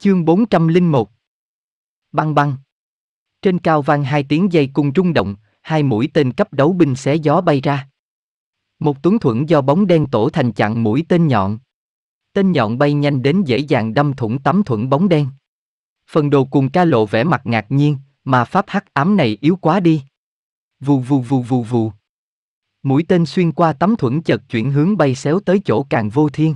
Chương 401 Băng băng Trên cao vang hai tiếng dây cùng rung động, hai mũi tên cấp đấu binh xé gió bay ra. Một tuấn thuẫn do bóng đen tổ thành chặn mũi tên nhọn. Tên nhọn bay nhanh đến dễ dàng đâm thủng tấm thuẫn bóng đen. Phần đồ cùng ca lộ vẻ mặt ngạc nhiên, mà pháp hắc ám này yếu quá đi. Vù vù vù vù vù. Mũi tên xuyên qua tấm thuẫn chợt chuyển hướng bay xéo tới chỗ càng vô thiên.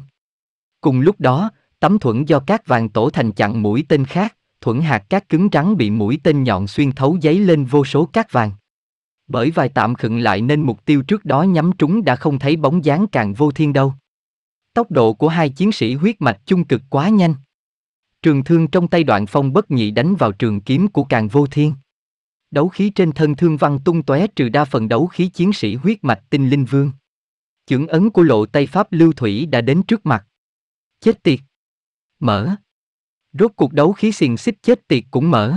Cùng lúc đó, Tấm thuẫn do các vàng tổ thành chặn mũi tên khác, thuẫn hạt cát cứng rắn bị mũi tên nhọn xuyên thấu giấy lên vô số cát vàng. Bởi vài tạm khựng lại nên mục tiêu trước đó nhắm trúng đã không thấy bóng dáng càng vô thiên đâu. Tốc độ của hai chiến sĩ huyết mạch chung cực quá nhanh. Trường thương trong tay đoạn phong bất nhị đánh vào trường kiếm của càng vô thiên. Đấu khí trên thân thương văn tung tóe trừ đa phần đấu khí chiến sĩ huyết mạch tinh linh vương. Chưởng ấn của lộ tay pháp lưu thủy đã đến trước mặt. Chết tiệt! mở. Rốt cuộc đấu khí xiềng xích chết tiệt cũng mở.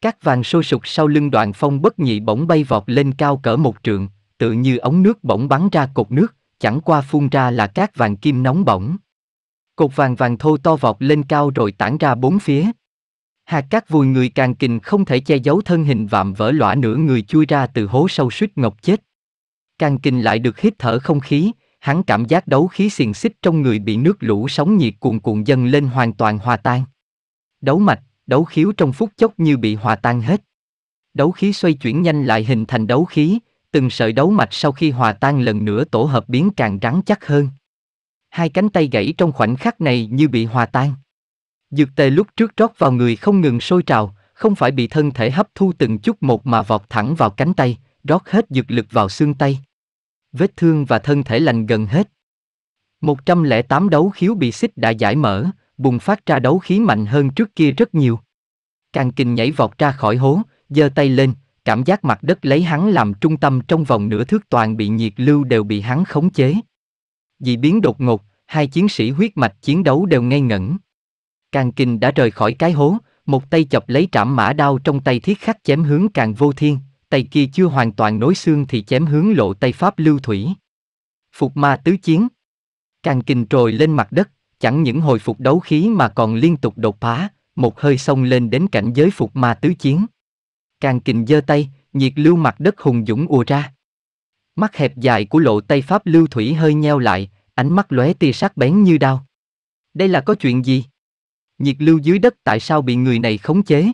Các vàng sôi sục sau lưng đoạn phong bất nhị bỗng bay vọt lên cao cỡ một trượng, tự như ống nước bỗng bắn ra cột nước, chẳng qua phun ra là các vàng kim nóng bỏng. Cột vàng vàng thô to vọt lên cao rồi tản ra bốn phía. Hạt cát vùi người càng kình không thể che giấu thân hình vạm vỡ lõa nửa người chui ra từ hố sâu suýt ngọc chết. Càng kình lại được hít thở không khí, hắn cảm giác đấu khí xiềng xích trong người bị nước lũ sóng nhiệt cuồn cuộn dâng lên hoàn toàn hòa tan. Đấu mạch, đấu khiếu trong phút chốc như bị hòa tan hết. Đấu khí xoay chuyển nhanh lại hình thành đấu khí, từng sợi đấu mạch sau khi hòa tan lần nữa tổ hợp biến càng rắn chắc hơn. Hai cánh tay gãy trong khoảnh khắc này như bị hòa tan. Dược tề lúc trước rót vào người không ngừng sôi trào, không phải bị thân thể hấp thu từng chút một mà vọt thẳng vào cánh tay, rót hết dược lực vào xương tay vết thương và thân thể lành gần hết. 108 đấu khiếu bị xích đã giải mở, bùng phát ra đấu khí mạnh hơn trước kia rất nhiều. Càng kinh nhảy vọt ra khỏi hố, giơ tay lên, cảm giác mặt đất lấy hắn làm trung tâm trong vòng nửa thước toàn bị nhiệt lưu đều bị hắn khống chế. Dị biến đột ngột, hai chiến sĩ huyết mạch chiến đấu đều ngây ngẩn. Càng kinh đã rời khỏi cái hố, một tay chọc lấy trảm mã đao trong tay thiết khắc chém hướng càng vô thiên, tay kia chưa hoàn toàn nối xương thì chém hướng lộ tay pháp lưu thủy. Phục ma tứ chiến. Càng kình trồi lên mặt đất, chẳng những hồi phục đấu khí mà còn liên tục đột phá, một hơi xông lên đến cảnh giới phục ma tứ chiến. Càng kình giơ tay, nhiệt lưu mặt đất hùng dũng ùa ra. Mắt hẹp dài của lộ tay pháp lưu thủy hơi nheo lại, ánh mắt lóe tia sắc bén như đao. Đây là có chuyện gì? Nhiệt lưu dưới đất tại sao bị người này khống chế?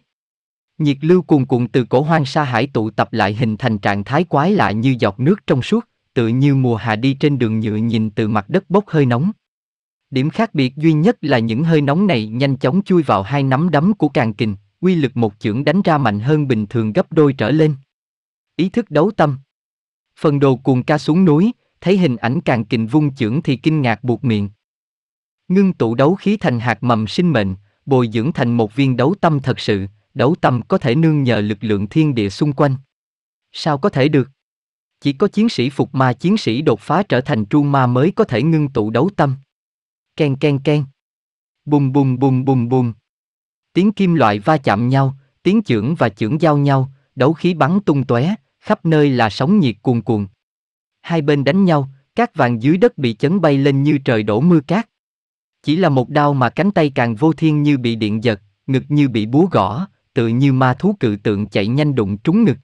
Nhiệt lưu cuồn cuộn từ cổ hoang sa hải tụ tập lại hình thành trạng thái quái lạ như giọt nước trong suốt, tự như mùa hạ đi trên đường nhựa nhìn từ mặt đất bốc hơi nóng. Điểm khác biệt duy nhất là những hơi nóng này nhanh chóng chui vào hai nắm đấm của càng kình, quy lực một chưởng đánh ra mạnh hơn bình thường gấp đôi trở lên. Ý thức đấu tâm Phần đồ cuồng ca xuống núi, thấy hình ảnh càng kình vung chưởng thì kinh ngạc buộc miệng. Ngưng tụ đấu khí thành hạt mầm sinh mệnh, bồi dưỡng thành một viên đấu tâm thật sự, Đấu tâm có thể nương nhờ lực lượng thiên địa xung quanh. Sao có thể được? Chỉ có chiến sĩ phục ma chiến sĩ đột phá trở thành tru ma mới có thể ngưng tụ đấu tâm. Ken ken ken. Bùm bùm bùm bùm bùm. Tiếng kim loại va chạm nhau, tiếng chưởng và chưởng giao nhau, đấu khí bắn tung tóe, khắp nơi là sóng nhiệt cuồn cuộn. Hai bên đánh nhau, các vàng dưới đất bị chấn bay lên như trời đổ mưa cát. Chỉ là một đao mà cánh tay càng vô thiên như bị điện giật, ngực như bị búa gõ, tự như ma thú cự tượng chạy nhanh đụng trúng ngực.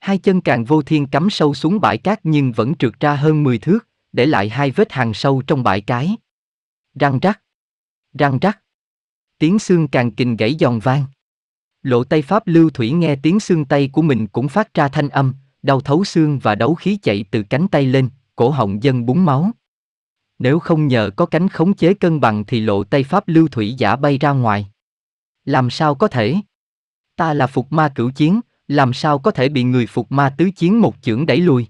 Hai chân càng vô thiên cắm sâu xuống bãi cát nhưng vẫn trượt ra hơn 10 thước, để lại hai vết hàng sâu trong bãi cái. Răng rắc. Răng rắc. Tiếng xương càng kình gãy giòn vang. Lộ tay Pháp Lưu Thủy nghe tiếng xương tay của mình cũng phát ra thanh âm, đau thấu xương và đấu khí chạy từ cánh tay lên, cổ họng dân búng máu. Nếu không nhờ có cánh khống chế cân bằng thì lộ tay Pháp Lưu Thủy giả bay ra ngoài. Làm sao có thể? Ta là phục ma cửu chiến, làm sao có thể bị người phục ma tứ chiến một chưởng đẩy lùi.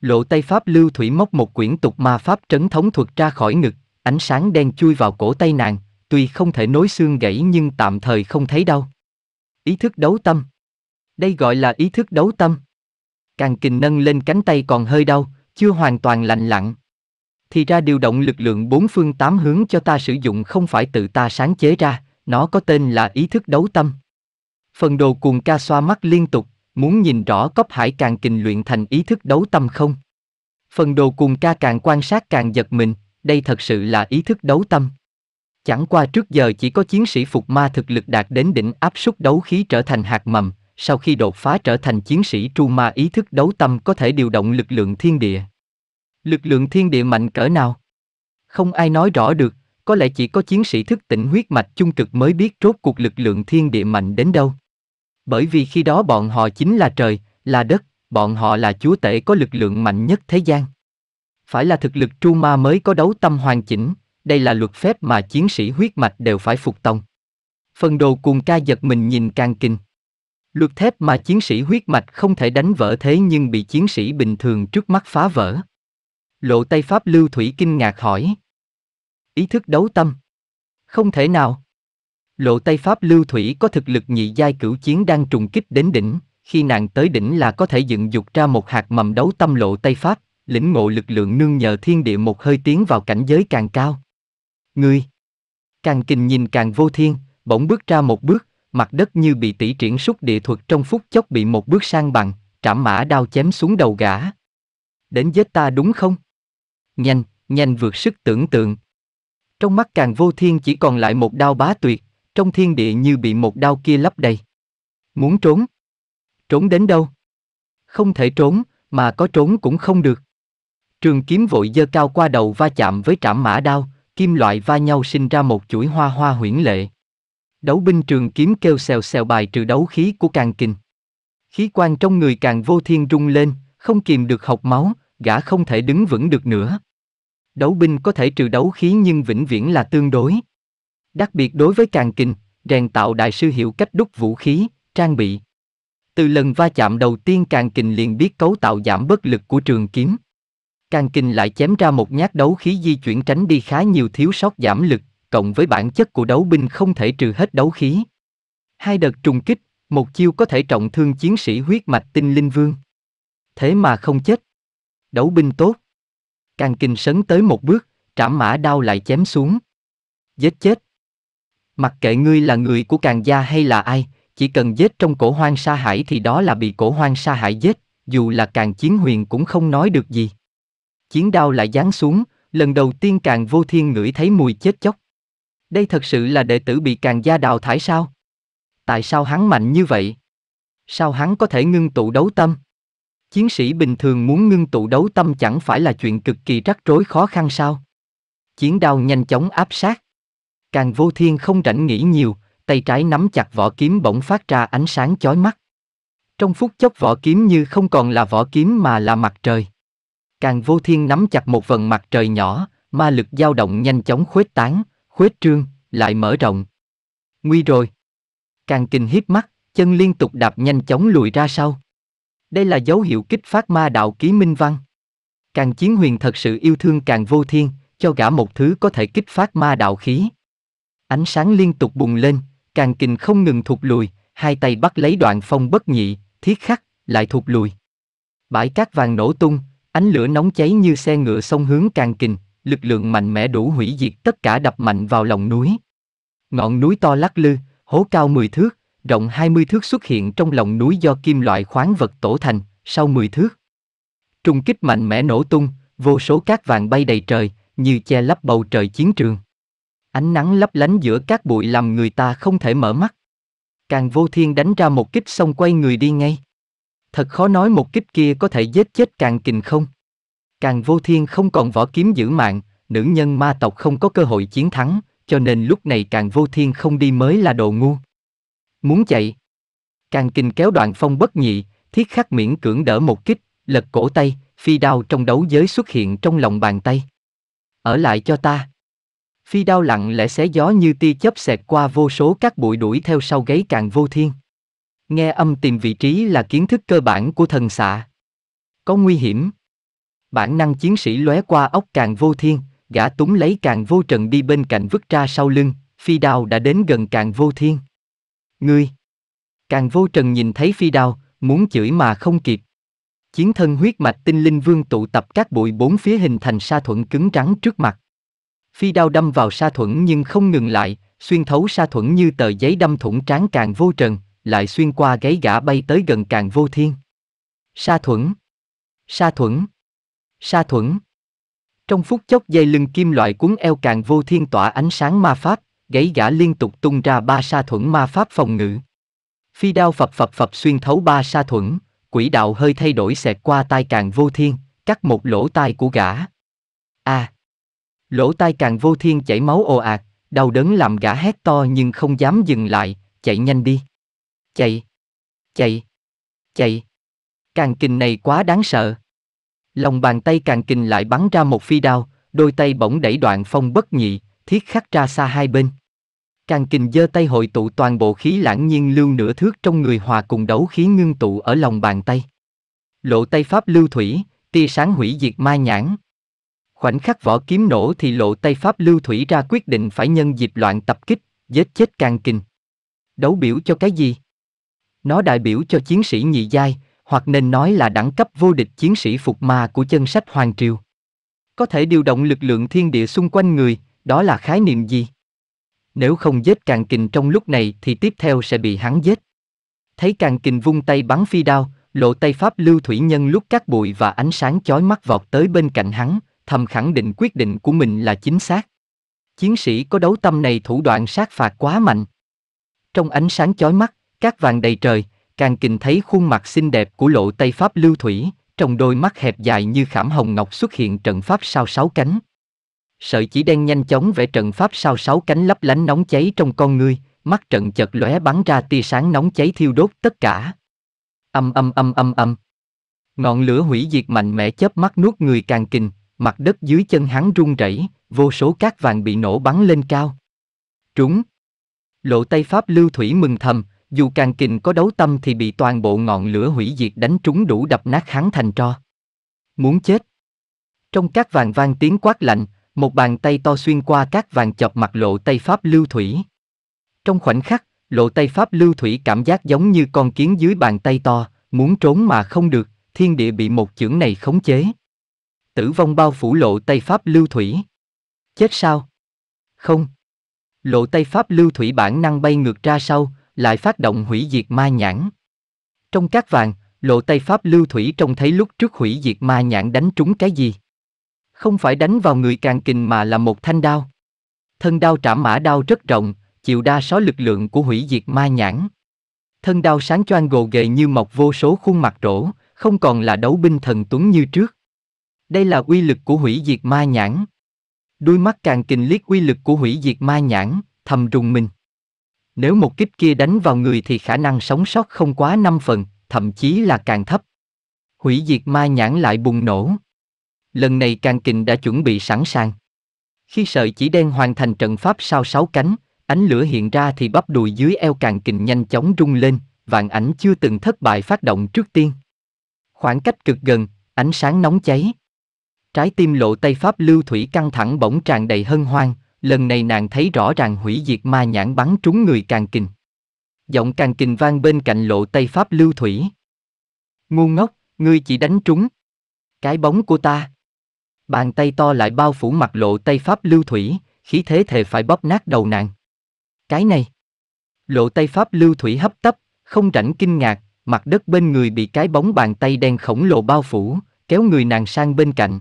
Lộ tay Pháp Lưu Thủy móc một quyển tục ma pháp trấn thống thuật ra khỏi ngực, ánh sáng đen chui vào cổ tay nàng, tuy không thể nối xương gãy nhưng tạm thời không thấy đau. Ý thức đấu tâm. Đây gọi là ý thức đấu tâm. Càng kình nâng lên cánh tay còn hơi đau, chưa hoàn toàn lành lặn. Thì ra điều động lực lượng bốn phương tám hướng cho ta sử dụng không phải tự ta sáng chế ra, nó có tên là ý thức đấu tâm. Phần đồ cuồng ca xoa mắt liên tục, muốn nhìn rõ cóp hải càng kình luyện thành ý thức đấu tâm không. Phần đồ cuồng ca càng quan sát càng giật mình, đây thật sự là ý thức đấu tâm. Chẳng qua trước giờ chỉ có chiến sĩ phục ma thực lực đạt đến đỉnh áp súc đấu khí trở thành hạt mầm, sau khi đột phá trở thành chiến sĩ tru ma ý thức đấu tâm có thể điều động lực lượng thiên địa. Lực lượng thiên địa mạnh cỡ nào? Không ai nói rõ được, có lẽ chỉ có chiến sĩ thức tỉnh huyết mạch trung cực mới biết rốt cuộc lực lượng thiên địa mạnh đến đâu. Bởi vì khi đó bọn họ chính là trời, là đất, bọn họ là chúa tể có lực lượng mạnh nhất thế gian. Phải là thực lực tru ma mới có đấu tâm hoàn chỉnh, đây là luật phép mà chiến sĩ huyết mạch đều phải phục tông. Phần đồ cuồng ca giật mình nhìn càng kinh. Luật thép mà chiến sĩ huyết mạch không thể đánh vỡ thế nhưng bị chiến sĩ bình thường trước mắt phá vỡ. Lộ tay Pháp Lưu Thủy kinh ngạc hỏi. Ý thức đấu tâm. Không thể nào. Lộ Tây Pháp Lưu Thủy có thực lực nhị giai cửu chiến đang trùng kích đến đỉnh, khi nàng tới đỉnh là có thể dựng dục ra một hạt mầm đấu tâm lộ Tây Pháp, lĩnh ngộ lực lượng nương nhờ thiên địa một hơi tiến vào cảnh giới càng cao. Ngươi Càng kình nhìn càng vô thiên, bỗng bước ra một bước, mặt đất như bị tỷ triển xúc địa thuật trong phút chốc bị một bước sang bằng, trảm mã đao chém xuống đầu gã. Đến giết ta đúng không? Nhanh, nhanh vượt sức tưởng tượng. Trong mắt càng vô thiên chỉ còn lại một đao bá tuyệt, trong thiên địa như bị một đao kia lấp đầy. Muốn trốn? Trốn đến đâu? Không thể trốn, mà có trốn cũng không được. Trường kiếm vội dơ cao qua đầu va chạm với trảm mã đao, kim loại va nhau sinh ra một chuỗi hoa hoa huyễn lệ. Đấu binh trường kiếm kêu xèo xèo bài trừ đấu khí của càng kình. Khí quan trong người càng vô thiên rung lên, không kìm được học máu, gã không thể đứng vững được nữa. Đấu binh có thể trừ đấu khí nhưng vĩnh viễn là tương đối. Đặc biệt đối với càng kinh, rèn tạo đại sư hiểu cách đúc vũ khí, trang bị. Từ lần va chạm đầu tiên càng kình liền biết cấu tạo giảm bất lực của trường kiếm. Càng kình lại chém ra một nhát đấu khí di chuyển tránh đi khá nhiều thiếu sót giảm lực, cộng với bản chất của đấu binh không thể trừ hết đấu khí. Hai đợt trùng kích, một chiêu có thể trọng thương chiến sĩ huyết mạch tinh linh vương. Thế mà không chết. Đấu binh tốt. Càng kình sấn tới một bước, trảm mã đao lại chém xuống. Giết chết. Mặc kệ ngươi là người của càng gia hay là ai, chỉ cần giết trong cổ hoang sa hải thì đó là bị cổ hoang sa hải giết, dù là càng chiến huyền cũng không nói được gì. Chiến đao lại giáng xuống, lần đầu tiên càng vô thiên ngửi thấy mùi chết chóc. Đây thật sự là đệ tử bị càng gia đào thải sao? Tại sao hắn mạnh như vậy? Sao hắn có thể ngưng tụ đấu tâm? Chiến sĩ bình thường muốn ngưng tụ đấu tâm chẳng phải là chuyện cực kỳ rắc rối khó khăn sao? Chiến đao nhanh chóng áp sát. Càng vô thiên không rảnh nghĩ nhiều, tay trái nắm chặt vỏ kiếm bỗng phát ra ánh sáng chói mắt. Trong phút chốc vỏ kiếm như không còn là vỏ kiếm mà là mặt trời. Càng vô thiên nắm chặt một vần mặt trời nhỏ, ma lực dao động nhanh chóng khuếch tán, khuếch trương, lại mở rộng. Nguy rồi. Càng kinh hiếp mắt, chân liên tục đạp nhanh chóng lùi ra sau. Đây là dấu hiệu kích phát ma đạo ký minh văn. Càng chiến huyền thật sự yêu thương càng vô thiên, cho gã một thứ có thể kích phát ma đạo khí. Ánh sáng liên tục bùng lên, càng kình không ngừng thụt lùi, hai tay bắt lấy đoạn phong bất nhị, thiết khắc, lại thụt lùi. Bãi cát vàng nổ tung, ánh lửa nóng cháy như xe ngựa sông hướng càng kình, lực lượng mạnh mẽ đủ hủy diệt tất cả đập mạnh vào lòng núi. Ngọn núi to lắc lư, hố cao 10 thước, rộng 20 thước xuất hiện trong lòng núi do kim loại khoáng vật tổ thành, sau 10 thước. Trung kích mạnh mẽ nổ tung, vô số cát vàng bay đầy trời, như che lấp bầu trời chiến trường. Ánh nắng lấp lánh giữa các bụi làm người ta không thể mở mắt. Càng vô thiên đánh ra một kích xong quay người đi ngay. Thật khó nói một kích kia có thể giết chết càng kình không. Càng vô thiên không còn võ kiếm giữ mạng, nữ nhân ma tộc không có cơ hội chiến thắng, cho nên lúc này càng vô thiên không đi mới là đồ ngu. Muốn chạy. Càng kình kéo đoạn phong bất nhị, thiết khắc miễn cưỡng đỡ một kích, lật cổ tay, phi đao trong đấu giới xuất hiện trong lòng bàn tay. Ở lại cho ta. Phi đao lặng lẽ xé gió như tia chớp xẹt qua vô số các bụi đuổi theo sau gáy càng vô thiên. Nghe âm tìm vị trí là kiến thức cơ bản của thần xạ. Có nguy hiểm. Bản năng chiến sĩ lóe qua ốc càng vô thiên, gã túng lấy càng vô trần đi bên cạnh vứt ra sau lưng, phi đao đã đến gần càng vô thiên. Ngươi! Càng vô trần nhìn thấy phi đao, muốn chửi mà không kịp. Chiến thân huyết mạch tinh linh vương tụ tập các bụi bốn phía hình thành sa thuận cứng trắng trước mặt. Phi đao đâm vào sa thuẫn nhưng không ngừng lại, xuyên thấu sa thuẫn như tờ giấy đâm thủng trán càng vô trần, lại xuyên qua gáy gã bay tới gần càng vô thiên. Sa thuẫn. Sa thuẫn. Sa thuẫn. Trong phút chốc dây lưng kim loại cuốn eo càng vô thiên tỏa ánh sáng ma pháp, gáy gã liên tục tung ra ba sa thuẫn ma pháp phòng ngự. Phi đao phập phập phập xuyên thấu ba sa thuẫn, quỷ đạo hơi thay đổi xẹt qua tai càng vô thiên, cắt một lỗ tai của gã. A. À, Lỗ tai càng vô thiên chảy máu ồ ạt, đau đớn làm gã hét to nhưng không dám dừng lại, chạy nhanh đi. Chạy. Chạy. Chạy. Càng kình này quá đáng sợ. Lòng bàn tay càng kình lại bắn ra một phi đao, đôi tay bỗng đẩy đoạn phong bất nhị, thiết khắc ra xa hai bên. Càng kình giơ tay hội tụ toàn bộ khí lãng nhiên lưu nửa thước trong người hòa cùng đấu khí ngưng tụ ở lòng bàn tay. Lộ tay pháp lưu thủy, tia sáng hủy diệt ma nhãn, Khoảnh khắc vỏ kiếm nổ thì lộ tay Pháp Lưu Thủy ra quyết định phải nhân dịp loạn tập kích, giết chết càng kinh. Đấu biểu cho cái gì? Nó đại biểu cho chiến sĩ nhị giai, hoặc nên nói là đẳng cấp vô địch chiến sĩ phục ma của chân sách Hoàng Triều. Có thể điều động lực lượng thiên địa xung quanh người, đó là khái niệm gì? Nếu không giết càng kình trong lúc này thì tiếp theo sẽ bị hắn giết. Thấy càng kình vung tay bắn phi đao, lộ tay pháp lưu thủy nhân lúc cát bụi và ánh sáng chói mắt vọt tới bên cạnh hắn, thầm khẳng định quyết định của mình là chính xác. Chiến sĩ có đấu tâm này thủ đoạn sát phạt quá mạnh. Trong ánh sáng chói mắt, các vàng đầy trời, càng kình thấy khuôn mặt xinh đẹp của lộ Tây Pháp Lưu Thủy, trong đôi mắt hẹp dài như khảm hồng ngọc xuất hiện trận pháp sao sáu cánh. Sợi chỉ đen nhanh chóng vẽ trận pháp sao sáu cánh lấp lánh nóng cháy trong con ngươi, mắt trận chợt lóe bắn ra tia sáng nóng cháy thiêu đốt tất cả. Âm âm âm âm âm. Ngọn lửa hủy diệt mạnh mẽ chớp mắt nuốt người càng kình, mặt đất dưới chân hắn rung rẩy, vô số cát vàng bị nổ bắn lên cao. Trúng. Lộ tay Pháp Lưu Thủy mừng thầm, dù càng kình có đấu tâm thì bị toàn bộ ngọn lửa hủy diệt đánh trúng đủ đập nát hắn thành tro. Muốn chết. Trong cát vàng vang tiếng quát lạnh, một bàn tay to xuyên qua cát vàng chọc mặt Lộ tay Pháp Lưu Thủy. Trong khoảnh khắc, Lộ tay Pháp Lưu Thủy cảm giác giống như con kiến dưới bàn tay to, muốn trốn mà không được, thiên địa bị một chưởng này khống chế. Tử vong bao phủ lộ Tây Pháp lưu thủy. Chết sao? Không. Lộ Tây Pháp lưu thủy bản năng bay ngược ra sau, lại phát động hủy diệt ma nhãn. Trong các vàng, lộ Tây Pháp lưu thủy trông thấy lúc trước hủy diệt ma nhãn đánh trúng cái gì? Không phải đánh vào người càng kình mà là một thanh đao. Thân đao trả mã đao rất rộng, chịu đa số lực lượng của hủy diệt ma nhãn. Thân đao sáng choang gồ ghề như mọc vô số khuôn mặt rỗ, không còn là đấu binh thần tuấn như trước. Đây là uy lực của hủy diệt ma nhãn. Đôi mắt càng kình liếc uy lực của hủy diệt ma nhãn, thầm rùng mình. Nếu một kích kia đánh vào người thì khả năng sống sót không quá 5 phần, thậm chí là càng thấp. Hủy diệt ma nhãn lại bùng nổ. Lần này càng kình đã chuẩn bị sẵn sàng. Khi sợi chỉ đen hoàn thành trận pháp sau sáu cánh, ánh lửa hiện ra thì bắp đùi dưới eo càng kình nhanh chóng rung lên, vạn ảnh chưa từng thất bại phát động trước tiên. Khoảng cách cực gần, ánh sáng nóng cháy. Trái tim lộ Tây Pháp Lưu Thủy căng thẳng bỗng tràn đầy hân hoan, lần này nàng thấy rõ ràng hủy diệt ma nhãn bắn trúng người càng kình. Giọng càng kình vang bên cạnh lộ Tây Pháp Lưu Thủy. Ngu ngốc, ngươi chỉ đánh trúng. Cái bóng của ta. Bàn tay to lại bao phủ mặt lộ Tây Pháp Lưu Thủy, khí thế thề phải bóp nát đầu nàng. Cái này. Lộ Tây Pháp Lưu Thủy hấp tấp, không rảnh kinh ngạc, mặt đất bên người bị cái bóng bàn tay đen khổng lồ bao phủ, kéo người nàng sang bên cạnh,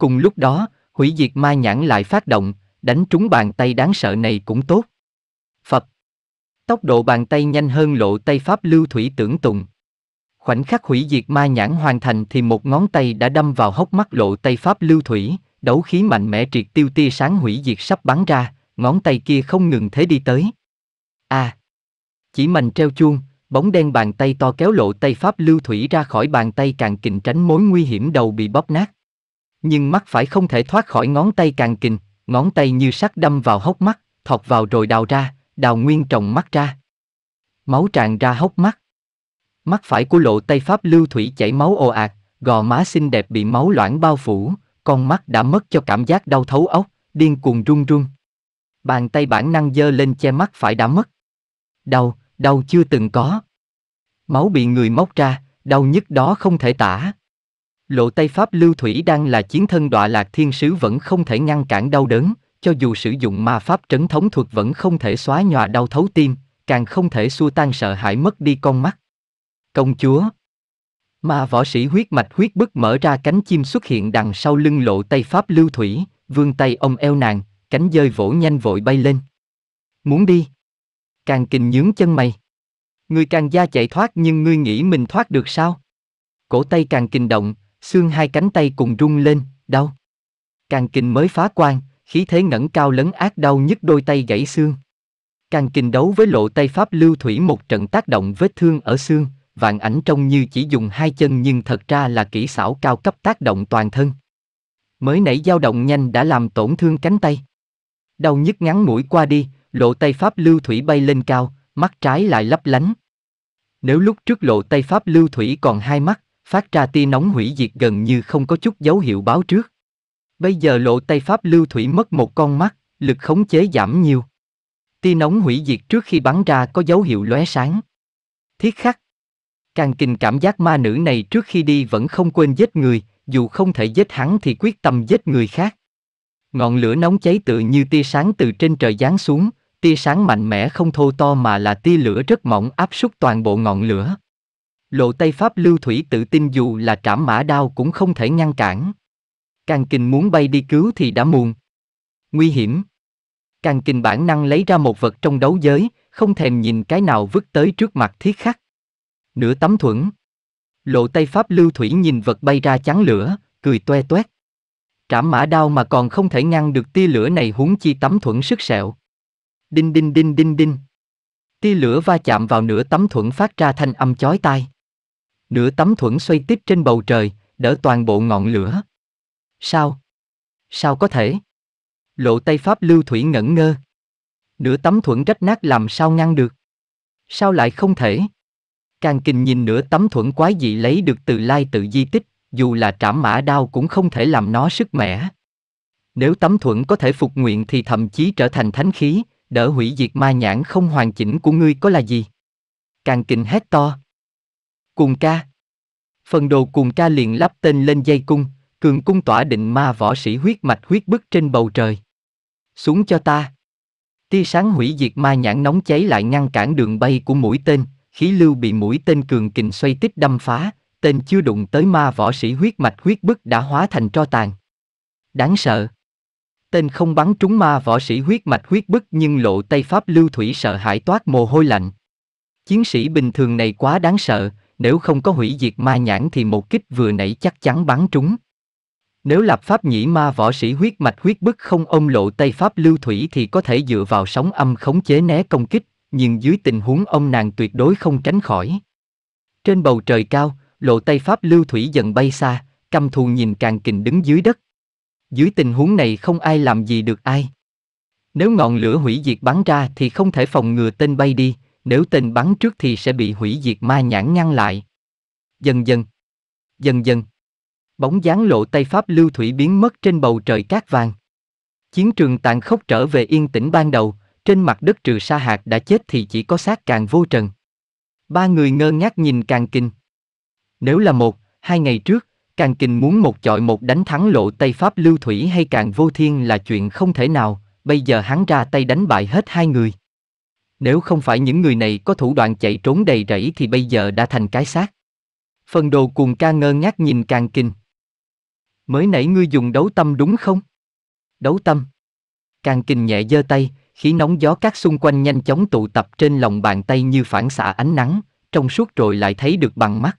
Cùng lúc đó, hủy diệt ma nhãn lại phát động, đánh trúng bàn tay đáng sợ này cũng tốt. Phật. Tốc độ bàn tay nhanh hơn lộ tay pháp lưu thủy tưởng tùng. Khoảnh khắc hủy diệt ma nhãn hoàn thành thì một ngón tay đã đâm vào hốc mắt lộ tay pháp lưu thủy, đấu khí mạnh mẽ triệt tiêu tia sáng hủy diệt sắp bắn ra, ngón tay kia không ngừng thế đi tới. A. À. Chỉ mành treo chuông, bóng đen bàn tay to kéo lộ tay pháp lưu thủy ra khỏi bàn tay càng kình tránh mối nguy hiểm đầu bị bóp nát nhưng mắt phải không thể thoát khỏi ngón tay càng kình, ngón tay như sắt đâm vào hốc mắt, thọc vào rồi đào ra, đào nguyên tròng mắt ra. Máu tràn ra hốc mắt. Mắt phải của lộ tay pháp lưu thủy chảy máu ồ ạt, gò má xinh đẹp bị máu loãng bao phủ, con mắt đã mất cho cảm giác đau thấu ốc, điên cuồng run run. Bàn tay bản năng dơ lên che mắt phải đã mất. Đau, đau chưa từng có. Máu bị người móc ra, đau nhức đó không thể tả. Lộ tay Pháp Lưu Thủy đang là chiến thân đọa lạc thiên sứ vẫn không thể ngăn cản đau đớn, cho dù sử dụng ma pháp trấn thống thuật vẫn không thể xóa nhòa đau thấu tim, càng không thể xua tan sợ hãi mất đi con mắt. Công chúa Ma võ sĩ huyết mạch huyết bức mở ra cánh chim xuất hiện đằng sau lưng lộ tay Pháp Lưu Thủy, vương tay ông eo nàng, cánh dơi vỗ nhanh vội bay lên. Muốn đi Càng kình nhướng chân mày Người càng da chạy thoát nhưng ngươi nghĩ mình thoát được sao? Cổ tay càng kinh động, xương hai cánh tay cùng rung lên, đau. Càng kình mới phá quan, khí thế ngẩng cao lấn ác đau nhức đôi tay gãy xương. Càng kình đấu với lộ tay pháp lưu thủy một trận tác động vết thương ở xương, vạn ảnh trông như chỉ dùng hai chân nhưng thật ra là kỹ xảo cao cấp tác động toàn thân. Mới nảy dao động nhanh đã làm tổn thương cánh tay. Đau nhức ngắn mũi qua đi, lộ tay pháp lưu thủy bay lên cao, mắt trái lại lấp lánh. Nếu lúc trước lộ tay pháp lưu thủy còn hai mắt, phát ra tia nóng hủy diệt gần như không có chút dấu hiệu báo trước. Bây giờ lộ tay Pháp lưu thủy mất một con mắt, lực khống chế giảm nhiều. Tia nóng hủy diệt trước khi bắn ra có dấu hiệu lóe sáng. Thiết khắc. Càng kinh cảm giác ma nữ này trước khi đi vẫn không quên giết người, dù không thể giết hắn thì quyết tâm giết người khác. Ngọn lửa nóng cháy tự như tia sáng từ trên trời giáng xuống, tia sáng mạnh mẽ không thô to mà là tia lửa rất mỏng áp suất toàn bộ ngọn lửa. Lộ tay pháp lưu thủy tự tin dù là trảm mã đao cũng không thể ngăn cản. Càng kình muốn bay đi cứu thì đã muộn. Nguy hiểm. Càng kình bản năng lấy ra một vật trong đấu giới, không thèm nhìn cái nào vứt tới trước mặt thiết khắc. Nửa tấm thuẫn. Lộ tay pháp lưu thủy nhìn vật bay ra chắn lửa, cười toe toét. Trảm mã đao mà còn không thể ngăn được tia lửa này huống chi tấm thuẫn sức sẹo. Đinh đinh đinh đinh đinh. Tia lửa va chạm vào nửa tấm thuẫn phát ra thanh âm chói tai. Nửa tấm thuẫn xoay tiếp trên bầu trời, đỡ toàn bộ ngọn lửa. Sao? Sao có thể? Lộ tay Pháp Lưu Thủy ngẩn ngơ. Nửa tấm thuẫn rách nát làm sao ngăn được? Sao lại không thể? Càng kinh nhìn nửa tấm thuẫn quái dị lấy được từ lai tự di tích, dù là trảm mã đao cũng không thể làm nó sức mẻ. Nếu tấm thuẫn có thể phục nguyện thì thậm chí trở thành thánh khí, đỡ hủy diệt ma nhãn không hoàn chỉnh của ngươi có là gì? Càng kinh hét to. Cùng ca. Phần đồ cùng ca liền lắp tên lên dây cung, cường cung tỏa định ma võ sĩ huyết mạch huyết bức trên bầu trời. Xuống cho ta. Tia sáng hủy diệt ma nhãn nóng cháy lại ngăn cản đường bay của mũi tên, khí lưu bị mũi tên cường kình xoay tích đâm phá, tên chưa đụng tới ma võ sĩ huyết mạch huyết bức đã hóa thành tro tàn. Đáng sợ. Tên không bắn trúng ma võ sĩ huyết mạch huyết bức nhưng lộ tay pháp lưu thủy sợ hãi toát mồ hôi lạnh. Chiến sĩ bình thường này quá đáng sợ, nếu không có hủy diệt ma nhãn thì một kích vừa nãy chắc chắn bắn trúng. Nếu lập pháp nhĩ ma võ sĩ huyết mạch huyết bức không ông lộ tay pháp lưu thủy thì có thể dựa vào sóng âm khống chế né công kích, nhưng dưới tình huống ông nàng tuyệt đối không tránh khỏi. Trên bầu trời cao, lộ tay pháp lưu thủy dần bay xa, căm thù nhìn càng kình đứng dưới đất. Dưới tình huống này không ai làm gì được ai. Nếu ngọn lửa hủy diệt bắn ra thì không thể phòng ngừa tên bay đi, nếu tên bắn trước thì sẽ bị hủy diệt ma nhãn ngăn lại. Dần dần, dần dần, bóng dáng lộ tay Pháp lưu thủy biến mất trên bầu trời cát vàng. Chiến trường tàn khốc trở về yên tĩnh ban đầu, trên mặt đất trừ sa hạt đã chết thì chỉ có xác càng vô trần. Ba người ngơ ngác nhìn càng kinh. Nếu là một, hai ngày trước, càng kinh muốn một chọi một đánh thắng lộ tay Pháp lưu thủy hay càng vô thiên là chuyện không thể nào, bây giờ hắn ra tay đánh bại hết hai người. Nếu không phải những người này có thủ đoạn chạy trốn đầy rẫy thì bây giờ đã thành cái xác. Phần đồ cuồng ca ngơ ngác nhìn càng kinh. Mới nãy ngươi dùng đấu tâm đúng không? Đấu tâm. Càng kinh nhẹ giơ tay, khí nóng gió cát xung quanh nhanh chóng tụ tập trên lòng bàn tay như phản xạ ánh nắng, trong suốt rồi lại thấy được bằng mắt.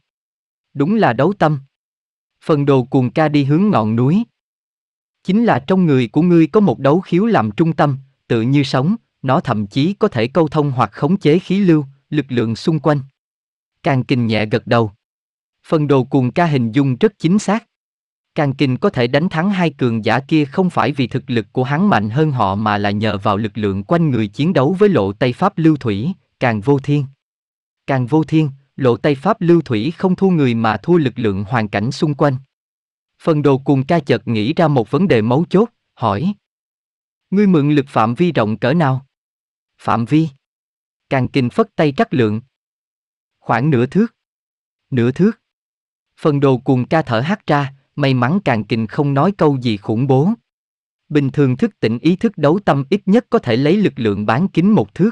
Đúng là đấu tâm. Phần đồ cuồng ca đi hướng ngọn núi. Chính là trong người của ngươi có một đấu khiếu làm trung tâm, tự như sống, nó thậm chí có thể câu thông hoặc khống chế khí lưu, lực lượng xung quanh. Càng kinh nhẹ gật đầu. Phần đồ cuồng ca hình dung rất chính xác. Càng kinh có thể đánh thắng hai cường giả kia không phải vì thực lực của hắn mạnh hơn họ mà là nhờ vào lực lượng quanh người chiến đấu với lộ Tây Pháp Lưu Thủy, càng vô thiên. Càng vô thiên, lộ Tây Pháp Lưu Thủy không thua người mà thua lực lượng hoàn cảnh xung quanh. Phần đồ cuồng ca chợt nghĩ ra một vấn đề mấu chốt, hỏi. Ngươi mượn lực phạm vi rộng cỡ nào? Phạm vi. Càng kinh phất tay trắc lượng. Khoảng nửa thước. Nửa thước. Phần đồ cuồng ca thở hát ra, may mắn càng kinh không nói câu gì khủng bố. Bình thường thức tỉnh ý thức đấu tâm ít nhất có thể lấy lực lượng bán kính một thước.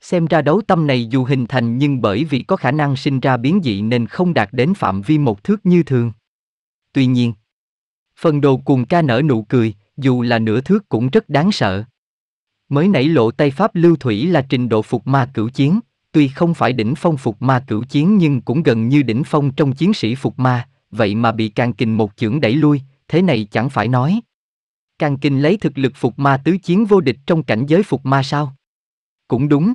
Xem ra đấu tâm này dù hình thành nhưng bởi vì có khả năng sinh ra biến dị nên không đạt đến phạm vi một thước như thường. Tuy nhiên, phần đồ cuồng ca nở nụ cười, dù là nửa thước cũng rất đáng sợ. Mới nảy lộ tay Pháp lưu thủy là trình độ phục ma cửu chiến, tuy không phải đỉnh phong phục ma cửu chiến nhưng cũng gần như đỉnh phong trong chiến sĩ phục ma, vậy mà bị Càng Kình một chưởng đẩy lui, thế này chẳng phải nói. Càng Kình lấy thực lực phục ma tứ chiến vô địch trong cảnh giới phục ma sao? Cũng đúng.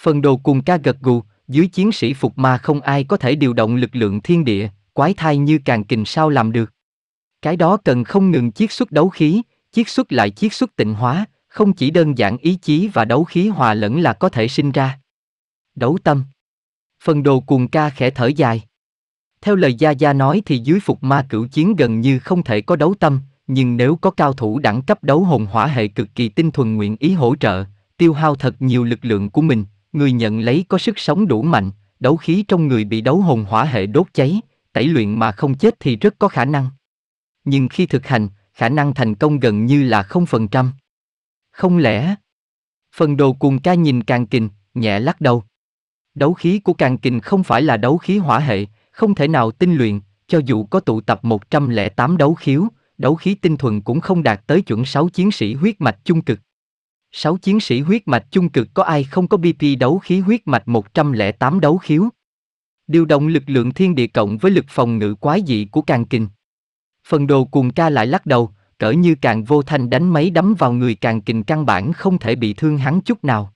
Phần đồ cùng ca gật gù, dưới chiến sĩ phục ma không ai có thể điều động lực lượng thiên địa, quái thai như Càng Kình sao làm được. Cái đó cần không ngừng chiết xuất đấu khí, chiết xuất lại chiết xuất tịnh hóa, không chỉ đơn giản ý chí và đấu khí hòa lẫn là có thể sinh ra. Đấu tâm. Phần đồ cuồng ca khẽ thở dài. Theo lời Gia Gia nói thì dưới phục ma cửu chiến gần như không thể có đấu tâm, nhưng nếu có cao thủ đẳng cấp đấu hồn hỏa hệ cực kỳ tinh thuần nguyện ý hỗ trợ, tiêu hao thật nhiều lực lượng của mình, người nhận lấy có sức sống đủ mạnh, đấu khí trong người bị đấu hồn hỏa hệ đốt cháy, tẩy luyện mà không chết thì rất có khả năng. Nhưng khi thực hành, khả năng thành công gần như là 0%. Không lẽ? Phần đồ cuồng ca nhìn càng kình, nhẹ lắc đầu. Đấu khí của càng kình không phải là đấu khí hỏa hệ, không thể nào tinh luyện, cho dù có tụ tập 108 đấu khiếu, đấu khí tinh thuần cũng không đạt tới chuẩn 6 chiến sĩ huyết mạch chung cực. 6 chiến sĩ huyết mạch chung cực có ai không có BP đấu khí huyết mạch 108 đấu khiếu. Điều động lực lượng thiên địa cộng với lực phòng ngự quái dị của càng kình. Phần đồ cùng ca lại lắc đầu, cỡ như càng vô thanh đánh mấy đấm vào người càng kình căn bản không thể bị thương hắn chút nào.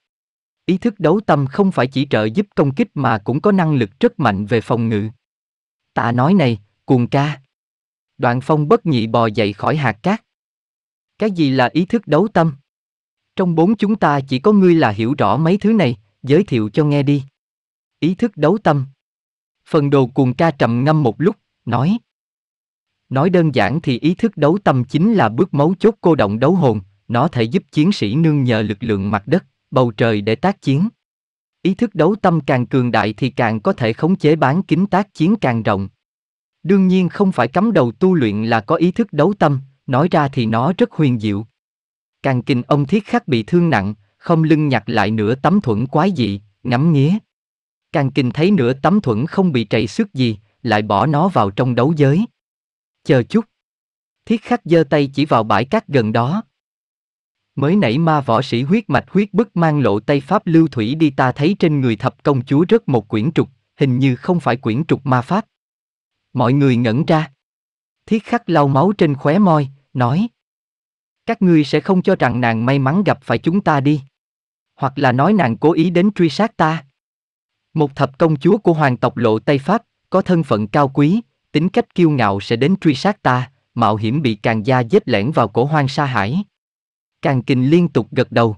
Ý thức đấu tâm không phải chỉ trợ giúp công kích mà cũng có năng lực rất mạnh về phòng ngự. Tạ nói này, cuồng ca. Đoạn phong bất nhị bò dậy khỏi hạt cát. Cái gì là ý thức đấu tâm? Trong bốn chúng ta chỉ có ngươi là hiểu rõ mấy thứ này, giới thiệu cho nghe đi. Ý thức đấu tâm. Phần đồ cuồng ca trầm ngâm một lúc, nói. Nói đơn giản thì ý thức đấu tâm chính là bước mấu chốt cô động đấu hồn, nó thể giúp chiến sĩ nương nhờ lực lượng mặt đất, bầu trời để tác chiến. Ý thức đấu tâm càng cường đại thì càng có thể khống chế bán kính tác chiến càng rộng. Đương nhiên không phải cắm đầu tu luyện là có ý thức đấu tâm, nói ra thì nó rất huyền diệu. Càng kinh ông thiết khắc bị thương nặng, không lưng nhặt lại nửa tấm thuẫn quái dị, ngắm nghía. Càng kinh thấy nửa tấm thuẫn không bị trầy xước gì, lại bỏ nó vào trong đấu giới. Chờ chút. Thiết khắc giơ tay chỉ vào bãi cát gần đó. Mới nãy ma võ sĩ huyết mạch huyết bức mang lộ tay pháp lưu thủy đi ta thấy trên người thập công chúa rất một quyển trục, hình như không phải quyển trục ma pháp. Mọi người ngẩn ra. Thiết khắc lau máu trên khóe môi, nói. Các ngươi sẽ không cho rằng nàng may mắn gặp phải chúng ta đi. Hoặc là nói nàng cố ý đến truy sát ta. Một thập công chúa của hoàng tộc lộ tay Pháp, có thân phận cao quý, tính cách kiêu ngạo sẽ đến truy sát ta, mạo hiểm bị càng gia dết lẻn vào cổ hoang sa hải. Càng kình liên tục gật đầu.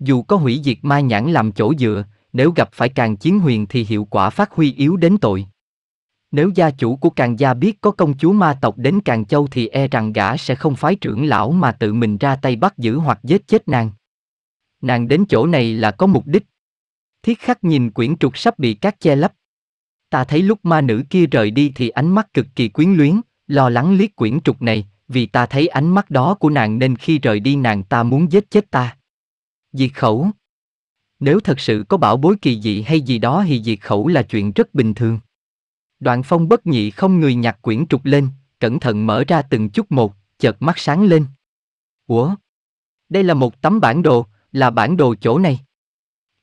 Dù có hủy diệt ma nhãn làm chỗ dựa, nếu gặp phải càng chiến huyền thì hiệu quả phát huy yếu đến tội. Nếu gia chủ của càng gia biết có công chúa ma tộc đến càng châu thì e rằng gã sẽ không phái trưởng lão mà tự mình ra tay bắt giữ hoặc giết chết nàng. Nàng đến chỗ này là có mục đích. Thiết khắc nhìn quyển trục sắp bị cát che lấp, Ta thấy lúc ma nữ kia rời đi thì ánh mắt cực kỳ quyến luyến, lo lắng liếc quyển trục này, vì ta thấy ánh mắt đó của nàng nên khi rời đi nàng ta muốn giết chết ta. Diệt khẩu Nếu thật sự có bảo bối kỳ dị hay gì đó thì diệt khẩu là chuyện rất bình thường. Đoạn phong bất nhị không người nhặt quyển trục lên, cẩn thận mở ra từng chút một, chợt mắt sáng lên. Ủa? Đây là một tấm bản đồ, là bản đồ chỗ này.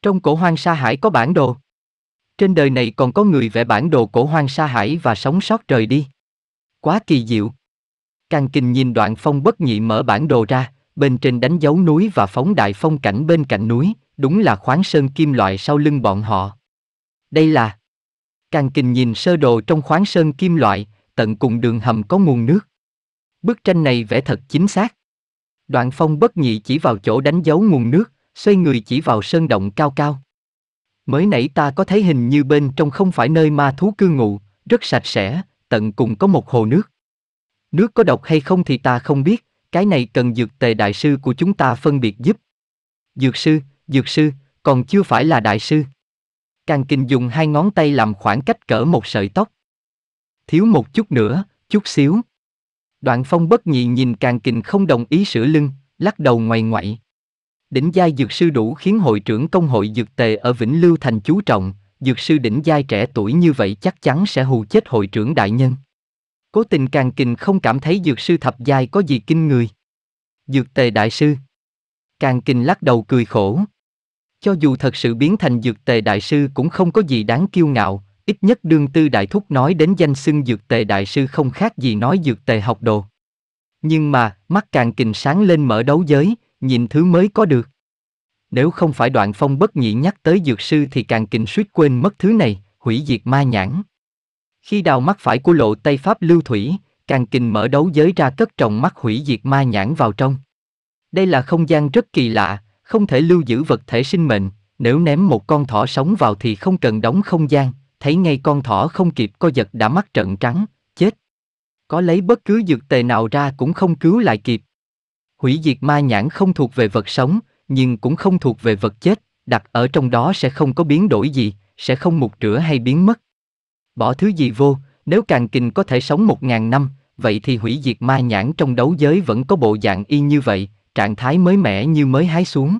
Trong cổ hoang sa hải có bản đồ. Trên đời này còn có người vẽ bản đồ cổ hoang sa hải và sống sót trời đi. Quá kỳ diệu. Càng kinh nhìn đoạn phong bất nhị mở bản đồ ra, bên trên đánh dấu núi và phóng đại phong cảnh bên cạnh núi, đúng là khoáng sơn kim loại sau lưng bọn họ. Đây là Càng kinh nhìn sơ đồ trong khoáng sơn kim loại, tận cùng đường hầm có nguồn nước. Bức tranh này vẽ thật chính xác. Đoạn phong bất nhị chỉ vào chỗ đánh dấu nguồn nước, xoay người chỉ vào sơn động cao cao. Mới nãy ta có thấy hình như bên trong không phải nơi ma thú cư ngụ, rất sạch sẽ, tận cùng có một hồ nước. Nước có độc hay không thì ta không biết, cái này cần dược tề đại sư của chúng ta phân biệt giúp. Dược sư, dược sư, còn chưa phải là đại sư. Càng kinh dùng hai ngón tay làm khoảng cách cỡ một sợi tóc. Thiếu một chút nữa, chút xíu. Đoạn phong bất nhị nhìn càng kinh không đồng ý sửa lưng, lắc đầu ngoài ngoại. Đỉnh giai dược sư đủ khiến hội trưởng công hội dược tề ở Vĩnh Lưu Thành chú trọng, dược sư đỉnh giai trẻ tuổi như vậy chắc chắn sẽ hù chết hội trưởng đại nhân. Cố tình càng kình không cảm thấy dược sư thập giai có gì kinh người. Dược tề đại sư. Càng kình lắc đầu cười khổ. Cho dù thật sự biến thành dược tề đại sư cũng không có gì đáng kiêu ngạo, ít nhất đương tư đại thúc nói đến danh xưng dược tề đại sư không khác gì nói dược tề học đồ. Nhưng mà, mắt càng kình sáng lên mở đấu giới, nhìn thứ mới có được. Nếu không phải đoạn phong bất nhị nhắc tới dược sư thì càng kinh suýt quên mất thứ này, hủy diệt ma nhãn. Khi đào mắt phải của lộ Tây Pháp lưu thủy, càng kinh mở đấu giới ra cất trồng mắt hủy diệt ma nhãn vào trong. Đây là không gian rất kỳ lạ, không thể lưu giữ vật thể sinh mệnh, nếu ném một con thỏ sống vào thì không cần đóng không gian, thấy ngay con thỏ không kịp co giật đã mắt trận trắng, chết. Có lấy bất cứ dược tề nào ra cũng không cứu lại kịp, hủy diệt ma nhãn không thuộc về vật sống, nhưng cũng không thuộc về vật chết, đặt ở trong đó sẽ không có biến đổi gì, sẽ không mục rửa hay biến mất. Bỏ thứ gì vô, nếu càng Kinh có thể sống một ngàn năm, vậy thì hủy diệt ma nhãn trong đấu giới vẫn có bộ dạng y như vậy, trạng thái mới mẻ như mới hái xuống.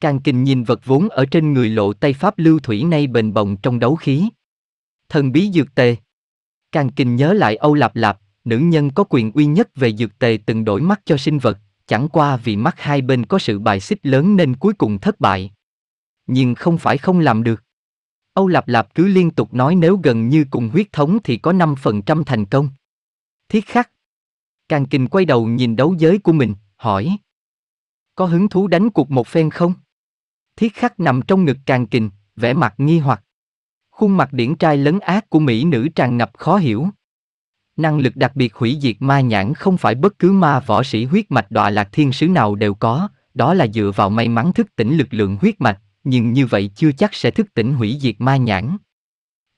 Càng Kinh nhìn vật vốn ở trên người lộ tay pháp lưu thủy nay bền bồng trong đấu khí. Thần bí dược tề. Càng Kinh nhớ lại Âu Lạp Lạp, nữ nhân có quyền uy nhất về dược tề từng đổi mắt cho sinh vật, chẳng qua vì mắt hai bên có sự bài xích lớn nên cuối cùng thất bại. Nhưng không phải không làm được. Âu Lạp Lạp cứ liên tục nói nếu gần như cùng huyết thống thì có năm phần trăm thành công. Thiết khắc. Càng Kình quay đầu nhìn đấu giới của mình, hỏi. Có hứng thú đánh cuộc một phen không? Thiết khắc nằm trong ngực Càng Kình, vẻ mặt nghi hoặc. Khuôn mặt điển trai lấn ác của mỹ nữ tràn ngập khó hiểu năng lực đặc biệt hủy diệt ma nhãn không phải bất cứ ma võ sĩ huyết mạch đọa lạc thiên sứ nào đều có, đó là dựa vào may mắn thức tỉnh lực lượng huyết mạch, nhưng như vậy chưa chắc sẽ thức tỉnh hủy diệt ma nhãn.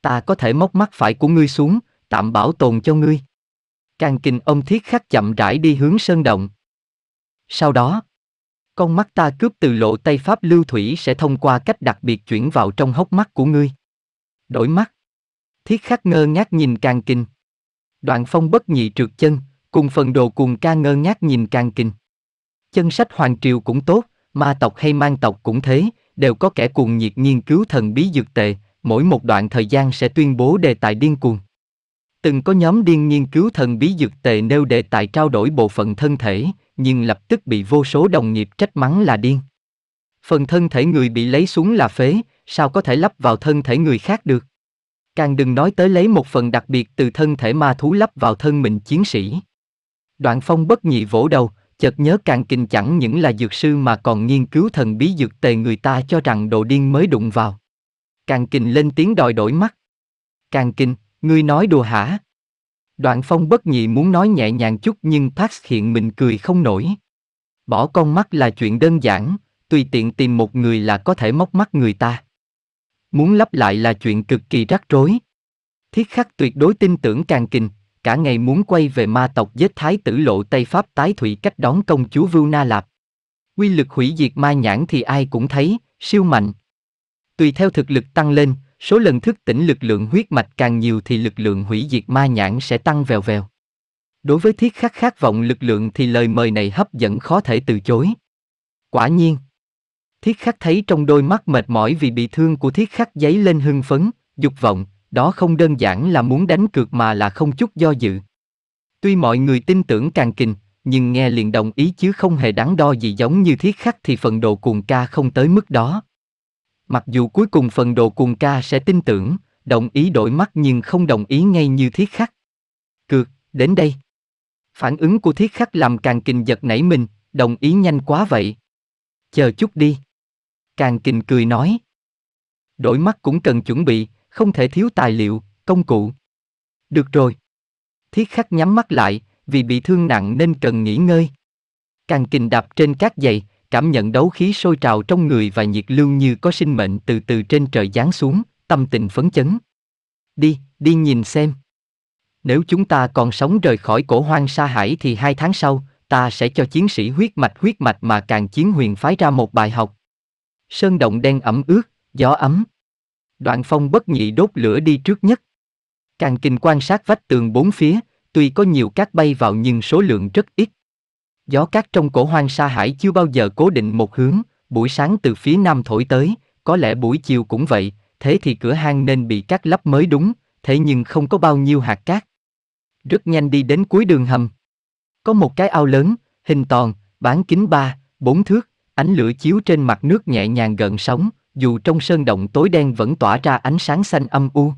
Ta có thể móc mắt phải của ngươi xuống, tạm bảo tồn cho ngươi. Càng kinh ông thiết khắc chậm rãi đi hướng sơn động. Sau đó, con mắt ta cướp từ lộ tay Pháp lưu thủy sẽ thông qua cách đặc biệt chuyển vào trong hốc mắt của ngươi. Đổi mắt. Thiết khắc ngơ ngác nhìn càng kinh. Đoạn phong bất nhị trượt chân, cùng phần đồ cuồng ca ngơ ngác nhìn càng kinh. Chân sách hoàng triều cũng tốt, ma tộc hay mang tộc cũng thế, đều có kẻ cuồng nhiệt nghiên cứu thần bí dược tệ, mỗi một đoạn thời gian sẽ tuyên bố đề tài điên cuồng. Từng có nhóm điên nghiên cứu thần bí dược tệ nêu đề tài trao đổi bộ phận thân thể, nhưng lập tức bị vô số đồng nghiệp trách mắng là điên. Phần thân thể người bị lấy xuống là phế, sao có thể lắp vào thân thể người khác được? Càng đừng nói tới lấy một phần đặc biệt từ thân thể ma thú lắp vào thân mình chiến sĩ. Đoạn phong bất nhị vỗ đầu, chợt nhớ càng kinh chẳng những là dược sư mà còn nghiên cứu thần bí dược tề người ta cho rằng đồ điên mới đụng vào. Càng kinh lên tiếng đòi đổi mắt. Càng kinh, ngươi nói đùa hả? Đoạn phong bất nhị muốn nói nhẹ nhàng chút nhưng Pax hiện mình cười không nổi. Bỏ con mắt là chuyện đơn giản, tùy tiện tìm một người là có thể móc mắt người ta. Muốn lắp lại là chuyện cực kỳ rắc rối. Thiết khắc tuyệt đối tin tưởng càng kình, cả ngày muốn quay về ma tộc giết thái tử lộ Tây Pháp tái thủy cách đón công chúa Vưu Na Lạp. Quy lực hủy diệt ma nhãn thì ai cũng thấy, siêu mạnh. Tùy theo thực lực tăng lên, số lần thức tỉnh lực lượng huyết mạch càng nhiều thì lực lượng hủy diệt ma nhãn sẽ tăng vèo vèo. Đối với thiết khắc khát vọng lực lượng thì lời mời này hấp dẫn khó thể từ chối. Quả nhiên, Thiết khắc thấy trong đôi mắt mệt mỏi vì bị thương của thiết khắc giấy lên hưng phấn, dục vọng, đó không đơn giản là muốn đánh cược mà là không chút do dự. Tuy mọi người tin tưởng càng kình, nhưng nghe liền đồng ý chứ không hề đáng đo gì giống như thiết khắc thì phần đồ cuồng ca không tới mức đó. Mặc dù cuối cùng phần đồ cuồng ca sẽ tin tưởng, đồng ý đổi mắt nhưng không đồng ý ngay như thiết khắc. Cược, đến đây. Phản ứng của thiết khắc làm càng kình giật nảy mình, đồng ý nhanh quá vậy. Chờ chút đi. Càng Kình cười nói. Đổi mắt cũng cần chuẩn bị, không thể thiếu tài liệu, công cụ. Được rồi. Thiết khắc nhắm mắt lại, vì bị thương nặng nên cần nghỉ ngơi. Càng Kình đạp trên các giày, cảm nhận đấu khí sôi trào trong người và nhiệt lưu như có sinh mệnh từ từ trên trời giáng xuống, tâm tình phấn chấn. Đi, đi nhìn xem. Nếu chúng ta còn sống rời khỏi cổ hoang sa hải thì hai tháng sau, ta sẽ cho chiến sĩ huyết mạch huyết mạch mà càng chiến huyền phái ra một bài học sơn động đen ẩm ướt, gió ấm. Đoạn phong bất nhị đốt lửa đi trước nhất. Càng kinh quan sát vách tường bốn phía, tuy có nhiều cát bay vào nhưng số lượng rất ít. Gió cát trong cổ hoang sa hải chưa bao giờ cố định một hướng, buổi sáng từ phía nam thổi tới, có lẽ buổi chiều cũng vậy, thế thì cửa hang nên bị cát lấp mới đúng, thế nhưng không có bao nhiêu hạt cát. Rất nhanh đi đến cuối đường hầm. Có một cái ao lớn, hình tròn, bán kính ba, bốn thước, Ánh lửa chiếu trên mặt nước nhẹ nhàng gần sóng, dù trong sơn động tối đen vẫn tỏa ra ánh sáng xanh âm u.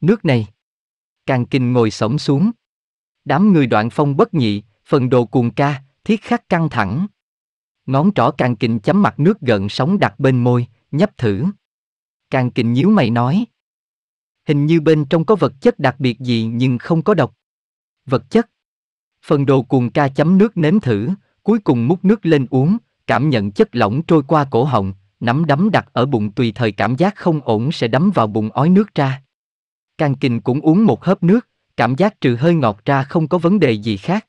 Nước này. Càng kinh ngồi sổng xuống. Đám người đoạn phong bất nhị, phần đồ cuồng ca, thiết khắc căng thẳng. Ngón trỏ càng kinh chấm mặt nước gần sóng đặt bên môi, nhấp thử. Càng kinh nhíu mày nói. Hình như bên trong có vật chất đặc biệt gì nhưng không có độc. Vật chất. Phần đồ cuồng ca chấm nước nếm thử, cuối cùng múc nước lên uống, cảm nhận chất lỏng trôi qua cổ họng, nắm đấm đặt ở bụng tùy thời cảm giác không ổn sẽ đấm vào bụng ói nước ra. Càng kình cũng uống một hớp nước, cảm giác trừ hơi ngọt ra không có vấn đề gì khác.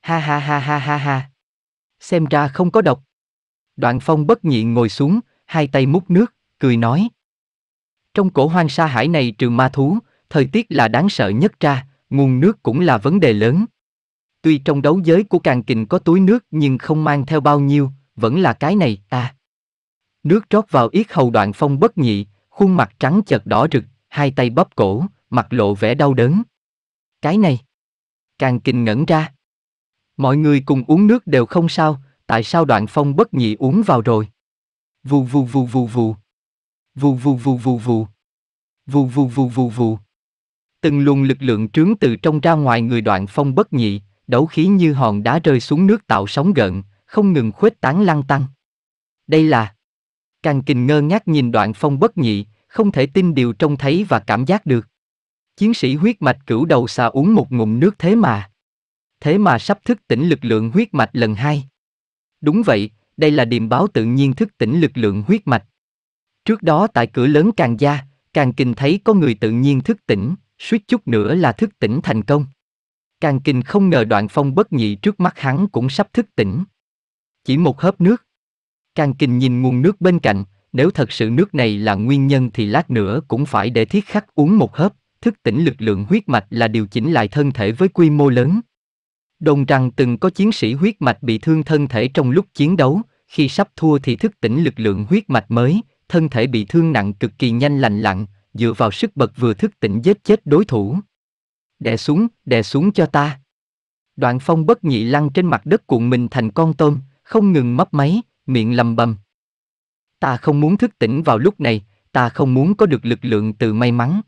Ha ha ha ha ha ha. Xem ra không có độc. Đoạn phong bất nhịn ngồi xuống, hai tay múc nước, cười nói. Trong cổ hoang sa hải này trừ ma thú, thời tiết là đáng sợ nhất ra, nguồn nước cũng là vấn đề lớn. Tuy trong đấu giới của càng kình có túi nước nhưng không mang theo bao nhiêu, vẫn là cái này, à. Nước trót vào yết hầu đoạn phong bất nhị, khuôn mặt trắng chợt đỏ rực, hai tay bóp cổ, mặt lộ vẻ đau đớn. Cái này. Càng kinh ngẩn ra. Mọi người cùng uống nước đều không sao, tại sao đoạn phong bất nhị uống vào rồi? Vù vù vù vù vù. Vù vù vù vù vù. Vù vù vù vù vù. Từng luồng lực lượng trướng từ trong ra ngoài người đoạn phong bất nhị, đấu khí như hòn đá rơi xuống nước tạo sóng gợn, không ngừng khuếch tán lăng tăng. Đây là... Càng kình ngơ ngác nhìn đoạn phong bất nhị, không thể tin điều trông thấy và cảm giác được. Chiến sĩ huyết mạch cửu đầu xà uống một ngụm nước thế mà. Thế mà sắp thức tỉnh lực lượng huyết mạch lần hai. Đúng vậy, đây là điềm báo tự nhiên thức tỉnh lực lượng huyết mạch. Trước đó tại cửa lớn Càng Gia, Càng kình thấy có người tự nhiên thức tỉnh, suýt chút nữa là thức tỉnh thành công. Càng kình không ngờ đoạn phong bất nhị trước mắt hắn cũng sắp thức tỉnh. Chỉ một hớp nước. Càng kinh nhìn nguồn nước bên cạnh, nếu thật sự nước này là nguyên nhân thì lát nữa cũng phải để thiết khắc uống một hớp, thức tỉnh lực lượng huyết mạch là điều chỉnh lại thân thể với quy mô lớn. Đồng rằng từng có chiến sĩ huyết mạch bị thương thân thể trong lúc chiến đấu, khi sắp thua thì thức tỉnh lực lượng huyết mạch mới, thân thể bị thương nặng cực kỳ nhanh lành lặn, dựa vào sức bật vừa thức tỉnh giết chết đối thủ. Đè xuống, đè xuống cho ta. Đoạn phong bất nhị lăn trên mặt đất cuộn mình thành con tôm, không ngừng mấp máy, miệng lầm bầm. Ta không muốn thức tỉnh vào lúc này, ta không muốn có được lực lượng từ may mắn.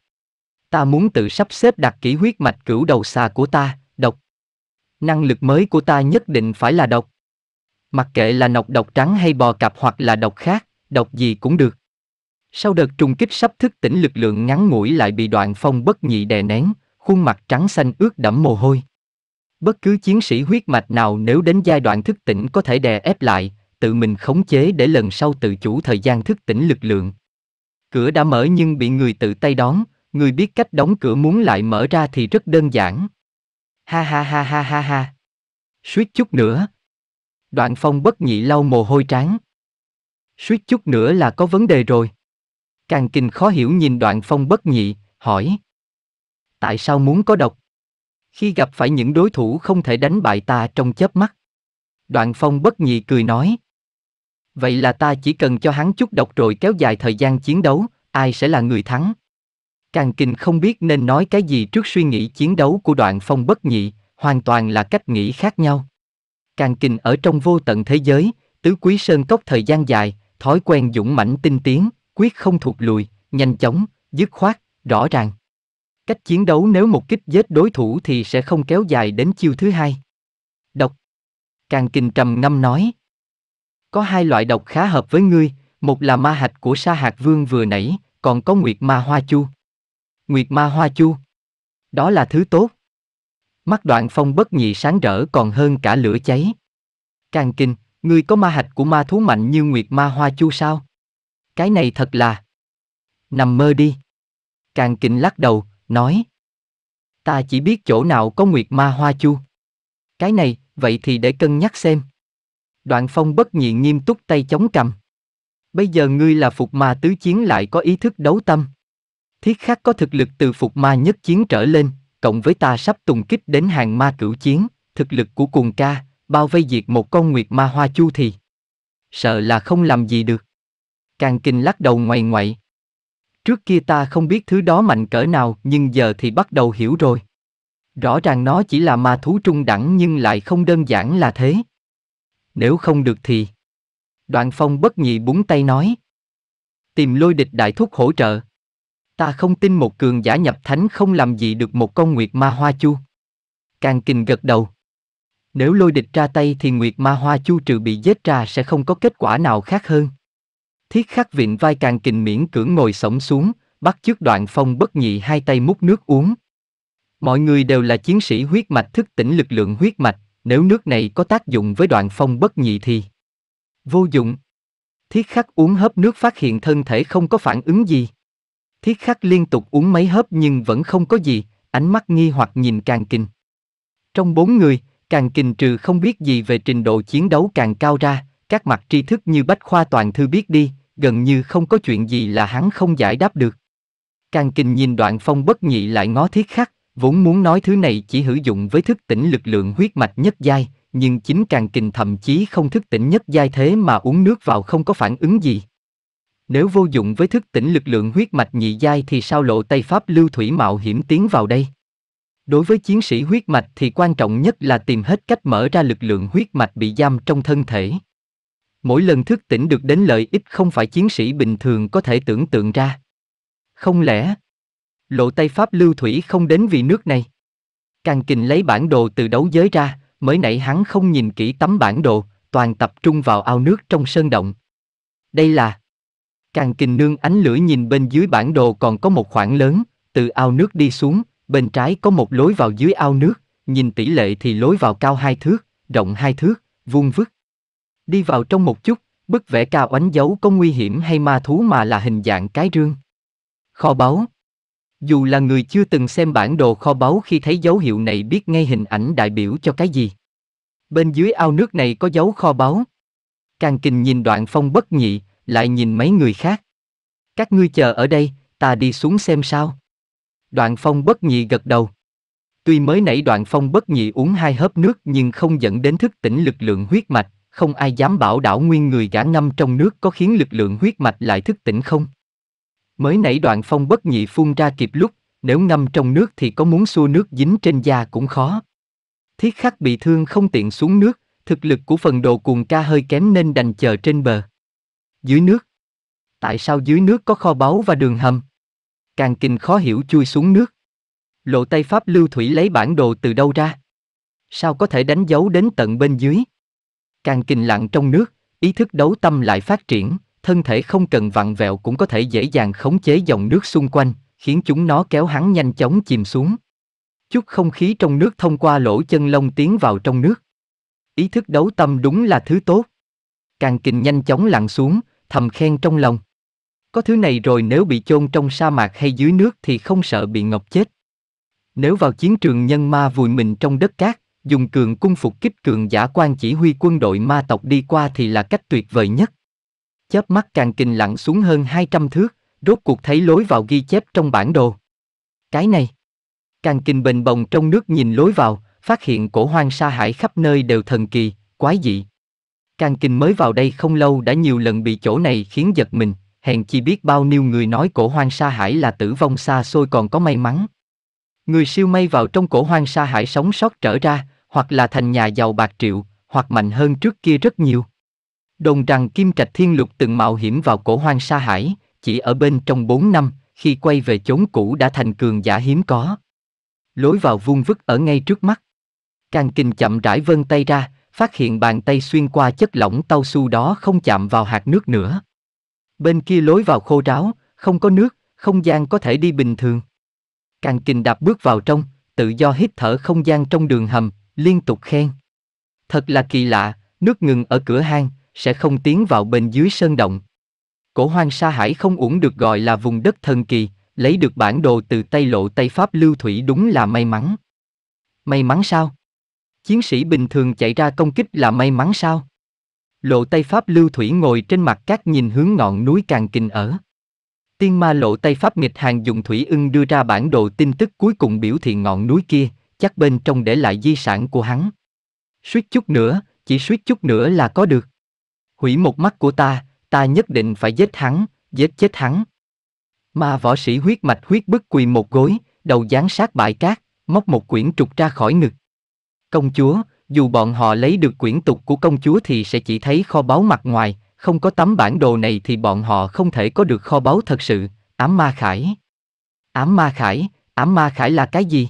Ta muốn tự sắp xếp đặt kỹ huyết mạch cửu đầu xa của ta, độc. Năng lực mới của ta nhất định phải là độc. Mặc kệ là nọc độc trắng hay bò cạp hoặc là độc khác, độc gì cũng được. Sau đợt trùng kích sắp thức tỉnh lực lượng ngắn ngủi lại bị đoạn phong bất nhị đè nén, khuôn mặt trắng xanh ướt đẫm mồ hôi. Bất cứ chiến sĩ huyết mạch nào nếu đến giai đoạn thức tỉnh có thể đè ép lại, tự mình khống chế để lần sau tự chủ thời gian thức tỉnh lực lượng. Cửa đã mở nhưng bị người tự tay đón, người biết cách đóng cửa muốn lại mở ra thì rất đơn giản. Ha ha ha ha ha ha. Suýt chút nữa. Đoạn phong bất nhị lau mồ hôi trán. Suýt chút nữa là có vấn đề rồi. Càng kinh khó hiểu nhìn đoạn phong bất nhị, hỏi. Tại sao muốn có độc? Khi gặp phải những đối thủ không thể đánh bại ta trong chớp mắt. Đoạn phong bất nhị cười nói. Vậy là ta chỉ cần cho hắn chút độc rồi kéo dài thời gian chiến đấu, ai sẽ là người thắng. Càng kinh không biết nên nói cái gì trước suy nghĩ chiến đấu của đoạn phong bất nhị, hoàn toàn là cách nghĩ khác nhau. Càng kinh ở trong vô tận thế giới, tứ quý sơn cốc thời gian dài, thói quen dũng mãnh tinh tiến, quyết không thụt lùi, nhanh chóng, dứt khoát, rõ ràng. Cách chiến đấu nếu một kích giết đối thủ thì sẽ không kéo dài đến chiêu thứ hai. Độc. Càng kinh trầm ngâm nói. Có hai loại độc khá hợp với ngươi, một là ma hạch của sa hạt vương vừa nãy, còn có nguyệt ma hoa chu. Nguyệt ma hoa chu. Đó là thứ tốt. Mắt đoạn phong bất nhị sáng rỡ còn hơn cả lửa cháy. Càng kinh, ngươi có ma hạch của ma thú mạnh như nguyệt ma hoa chu sao? Cái này thật là... Nằm mơ đi. Càng kinh lắc đầu, nói. Ta chỉ biết chỗ nào có nguyệt ma hoa chu. Cái này, vậy thì để cân nhắc xem. Đoạn phong bất nhị nghiêm túc tay chống cầm. Bây giờ ngươi là phục ma tứ chiến lại có ý thức đấu tâm. Thiết khắc có thực lực từ phục ma nhất chiến trở lên, cộng với ta sắp tùng kích đến hàng ma cửu chiến, thực lực của cuồng ca, bao vây diệt một con nguyệt ma hoa chu thì. Sợ là không làm gì được. Càng kinh lắc đầu ngoài ngoại. Trước kia ta không biết thứ đó mạnh cỡ nào nhưng giờ thì bắt đầu hiểu rồi. Rõ ràng nó chỉ là ma thú trung đẳng nhưng lại không đơn giản là thế. Nếu không được thì... Đoạn phong bất nhị búng tay nói. Tìm lôi địch đại thúc hỗ trợ. Ta không tin một cường giả nhập thánh không làm gì được một con nguyệt ma hoa chu. Càng kinh gật đầu. Nếu lôi địch ra tay thì nguyệt ma hoa chu trừ bị giết ra sẽ không có kết quả nào khác hơn. Thiết khắc vịn vai càng kình miễn cưỡng ngồi sổng xuống, bắt chước đoạn phong bất nhị hai tay múc nước uống. Mọi người đều là chiến sĩ huyết mạch thức tỉnh lực lượng huyết mạch, nếu nước này có tác dụng với đoạn phong bất nhị thì vô dụng. Thiết khắc uống hớp nước phát hiện thân thể không có phản ứng gì. Thiết khắc liên tục uống mấy hớp nhưng vẫn không có gì, ánh mắt nghi hoặc nhìn càng kình. Trong bốn người, càng kình trừ không biết gì về trình độ chiến đấu càng cao ra, các mặt tri thức như bách khoa toàn thư biết đi, gần như không có chuyện gì là hắn không giải đáp được. Càng kinh nhìn đoạn phong bất nhị lại ngó thiết khắc, vốn muốn nói thứ này chỉ hữu dụng với thức tỉnh lực lượng huyết mạch nhất giai, nhưng chính càng kinh thậm chí không thức tỉnh nhất giai thế mà uống nước vào không có phản ứng gì. Nếu vô dụng với thức tỉnh lực lượng huyết mạch nhị giai thì sao lộ tay Pháp lưu thủy mạo hiểm tiến vào đây? Đối với chiến sĩ huyết mạch thì quan trọng nhất là tìm hết cách mở ra lực lượng huyết mạch bị giam trong thân thể. Mỗi lần thức tỉnh được đến lợi ích không phải chiến sĩ bình thường có thể tưởng tượng ra. Không lẽ lộ tay Pháp lưu thủy không đến vì nước này? Càng kình lấy bản đồ từ đấu giới ra, mới nãy hắn không nhìn kỹ tấm bản đồ, toàn tập trung vào ao nước trong sơn động. Đây là Càng kình nương ánh lửa nhìn bên dưới bản đồ còn có một khoảng lớn, từ ao nước đi xuống, bên trái có một lối vào dưới ao nước, nhìn tỷ lệ thì lối vào cao hai thước, rộng hai thước, vuông vức. Đi vào trong một chút, bức vẽ cao ánh dấu có nguy hiểm hay ma thú mà là hình dạng cái rương. Kho báu Dù là người chưa từng xem bản đồ kho báu khi thấy dấu hiệu này biết ngay hình ảnh đại biểu cho cái gì. Bên dưới ao nước này có dấu kho báu. Càng kinh nhìn đoạn phong bất nhị, lại nhìn mấy người khác. Các ngươi chờ ở đây, ta đi xuống xem sao. Đoạn phong bất nhị gật đầu. Tuy mới nãy đoạn phong bất nhị uống hai hớp nước nhưng không dẫn đến thức tỉnh lực lượng huyết mạch, không ai dám bảo đảo nguyên người gã ngâm trong nước có khiến lực lượng huyết mạch lại thức tỉnh không. Mới nãy đoạn phong bất nhị phun ra kịp lúc, nếu ngâm trong nước thì có muốn xua nước dính trên da cũng khó. Thiết khắc bị thương không tiện xuống nước, thực lực của phần đồ cuồng ca hơi kém nên đành chờ trên bờ. Dưới nước. Tại sao dưới nước có kho báu và đường hầm? Càng kinh khó hiểu chui xuống nước. Lộ tay Pháp Lưu Thủy lấy bản đồ từ đâu ra? Sao có thể đánh dấu đến tận bên dưới? Càng kinh lặng trong nước, ý thức đấu tâm lại phát triển, thân thể không cần vặn vẹo cũng có thể dễ dàng khống chế dòng nước xung quanh, khiến chúng nó kéo hắn nhanh chóng chìm xuống. Chút không khí trong nước thông qua lỗ chân lông tiến vào trong nước. Ý thức đấu tâm đúng là thứ tốt. Càng kinh nhanh chóng lặn xuống, thầm khen trong lòng. Có thứ này rồi nếu bị chôn trong sa mạc hay dưới nước thì không sợ bị ngọc chết. Nếu vào chiến trường nhân ma vùi mình trong đất cát, dùng cường cung phục kích cường giả quan chỉ huy quân đội ma tộc đi qua thì là cách tuyệt vời nhất. Chớp mắt càng kinh lặng xuống hơn 200 thước, rốt cuộc thấy lối vào ghi chép trong bản đồ. Cái này. Càng kinh bền bồng trong nước nhìn lối vào, phát hiện cổ hoang sa hải khắp nơi đều thần kỳ, quái dị. Càng kinh mới vào đây không lâu đã nhiều lần bị chỗ này khiến giật mình, hèn chi biết bao nhiêu người nói cổ hoang sa hải là tử vong xa xôi còn có may mắn. Người siêu may vào trong cổ hoang sa hải sống sót trở ra, hoặc là thành nhà giàu bạc triệu, hoặc mạnh hơn trước kia rất nhiều. Đồn rằng Kim Trạch Thiên Lục từng mạo hiểm vào cổ hoang sa hải, chỉ ở bên trong 4 năm, khi quay về chốn cũ đã thành cường giả hiếm có. Lối vào vung vức ở ngay trước mắt. Càng kinh chậm rãi vân tay ra, phát hiện bàn tay xuyên qua chất lỏng tau su đó không chạm vào hạt nước nữa. Bên kia lối vào khô ráo, không có nước, không gian có thể đi bình thường. Càng kinh đạp bước vào trong, tự do hít thở không gian trong đường hầm, liên tục khen. Thật là kỳ lạ, nước ngừng ở cửa hang, sẽ không tiến vào bên dưới sơn động. Cổ hoang Sa Hải không uổng được gọi là vùng đất thần kỳ, lấy được bản đồ từ tay Lộ Tây Pháp Lưu Thủy đúng là may mắn. May mắn sao? Chiến sĩ bình thường chạy ra công kích là may mắn sao? Lộ Tây Pháp Lưu Thủy ngồi trên mặt cát nhìn hướng ngọn núi càng kinh ở. Tiên ma lộ Tây Pháp nghịch hàng dùng thủy ưng đưa ra bản đồ tin tức cuối cùng biểu thị ngọn núi kia, chắc bên trong để lại di sản của hắn. Suýt chút nữa, chỉ suýt chút nữa là có được. Hủy một mắt của ta, ta nhất định phải giết hắn, giết chết hắn. ma võ sĩ huyết mạch huyết bức quỳ một gối, đầu dán sát bãi cát, móc một quyển trục ra khỏi ngực. Công chúa, dù bọn họ lấy được quyển tục của công chúa thì sẽ chỉ thấy kho báu mặt ngoài, không có tấm bản đồ này thì bọn họ không thể có được kho báu thật sự, ám ma khải. Ám ma khải, ám ma khải là cái gì?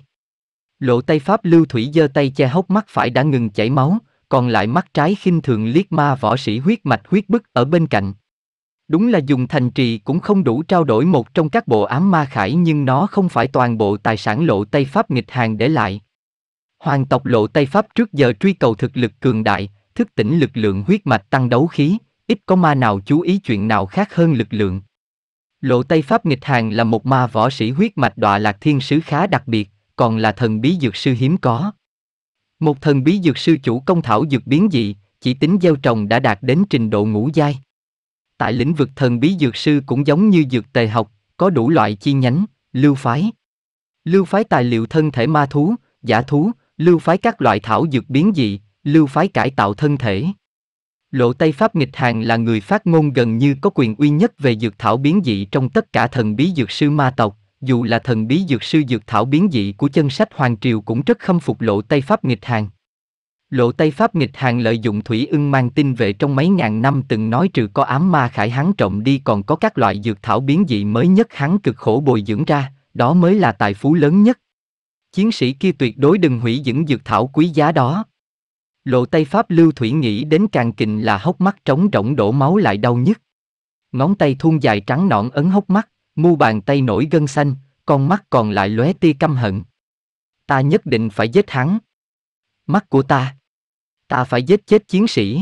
Lộ tay Pháp Lưu Thủy giơ tay che hốc mắt phải đã ngừng chảy máu, còn lại mắt trái khinh thường liếc ma võ sĩ huyết mạch huyết bức ở bên cạnh. Đúng là dùng thành trì cũng không đủ trao đổi một trong các bộ ám ma khải nhưng nó không phải toàn bộ tài sản lộ Tay Pháp nghịch hàng để lại. Hoàng tộc lộ Tay Pháp trước giờ truy cầu thực lực cường đại, thức tỉnh lực lượng huyết mạch tăng đấu khí, ít có ma nào chú ý chuyện nào khác hơn lực lượng. Lộ Tay Pháp nghịch hàng là một ma võ sĩ huyết mạch đọa lạc thiên sứ khá đặc biệt, còn là thần bí dược sư hiếm có. Một thần bí dược sư chủ công thảo dược biến dị, chỉ tính gieo trồng đã đạt đến trình độ ngũ giai. Tại lĩnh vực thần bí dược sư cũng giống như dược tề học, có đủ loại chi nhánh, lưu phái. Lưu phái tài liệu thân thể ma thú, giả thú, lưu phái các loại thảo dược biến dị, lưu phái cải tạo thân thể. Lộ Tây Pháp Nghịch Hàng là người phát ngôn gần như có quyền uy nhất về dược thảo biến dị trong tất cả thần bí dược sư ma tộc, dù là thần bí dược sư dược thảo biến dị của chân sách Hoàng Triều cũng rất khâm phục lộ Tây Pháp nghịch hàng. Lộ Tây Pháp nghịch hàng lợi dụng thủy ưng mang tin về trong mấy ngàn năm từng nói trừ có ám ma khải hắn trọng đi còn có các loại dược thảo biến dị mới nhất hắn cực khổ bồi dưỡng ra, đó mới là tài phú lớn nhất. Chiến sĩ kia tuyệt đối đừng hủy những dược thảo quý giá đó. Lộ Tây Pháp lưu thủy nghĩ đến càng kình là hốc mắt trống rỗng đổ máu lại đau nhất. Ngón tay thun dài trắng nõn ấn hốc mắt. Mu bàn tay nổi gân xanh, con mắt còn lại lóe tia căm hận. Ta nhất định phải giết hắn. Mắt của ta. Ta phải giết chết chiến sĩ.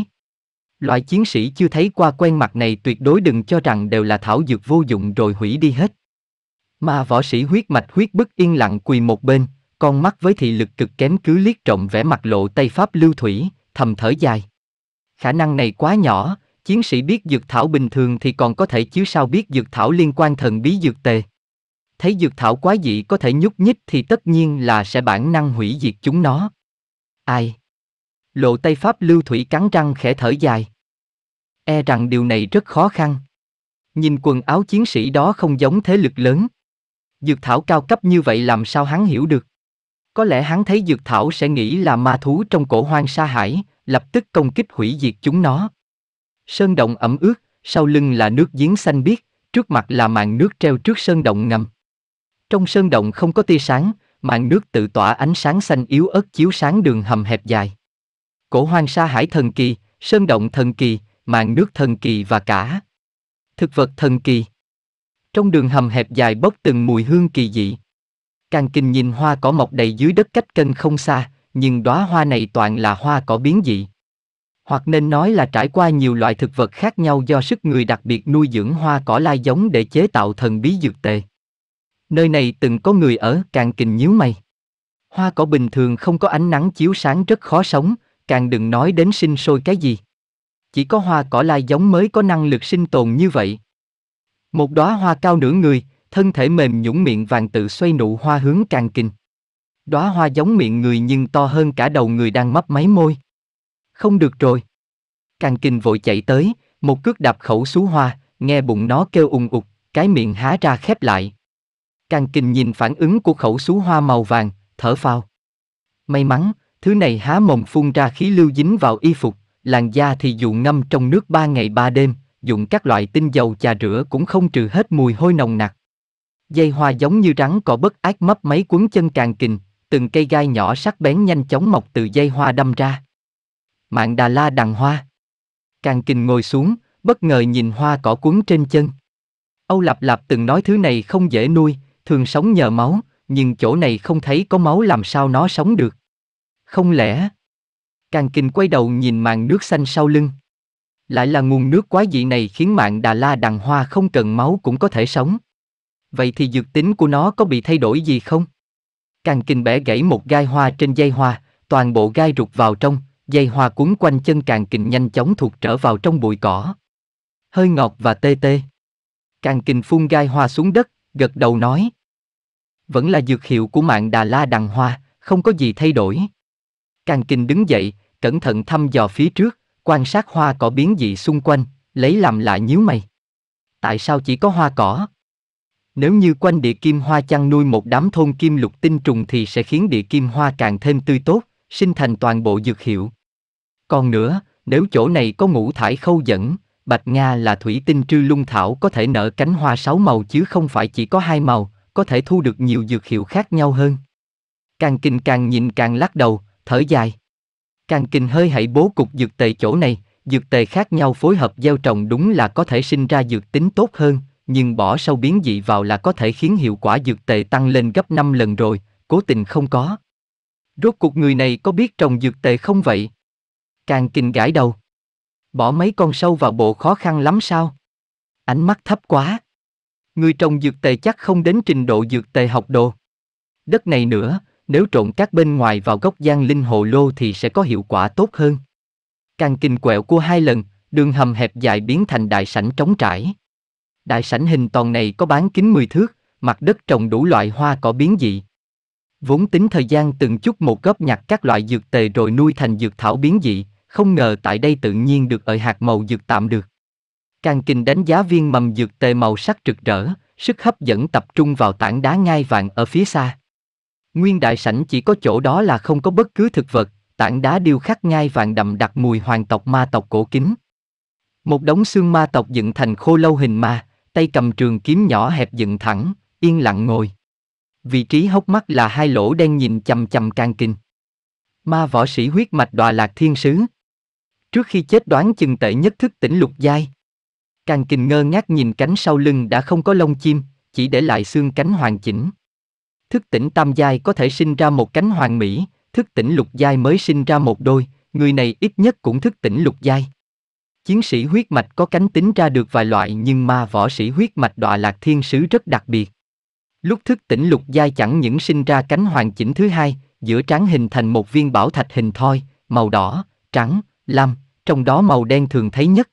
Loại chiến sĩ chưa thấy qua quen mặt này tuyệt đối đừng cho rằng đều là thảo dược vô dụng rồi hủy đi hết. Mà võ sĩ huyết mạch huyết bức yên lặng quỳ một bên, con mắt với thị lực cực kém cứ liếc trộm vẻ mặt lộ tay pháp lưu thủy, thầm thở dài. Khả năng này quá nhỏ, Chiến sĩ biết dược thảo bình thường thì còn có thể chứ sao biết dược thảo liên quan thần bí dược tề. Thấy dược thảo quái dị có thể nhúc nhích thì tất nhiên là sẽ bản năng hủy diệt chúng nó. Ai? Lộ tay Pháp Lưu Thủy cắn răng khẽ thở dài. E rằng điều này rất khó khăn. Nhìn quần áo chiến sĩ đó không giống thế lực lớn. Dược thảo cao cấp như vậy làm sao hắn hiểu được? Có lẽ hắn thấy dược thảo sẽ nghĩ là ma thú trong cổ hoang sa hải, lập tức công kích hủy diệt chúng nó. Sơn động ẩm ướt, sau lưng là nước giếng xanh biếc, trước mặt là màn nước treo trước sơn động ngầm. Trong sơn động không có tia sáng, màn nước tự tỏa ánh sáng xanh yếu ớt chiếu sáng đường hầm hẹp dài. Cổ hoang sa hải thần kỳ, sơn động thần kỳ, màn nước thần kỳ và cả thực vật thần kỳ. Trong đường hầm hẹp dài bốc từng mùi hương kỳ dị. Càng kinh nhìn hoa cỏ mọc đầy dưới đất cách kênh không xa, nhưng đóa hoa này toàn là hoa cỏ biến dị hoặc nên nói là trải qua nhiều loại thực vật khác nhau do sức người đặc biệt nuôi dưỡng hoa cỏ lai giống để chế tạo thần bí dược tề. Nơi này từng có người ở, càng kình nhíu mày. Hoa cỏ bình thường không có ánh nắng chiếu sáng rất khó sống, càng đừng nói đến sinh sôi cái gì. Chỉ có hoa cỏ lai giống mới có năng lực sinh tồn như vậy. Một đóa hoa cao nửa người, thân thể mềm nhũng miệng vàng tự xoay nụ hoa hướng càng kình. Đóa hoa giống miệng người nhưng to hơn cả đầu người đang mấp máy môi không được rồi. Càng kinh vội chạy tới, một cước đạp khẩu xú hoa, nghe bụng nó kêu ùng ục, cái miệng há ra khép lại. Càng kinh nhìn phản ứng của khẩu xú hoa màu vàng, thở phào. May mắn, thứ này há mồm phun ra khí lưu dính vào y phục, làn da thì dù ngâm trong nước ba ngày ba đêm, dùng các loại tinh dầu trà rửa cũng không trừ hết mùi hôi nồng nặc. Dây hoa giống như rắn cỏ bất ác mấp mấy cuốn chân càng kình, từng cây gai nhỏ sắc bén nhanh chóng mọc từ dây hoa đâm ra mạng Đà La đằng hoa. Càng kinh ngồi xuống, bất ngờ nhìn hoa cỏ cuốn trên chân. Âu Lạp Lạp từng nói thứ này không dễ nuôi, thường sống nhờ máu, nhưng chỗ này không thấy có máu làm sao nó sống được. Không lẽ... Càng kinh quay đầu nhìn màn nước xanh sau lưng. Lại là nguồn nước quá dị này khiến mạng Đà La đằng hoa không cần máu cũng có thể sống. Vậy thì dược tính của nó có bị thay đổi gì không? Càng kinh bẻ gãy một gai hoa trên dây hoa, toàn bộ gai rụt vào trong, dây hoa cuốn quanh chân càng kình nhanh chóng thuộc trở vào trong bụi cỏ. Hơi ngọt và tê tê. Càng kình phun gai hoa xuống đất, gật đầu nói. Vẫn là dược hiệu của mạng Đà La đằng hoa, không có gì thay đổi. Càng kình đứng dậy, cẩn thận thăm dò phía trước, quan sát hoa cỏ biến dị xung quanh, lấy làm lại nhíu mày. Tại sao chỉ có hoa cỏ? Nếu như quanh địa kim hoa chăn nuôi một đám thôn kim lục tinh trùng thì sẽ khiến địa kim hoa càng thêm tươi tốt, sinh thành toàn bộ dược hiệu. Còn nữa, nếu chỗ này có ngũ thải khâu dẫn, bạch nga là thủy tinh trư lung thảo có thể nở cánh hoa sáu màu chứ không phải chỉ có hai màu, có thể thu được nhiều dược hiệu khác nhau hơn. Càng kinh càng nhìn càng lắc đầu, thở dài. Càng kinh hơi hãy bố cục dược tề chỗ này, dược tề khác nhau phối hợp gieo trồng đúng là có thể sinh ra dược tính tốt hơn, nhưng bỏ sâu biến dị vào là có thể khiến hiệu quả dược tề tăng lên gấp 5 lần rồi, cố tình không có, Rốt cuộc người này có biết trồng dược tệ không vậy? Càng kinh gãi đầu. Bỏ mấy con sâu vào bộ khó khăn lắm sao? Ánh mắt thấp quá. Người trồng dược tề chắc không đến trình độ dược tề học đồ. Đất này nữa, nếu trộn các bên ngoài vào gốc gian linh hồ lô thì sẽ có hiệu quả tốt hơn. Càng kinh quẹo của hai lần, đường hầm hẹp dài biến thành đại sảnh trống trải. Đại sảnh hình toàn này có bán kính 10 thước, mặt đất trồng đủ loại hoa cỏ biến dị. Vốn tính thời gian từng chút một góp nhặt các loại dược tề rồi nuôi thành dược thảo biến dị, không ngờ tại đây tự nhiên được ở hạt màu dược tạm được. Càng kinh đánh giá viên mầm dược tề màu sắc rực rỡ, sức hấp dẫn tập trung vào tảng đá ngai vàng ở phía xa. Nguyên đại sảnh chỉ có chỗ đó là không có bất cứ thực vật, tảng đá điêu khắc ngai vàng đậm đặc mùi hoàng tộc ma tộc cổ kính. Một đống xương ma tộc dựng thành khô lâu hình ma, tay cầm trường kiếm nhỏ hẹp dựng thẳng, yên lặng ngồi. Vị trí hốc mắt là hai lỗ đen nhìn chầm chầm càng kinh. Ma võ sĩ huyết mạch đòa lạc thiên sứ. Trước khi chết đoán chừng tệ nhất thức tỉnh lục giai. Càng kinh ngơ ngác nhìn cánh sau lưng đã không có lông chim, chỉ để lại xương cánh hoàn chỉnh. Thức tỉnh tam giai có thể sinh ra một cánh hoàng mỹ, thức tỉnh lục giai mới sinh ra một đôi, người này ít nhất cũng thức tỉnh lục giai. Chiến sĩ huyết mạch có cánh tính ra được vài loại nhưng ma võ sĩ huyết mạch đọa lạc thiên sứ rất đặc biệt. Lúc thức tỉnh lục giai chẳng những sinh ra cánh hoàn chỉnh thứ hai, giữa trán hình thành một viên bảo thạch hình thoi, màu đỏ, trắng, lam, trong đó màu đen thường thấy nhất.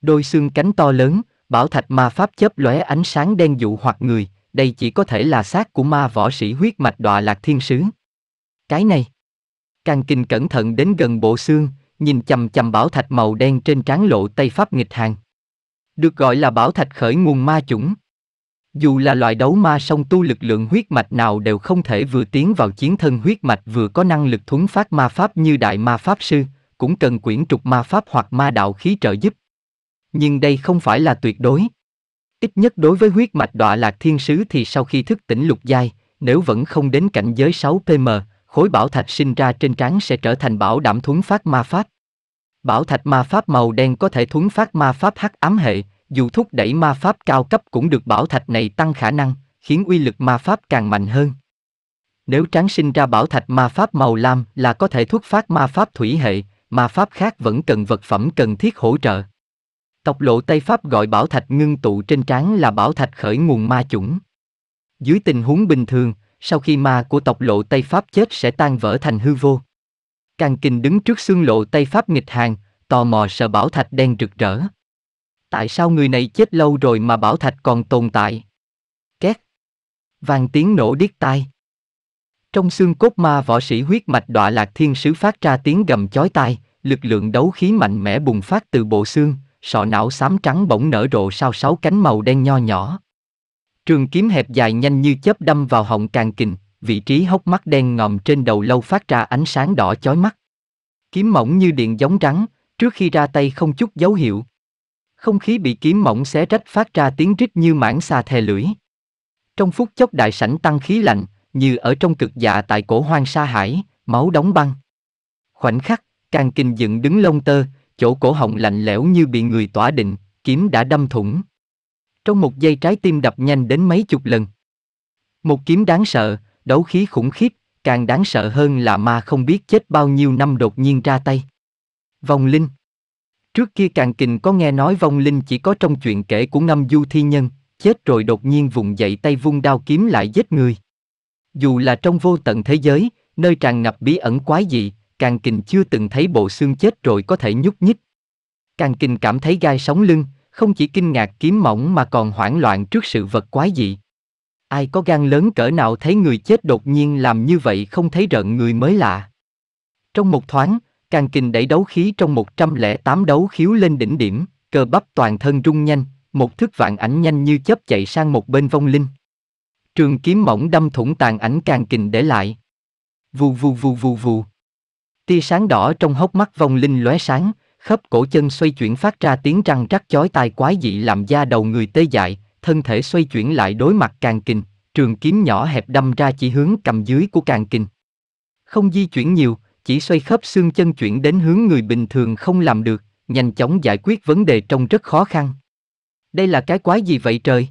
Đôi xương cánh to lớn, bảo thạch ma pháp chớp lóe ánh sáng đen dụ hoặc người, đây chỉ có thể là xác của ma võ sĩ huyết mạch đọa lạc thiên sứ. Cái này, càng kinh cẩn thận đến gần bộ xương, nhìn chầm chầm bảo thạch màu đen trên trán lộ tây pháp nghịch hàng. Được gọi là bảo thạch khởi nguồn ma chủng, dù là loại đấu ma song tu lực lượng huyết mạch nào đều không thể vừa tiến vào chiến thân huyết mạch vừa có năng lực thuấn phát ma pháp như đại ma pháp sư, cũng cần quyển trục ma pháp hoặc ma đạo khí trợ giúp. Nhưng đây không phải là tuyệt đối. Ít nhất đối với huyết mạch đọa lạc thiên sứ thì sau khi thức tỉnh lục giai, nếu vẫn không đến cảnh giới 6PM, khối bảo thạch sinh ra trên trán sẽ trở thành bảo đảm thuấn phát ma pháp. Bảo thạch ma pháp màu đen có thể thuấn phát ma pháp hắc ám hệ, dù thúc đẩy ma pháp cao cấp cũng được bảo thạch này tăng khả năng, khiến uy lực ma pháp càng mạnh hơn. Nếu tráng sinh ra bảo thạch ma pháp màu lam là có thể thúc phát ma pháp thủy hệ, ma pháp khác vẫn cần vật phẩm cần thiết hỗ trợ. Tộc lộ Tây Pháp gọi bảo thạch ngưng tụ trên trán là bảo thạch khởi nguồn ma chủng. Dưới tình huống bình thường, sau khi ma của tộc lộ Tây Pháp chết sẽ tan vỡ thành hư vô. Càng kinh đứng trước xương lộ Tây Pháp nghịch hàng, tò mò sợ bảo thạch đen rực rỡ. Tại sao người này chết lâu rồi mà bảo thạch còn tồn tại? Két. Vàng tiếng nổ điếc tai. Trong xương cốt ma võ sĩ huyết mạch đọa lạc thiên sứ phát ra tiếng gầm chói tai, lực lượng đấu khí mạnh mẽ bùng phát từ bộ xương, sọ não xám trắng bỗng nở rộ sau sáu cánh màu đen nho nhỏ. Trường kiếm hẹp dài nhanh như chớp đâm vào họng càng kình, vị trí hốc mắt đen ngòm trên đầu lâu phát ra ánh sáng đỏ chói mắt. Kiếm mỏng như điện giống rắn, trước khi ra tay không chút dấu hiệu, không khí bị kiếm mỏng xé rách phát ra tiếng rít như mảng xa thè lưỡi. Trong phút chốc đại sảnh tăng khí lạnh, như ở trong cực dạ tại cổ hoang sa hải, máu đóng băng. Khoảnh khắc, càng kinh dựng đứng lông tơ, chỗ cổ họng lạnh lẽo như bị người tỏa định, kiếm đã đâm thủng. Trong một giây trái tim đập nhanh đến mấy chục lần. Một kiếm đáng sợ, đấu khí khủng khiếp, càng đáng sợ hơn là ma không biết chết bao nhiêu năm đột nhiên ra tay. Vòng linh Trước kia càng kình có nghe nói vong linh chỉ có trong chuyện kể của ngâm du thi nhân, chết rồi đột nhiên vùng dậy tay vung đao kiếm lại giết người. Dù là trong vô tận thế giới, nơi tràn ngập bí ẩn quái dị, càng kình chưa từng thấy bộ xương chết rồi có thể nhúc nhích. Càng kình cảm thấy gai sóng lưng, không chỉ kinh ngạc kiếm mỏng mà còn hoảng loạn trước sự vật quái dị. Ai có gan lớn cỡ nào thấy người chết đột nhiên làm như vậy không thấy rợn người mới lạ. Trong một thoáng, Càng kình đẩy đấu khí trong 108 đấu khiếu lên đỉnh điểm, cơ bắp toàn thân rung nhanh, một thức vạn ảnh nhanh như chớp chạy sang một bên vong linh. Trường kiếm mỏng đâm thủng tàn ảnh càng kình để lại. Vù vù vù vù vù. Tia sáng đỏ trong hốc mắt vong linh lóe sáng, khớp cổ chân xoay chuyển phát ra tiếng răng rắc chói tai quái dị làm da đầu người tê dại, thân thể xoay chuyển lại đối mặt càng kình, trường kiếm nhỏ hẹp đâm ra chỉ hướng cầm dưới của càng kình. Không di chuyển nhiều, chỉ xoay khớp xương chân chuyển đến hướng người bình thường không làm được, nhanh chóng giải quyết vấn đề trông rất khó khăn. Đây là cái quái gì vậy trời?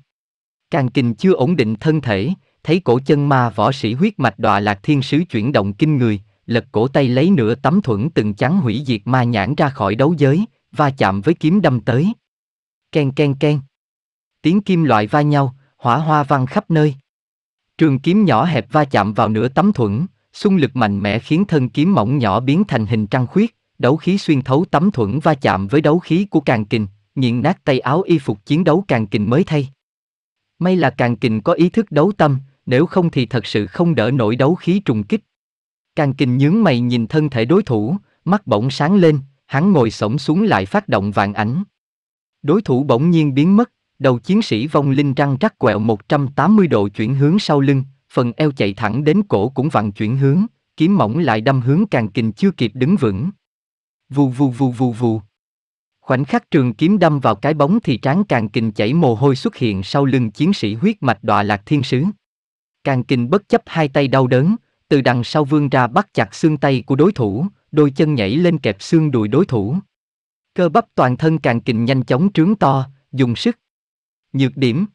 Càng kình chưa ổn định thân thể, thấy cổ chân ma võ sĩ huyết mạch đọa lạc thiên sứ chuyển động kinh người, lật cổ tay lấy nửa tấm thuẫn từng chắn hủy diệt ma nhãn ra khỏi đấu giới, va chạm với kiếm đâm tới. Ken ken ken. Tiếng kim loại va nhau, hỏa hoa văng khắp nơi. Trường kiếm nhỏ hẹp va chạm vào nửa tấm thuẫn, xung lực mạnh mẽ khiến thân kiếm mỏng nhỏ biến thành hình trăng khuyết, đấu khí xuyên thấu tấm thuẫn va chạm với đấu khí của càng kình, nghiền nát tay áo y phục chiến đấu càng kình mới thay. May là càng kình có ý thức đấu tâm, nếu không thì thật sự không đỡ nổi đấu khí trùng kích. Càng kình nhướng mày nhìn thân thể đối thủ, mắt bỗng sáng lên, hắn ngồi sổng xuống lại phát động vạn ảnh. Đối thủ bỗng nhiên biến mất, đầu chiến sĩ vong linh răng rắc quẹo 180 độ chuyển hướng sau lưng, phần eo chạy thẳng đến cổ cũng vặn chuyển hướng, kiếm mỏng lại đâm hướng càng kình chưa kịp đứng vững. Vù vù vù vù vù. Khoảnh khắc trường kiếm đâm vào cái bóng thì trán càng kình chảy mồ hôi xuất hiện sau lưng chiến sĩ huyết mạch đọa lạc thiên sứ. Càng kình bất chấp hai tay đau đớn, từ đằng sau vương ra bắt chặt xương tay của đối thủ, đôi chân nhảy lên kẹp xương đùi đối thủ. Cơ bắp toàn thân càng kình nhanh chóng trướng to, dùng sức. Nhược điểm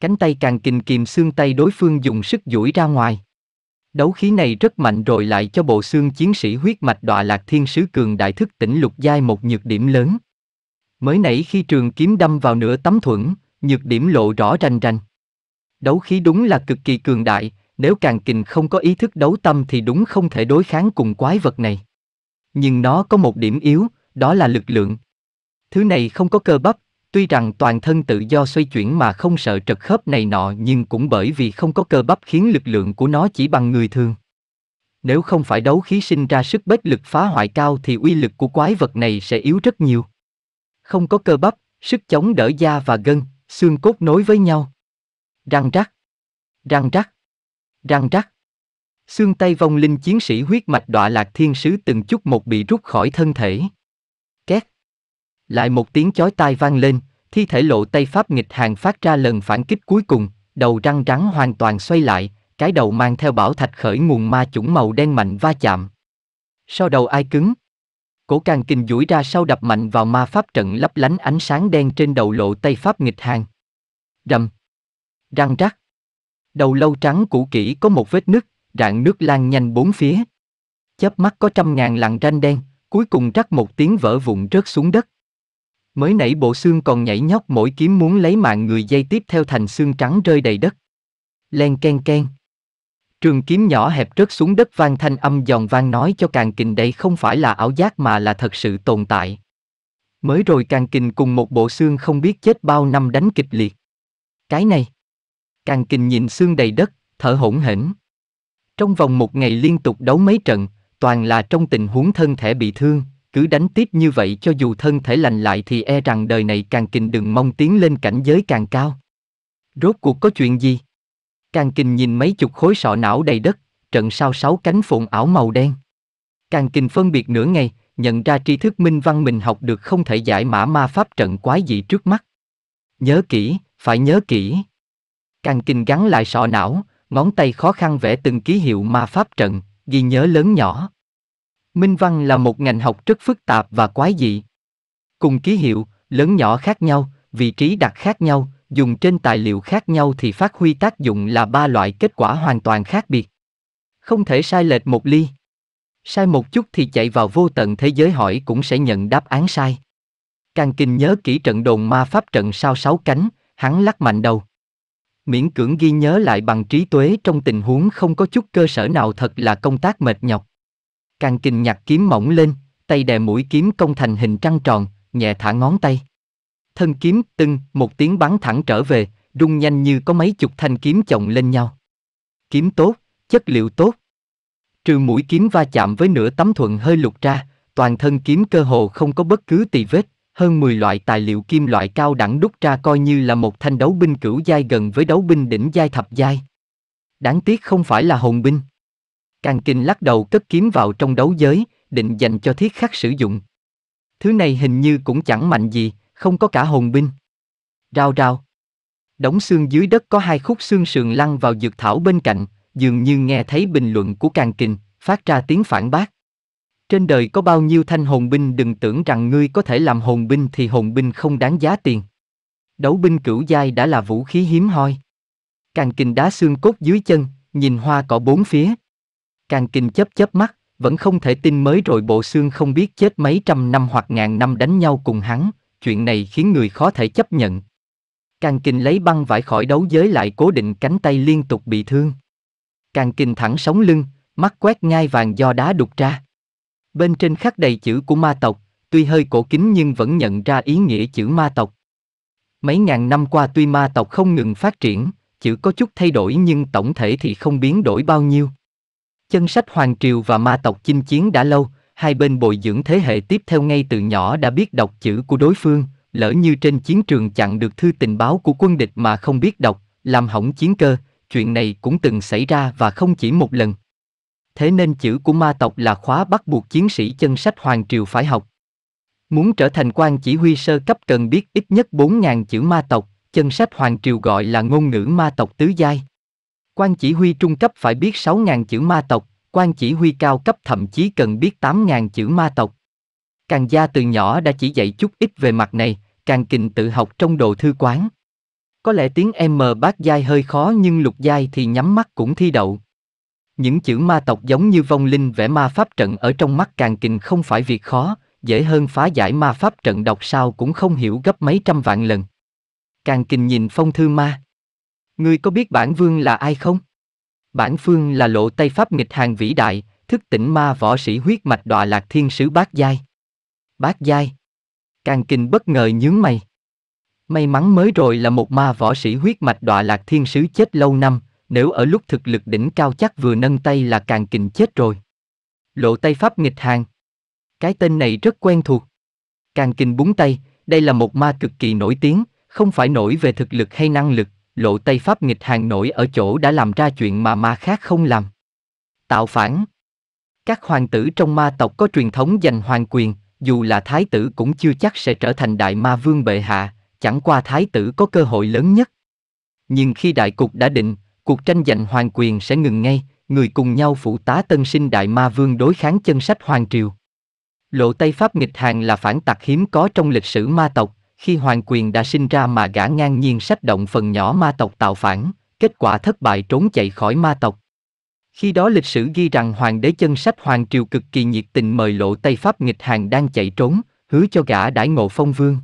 Cánh tay càng kình kìm xương tay đối phương dùng sức duỗi ra ngoài. Đấu khí này rất mạnh rồi lại cho bộ xương chiến sĩ huyết mạch đọa lạc thiên sứ cường đại thức tỉnh lục giai một nhược điểm lớn. Mới nãy khi trường kiếm đâm vào nửa tấm thuẫn, nhược điểm lộ rõ ranh ranh Đấu khí đúng là cực kỳ cường đại, nếu càng kình không có ý thức đấu tâm thì đúng không thể đối kháng cùng quái vật này. Nhưng nó có một điểm yếu, đó là lực lượng. Thứ này không có cơ bắp, Tuy rằng toàn thân tự do xoay chuyển mà không sợ trật khớp này nọ nhưng cũng bởi vì không có cơ bắp khiến lực lượng của nó chỉ bằng người thường. Nếu không phải đấu khí sinh ra sức bết lực phá hoại cao thì uy lực của quái vật này sẽ yếu rất nhiều. Không có cơ bắp, sức chống đỡ da và gân, xương cốt nối với nhau. Răng rắc, răng rắc, răng rắc. Xương tay vong linh chiến sĩ huyết mạch đọa lạc thiên sứ từng chút một bị rút khỏi thân thể. Lại một tiếng chói tai vang lên, thi thể lộ tay Pháp nghịch hàng phát ra lần phản kích cuối cùng, đầu răng rắn hoàn toàn xoay lại, cái đầu mang theo bảo thạch khởi nguồn ma chủng màu đen mạnh va chạm. Sau đầu ai cứng? Cổ càng kinh duỗi ra sau đập mạnh vào ma pháp trận lấp lánh ánh sáng đen trên đầu lộ tay Pháp nghịch hàng. Rầm. Răng rắc. Đầu lâu trắng cũ kỹ có một vết nứt, rạn nước lan nhanh bốn phía. Chớp mắt có trăm ngàn làn ranh đen, cuối cùng rắc một tiếng vỡ vụn rớt xuống đất mới nảy bộ xương còn nhảy nhóc mỗi kiếm muốn lấy mạng người dây tiếp theo thành xương trắng rơi đầy đất. Len ken ken. Trường kiếm nhỏ hẹp rớt xuống đất vang thanh âm giòn vang nói cho càng kình đây không phải là ảo giác mà là thật sự tồn tại. Mới rồi càng kình cùng một bộ xương không biết chết bao năm đánh kịch liệt. Cái này. Càng kình nhìn xương đầy đất, thở hổn hển. Trong vòng một ngày liên tục đấu mấy trận, toàn là trong tình huống thân thể bị thương, cứ đánh tiếp như vậy cho dù thân thể lành lại thì e rằng đời này càng kình đừng mong tiến lên cảnh giới càng cao. Rốt cuộc có chuyện gì? Càng kình nhìn mấy chục khối sọ não đầy đất, trận sau sáu cánh phồn ảo màu đen. Càng kình phân biệt nửa ngày, nhận ra tri thức minh văn mình học được không thể giải mã ma pháp trận quái dị trước mắt. Nhớ kỹ, phải nhớ kỹ. Càng Kình gắn lại sọ não, ngón tay khó khăn vẽ từng ký hiệu ma pháp trận, ghi nhớ lớn nhỏ. Minh văn là một ngành học rất phức tạp và quái dị. Cùng ký hiệu, lớn nhỏ khác nhau, vị trí đặt khác nhau, dùng trên tài liệu khác nhau thì phát huy tác dụng là ba loại kết quả hoàn toàn khác biệt. Không thể sai lệch một ly. Sai một chút thì chạy vào vô tận thế giới hỏi cũng sẽ nhận đáp án sai. Càng kinh nhớ kỹ trận đồn ma pháp trận sao sáu cánh, hắn lắc mạnh đầu. Miễn cưỡng ghi nhớ lại bằng trí tuế trong tình huống không có chút cơ sở nào thật là công tác mệt nhọc. Càng kình nhặt kiếm mỏng lên, tay đè mũi kiếm công thành hình trăng tròn, nhẹ thả ngón tay. Thân kiếm tưng một tiếng bắn thẳng trở về, rung nhanh như có mấy chục thanh kiếm chồng lên nhau. Kiếm tốt, chất liệu tốt. Trừ mũi kiếm va chạm với nửa tấm thuận hơi lục ra, toàn thân kiếm cơ hồ không có bất cứ tì vết, hơn 10 loại tài liệu kim loại cao đẳng đúc ra coi như là một thanh đấu binh cửu giai gần với đấu binh đỉnh giai thập giai. Đáng tiếc không phải là hồn binh. Càng kinh lắc đầu cất kiếm vào trong đấu giới, định dành cho thiết khắc sử dụng. Thứ này hình như cũng chẳng mạnh gì, không có cả hồn binh. Rao rao. Đống xương dưới đất có hai khúc xương sườn lăn vào dược thảo bên cạnh, dường như nghe thấy bình luận của càng kình, phát ra tiếng phản bác. Trên đời có bao nhiêu thanh hồn binh đừng tưởng rằng ngươi có thể làm hồn binh thì hồn binh không đáng giá tiền. Đấu binh cửu giai đã là vũ khí hiếm hoi. Càng kình đá xương cốt dưới chân, nhìn hoa cỏ bốn phía. Càng kinh chớp chớp mắt, vẫn không thể tin mới rồi bộ xương không biết chết mấy trăm năm hoặc ngàn năm đánh nhau cùng hắn, chuyện này khiến người khó thể chấp nhận. Càng kinh lấy băng vải khỏi đấu giới lại cố định cánh tay liên tục bị thương. Càng kinh thẳng sống lưng, mắt quét ngai vàng do đá đục ra. Bên trên khắc đầy chữ của ma tộc, tuy hơi cổ kính nhưng vẫn nhận ra ý nghĩa chữ ma tộc. Mấy ngàn năm qua tuy ma tộc không ngừng phát triển, chữ có chút thay đổi nhưng tổng thể thì không biến đổi bao nhiêu. Chân sách Hoàng Triều và ma tộc chinh chiến đã lâu, hai bên bồi dưỡng thế hệ tiếp theo ngay từ nhỏ đã biết đọc chữ của đối phương, lỡ như trên chiến trường chặn được thư tình báo của quân địch mà không biết đọc, làm hỏng chiến cơ, chuyện này cũng từng xảy ra và không chỉ một lần. Thế nên chữ của ma tộc là khóa bắt buộc chiến sĩ chân sách Hoàng Triều phải học. Muốn trở thành quan chỉ huy sơ cấp cần biết ít nhất 4.000 chữ ma tộc, chân sách Hoàng Triều gọi là ngôn ngữ ma tộc tứ giai. Quan chỉ huy trung cấp phải biết 6.000 chữ ma tộc, quan chỉ huy cao cấp thậm chí cần biết 8.000 chữ ma tộc. Càng gia từ nhỏ đã chỉ dạy chút ít về mặt này, càng kình tự học trong đồ thư quán. Có lẽ tiếng M bát giai hơi khó nhưng lục giai thì nhắm mắt cũng thi đậu. Những chữ ma tộc giống như vong linh vẽ ma pháp trận ở trong mắt càng kình không phải việc khó, dễ hơn phá giải ma pháp trận đọc sao cũng không hiểu gấp mấy trăm vạn lần. Càng kình nhìn phong thư ma. Ngươi có biết bản vương là ai không? Bản phương là lộ Tây Pháp nghịch hàng vĩ đại, thức tỉnh ma võ sĩ huyết mạch đọa lạc thiên sứ bát giai. Bát giai. Càng kinh bất ngờ nhướng mày. May mắn mới rồi là một ma võ sĩ huyết mạch đọa lạc thiên sứ chết lâu năm, nếu ở lúc thực lực đỉnh cao chắc vừa nâng tay là càng kình chết rồi. Lộ Tây Pháp nghịch hàng. Cái tên này rất quen thuộc. Càng kình búng tay, đây là một ma cực kỳ nổi tiếng, không phải nổi về thực lực hay năng lực, lộ tây pháp nghịch hàng nổi ở chỗ đã làm ra chuyện mà ma khác không làm. Tạo phản Các hoàng tử trong ma tộc có truyền thống giành hoàng quyền, dù là thái tử cũng chưa chắc sẽ trở thành đại ma vương bệ hạ, chẳng qua thái tử có cơ hội lớn nhất. Nhưng khi đại cục đã định, cuộc tranh giành hoàng quyền sẽ ngừng ngay, người cùng nhau phụ tá tân sinh đại ma vương đối kháng chân sách hoàng triều. Lộ Tây Pháp nghịch hàng là phản tặc hiếm có trong lịch sử ma tộc, khi hoàng quyền đã sinh ra mà gã ngang nhiên sách động phần nhỏ ma tộc tạo phản, kết quả thất bại trốn chạy khỏi ma tộc. Khi đó lịch sử ghi rằng hoàng đế chân sách hoàng triều cực kỳ nhiệt tình mời lộ Tây Pháp nghịch hàng đang chạy trốn, hứa cho gã đãi ngộ phong vương.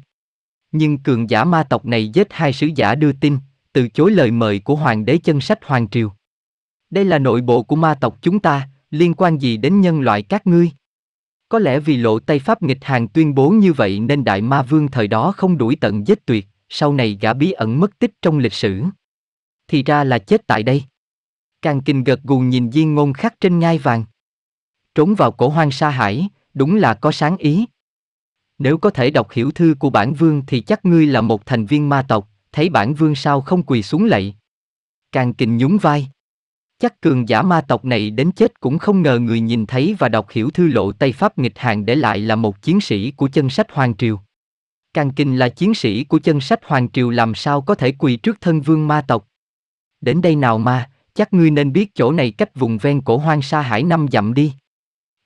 Nhưng cường giả ma tộc này giết hai sứ giả đưa tin, từ chối lời mời của hoàng đế chân sách hoàng triều. Đây là nội bộ của ma tộc chúng ta, liên quan gì đến nhân loại các ngươi? Có lẽ vì lộ Tây Pháp nghịch hàng tuyên bố như vậy nên Đại Ma Vương thời đó không đuổi tận giết tuyệt, sau này gã bí ẩn mất tích trong lịch sử. Thì ra là chết tại đây. Càng kinh gật gù nhìn viên ngôn khắc trên ngai vàng. Trốn vào cổ hoang sa hải, đúng là có sáng ý. Nếu có thể đọc hiểu thư của bản vương thì chắc ngươi là một thành viên ma tộc, thấy bản vương sao không quỳ xuống lạy. Càng kình nhún vai. Chắc cường giả ma tộc này đến chết cũng không ngờ người nhìn thấy và đọc hiểu thư lộ Tây Pháp nghịch hàng để lại là một chiến sĩ của chân sách Hoàng Triều. Càng kinh là chiến sĩ của chân sách Hoàng Triều làm sao có thể quỳ trước thân vương ma tộc. Đến đây nào ma, chắc ngươi nên biết chỗ này cách vùng ven cổ hoang sa hải năm dặm đi.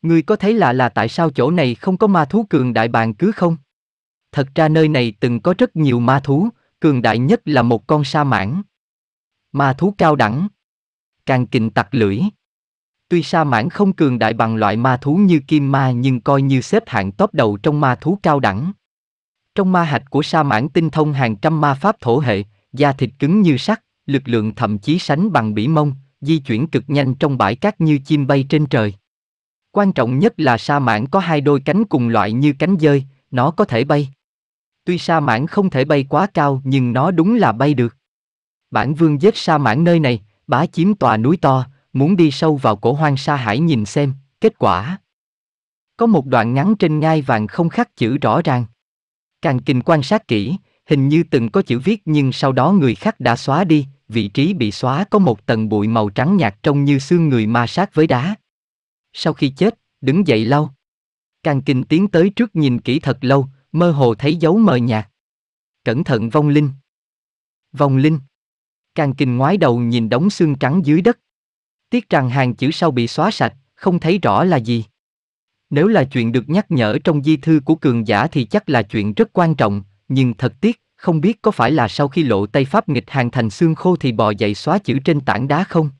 Ngươi có thấy lạ là tại sao chỗ này không có ma thú cường đại bàn cứ không? Thật ra nơi này từng có rất nhiều ma thú, cường đại nhất là một con sa mãng. Ma thú cao đẳng, càng kình tặc lưỡi. Tuy sa mãn không cường đại bằng loại ma thú như kim ma nhưng coi như xếp hạng top đầu trong ma thú cao đẳng. Trong ma hạch của sa mãn tinh thông hàng trăm ma pháp thổ hệ, da thịt cứng như sắt, lực lượng thậm chí sánh bằng bỉ mông, di chuyển cực nhanh trong bãi cát như chim bay trên trời. Quan trọng nhất là sa mãn có hai đôi cánh cùng loại như cánh dơi, nó có thể bay. Tuy sa mãn không thể bay quá cao nhưng nó đúng là bay được. Bản vương giết sa mãn nơi này, bá chiếm tòa núi to, muốn đi sâu vào cổ hoang sa hải nhìn xem, kết quả. Có một đoạn ngắn trên ngai vàng không khắc chữ rõ ràng. Càng kinh quan sát kỹ, hình như từng có chữ viết nhưng sau đó người khác đã xóa đi, vị trí bị xóa có một tầng bụi màu trắng nhạt trông như xương người ma sát với đá. Sau khi chết, đứng dậy lâu Càng kinh tiến tới trước nhìn kỹ thật lâu, mơ hồ thấy dấu mờ nhạt. Cẩn thận vong linh. Vong linh. Càng kinh ngoái đầu nhìn đống xương trắng dưới đất. Tiếc rằng hàng chữ sau bị xóa sạch, không thấy rõ là gì. Nếu là chuyện được nhắc nhở trong di thư của cường giả thì chắc là chuyện rất quan trọng, nhưng thật tiếc, không biết có phải là sau khi lộ tay Pháp nghịch hàng thành xương khô thì bò dậy xóa chữ trên tảng đá không?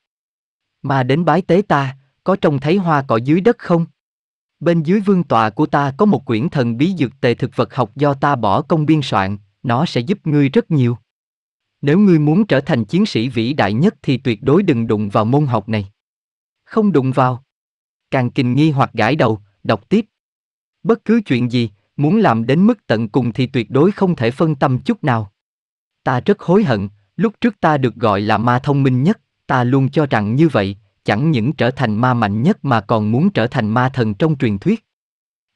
Mà đến bái tế ta, có trông thấy hoa cỏ dưới đất không? Bên dưới vương tọa của ta có một quyển thần bí dược tề thực vật học do ta bỏ công biên soạn, nó sẽ giúp ngươi rất nhiều. Nếu ngươi muốn trở thành chiến sĩ vĩ đại nhất thì tuyệt đối đừng đụng vào môn học này. Không đụng vào. Càng kinh nghi hoặc gãi đầu, đọc tiếp. Bất cứ chuyện gì, muốn làm đến mức tận cùng thì tuyệt đối không thể phân tâm chút nào. Ta rất hối hận, lúc trước ta được gọi là ma thông minh nhất, ta luôn cho rằng như vậy, chẳng những trở thành ma mạnh nhất mà còn muốn trở thành ma thần trong truyền thuyết.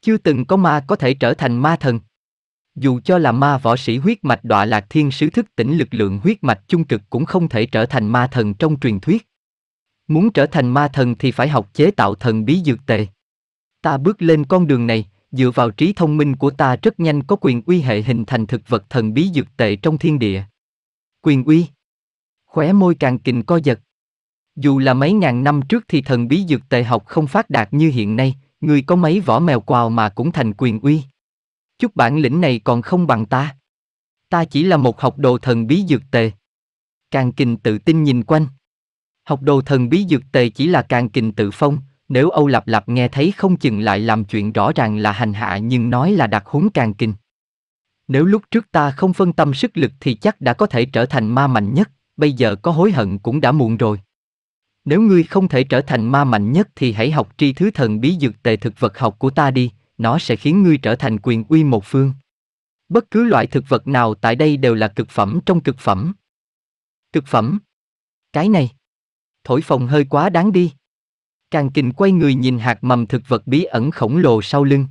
Chưa từng có ma có thể trở thành ma thần. Dù cho là ma võ sĩ huyết mạch đọa lạc thiên sứ thức tỉnh lực lượng huyết mạch chung cực cũng không thể trở thành ma thần trong truyền thuyết. Muốn trở thành ma thần thì phải học chế tạo thần bí dược tề. Ta bước lên con đường này, dựa vào trí thông minh của ta rất nhanh có quyền uy hệ hình thành thực vật thần bí dược tệ trong thiên địa. Quyền uy. Khóe môi càng kình co giật. Dù là mấy ngàn năm trước thì thần bí dược tệ học không phát đạt như hiện nay, người có mấy vỏ mèo quào mà cũng thành quyền uy chút bản lĩnh này còn không bằng ta. Ta chỉ là một học đồ thần bí dược tề. Càng kình tự tin nhìn quanh. Học đồ thần bí dược tề chỉ là càng kình tự phong, nếu Âu Lạp Lạp nghe thấy không chừng lại làm chuyện rõ ràng là hành hạ nhưng nói là đặt huống càng kình. Nếu lúc trước ta không phân tâm sức lực thì chắc đã có thể trở thành ma mạnh nhất, bây giờ có hối hận cũng đã muộn rồi. Nếu ngươi không thể trở thành ma mạnh nhất thì hãy học tri thứ thần bí dược tề thực vật học của ta đi, nó sẽ khiến ngươi trở thành quyền uy một phương. Bất cứ loại thực vật nào tại đây đều là cực phẩm trong cực phẩm. Cực phẩm? Cái này? Thổi phồng hơi quá đáng đi. Càng kình quay người nhìn hạt mầm thực vật bí ẩn khổng lồ sau lưng.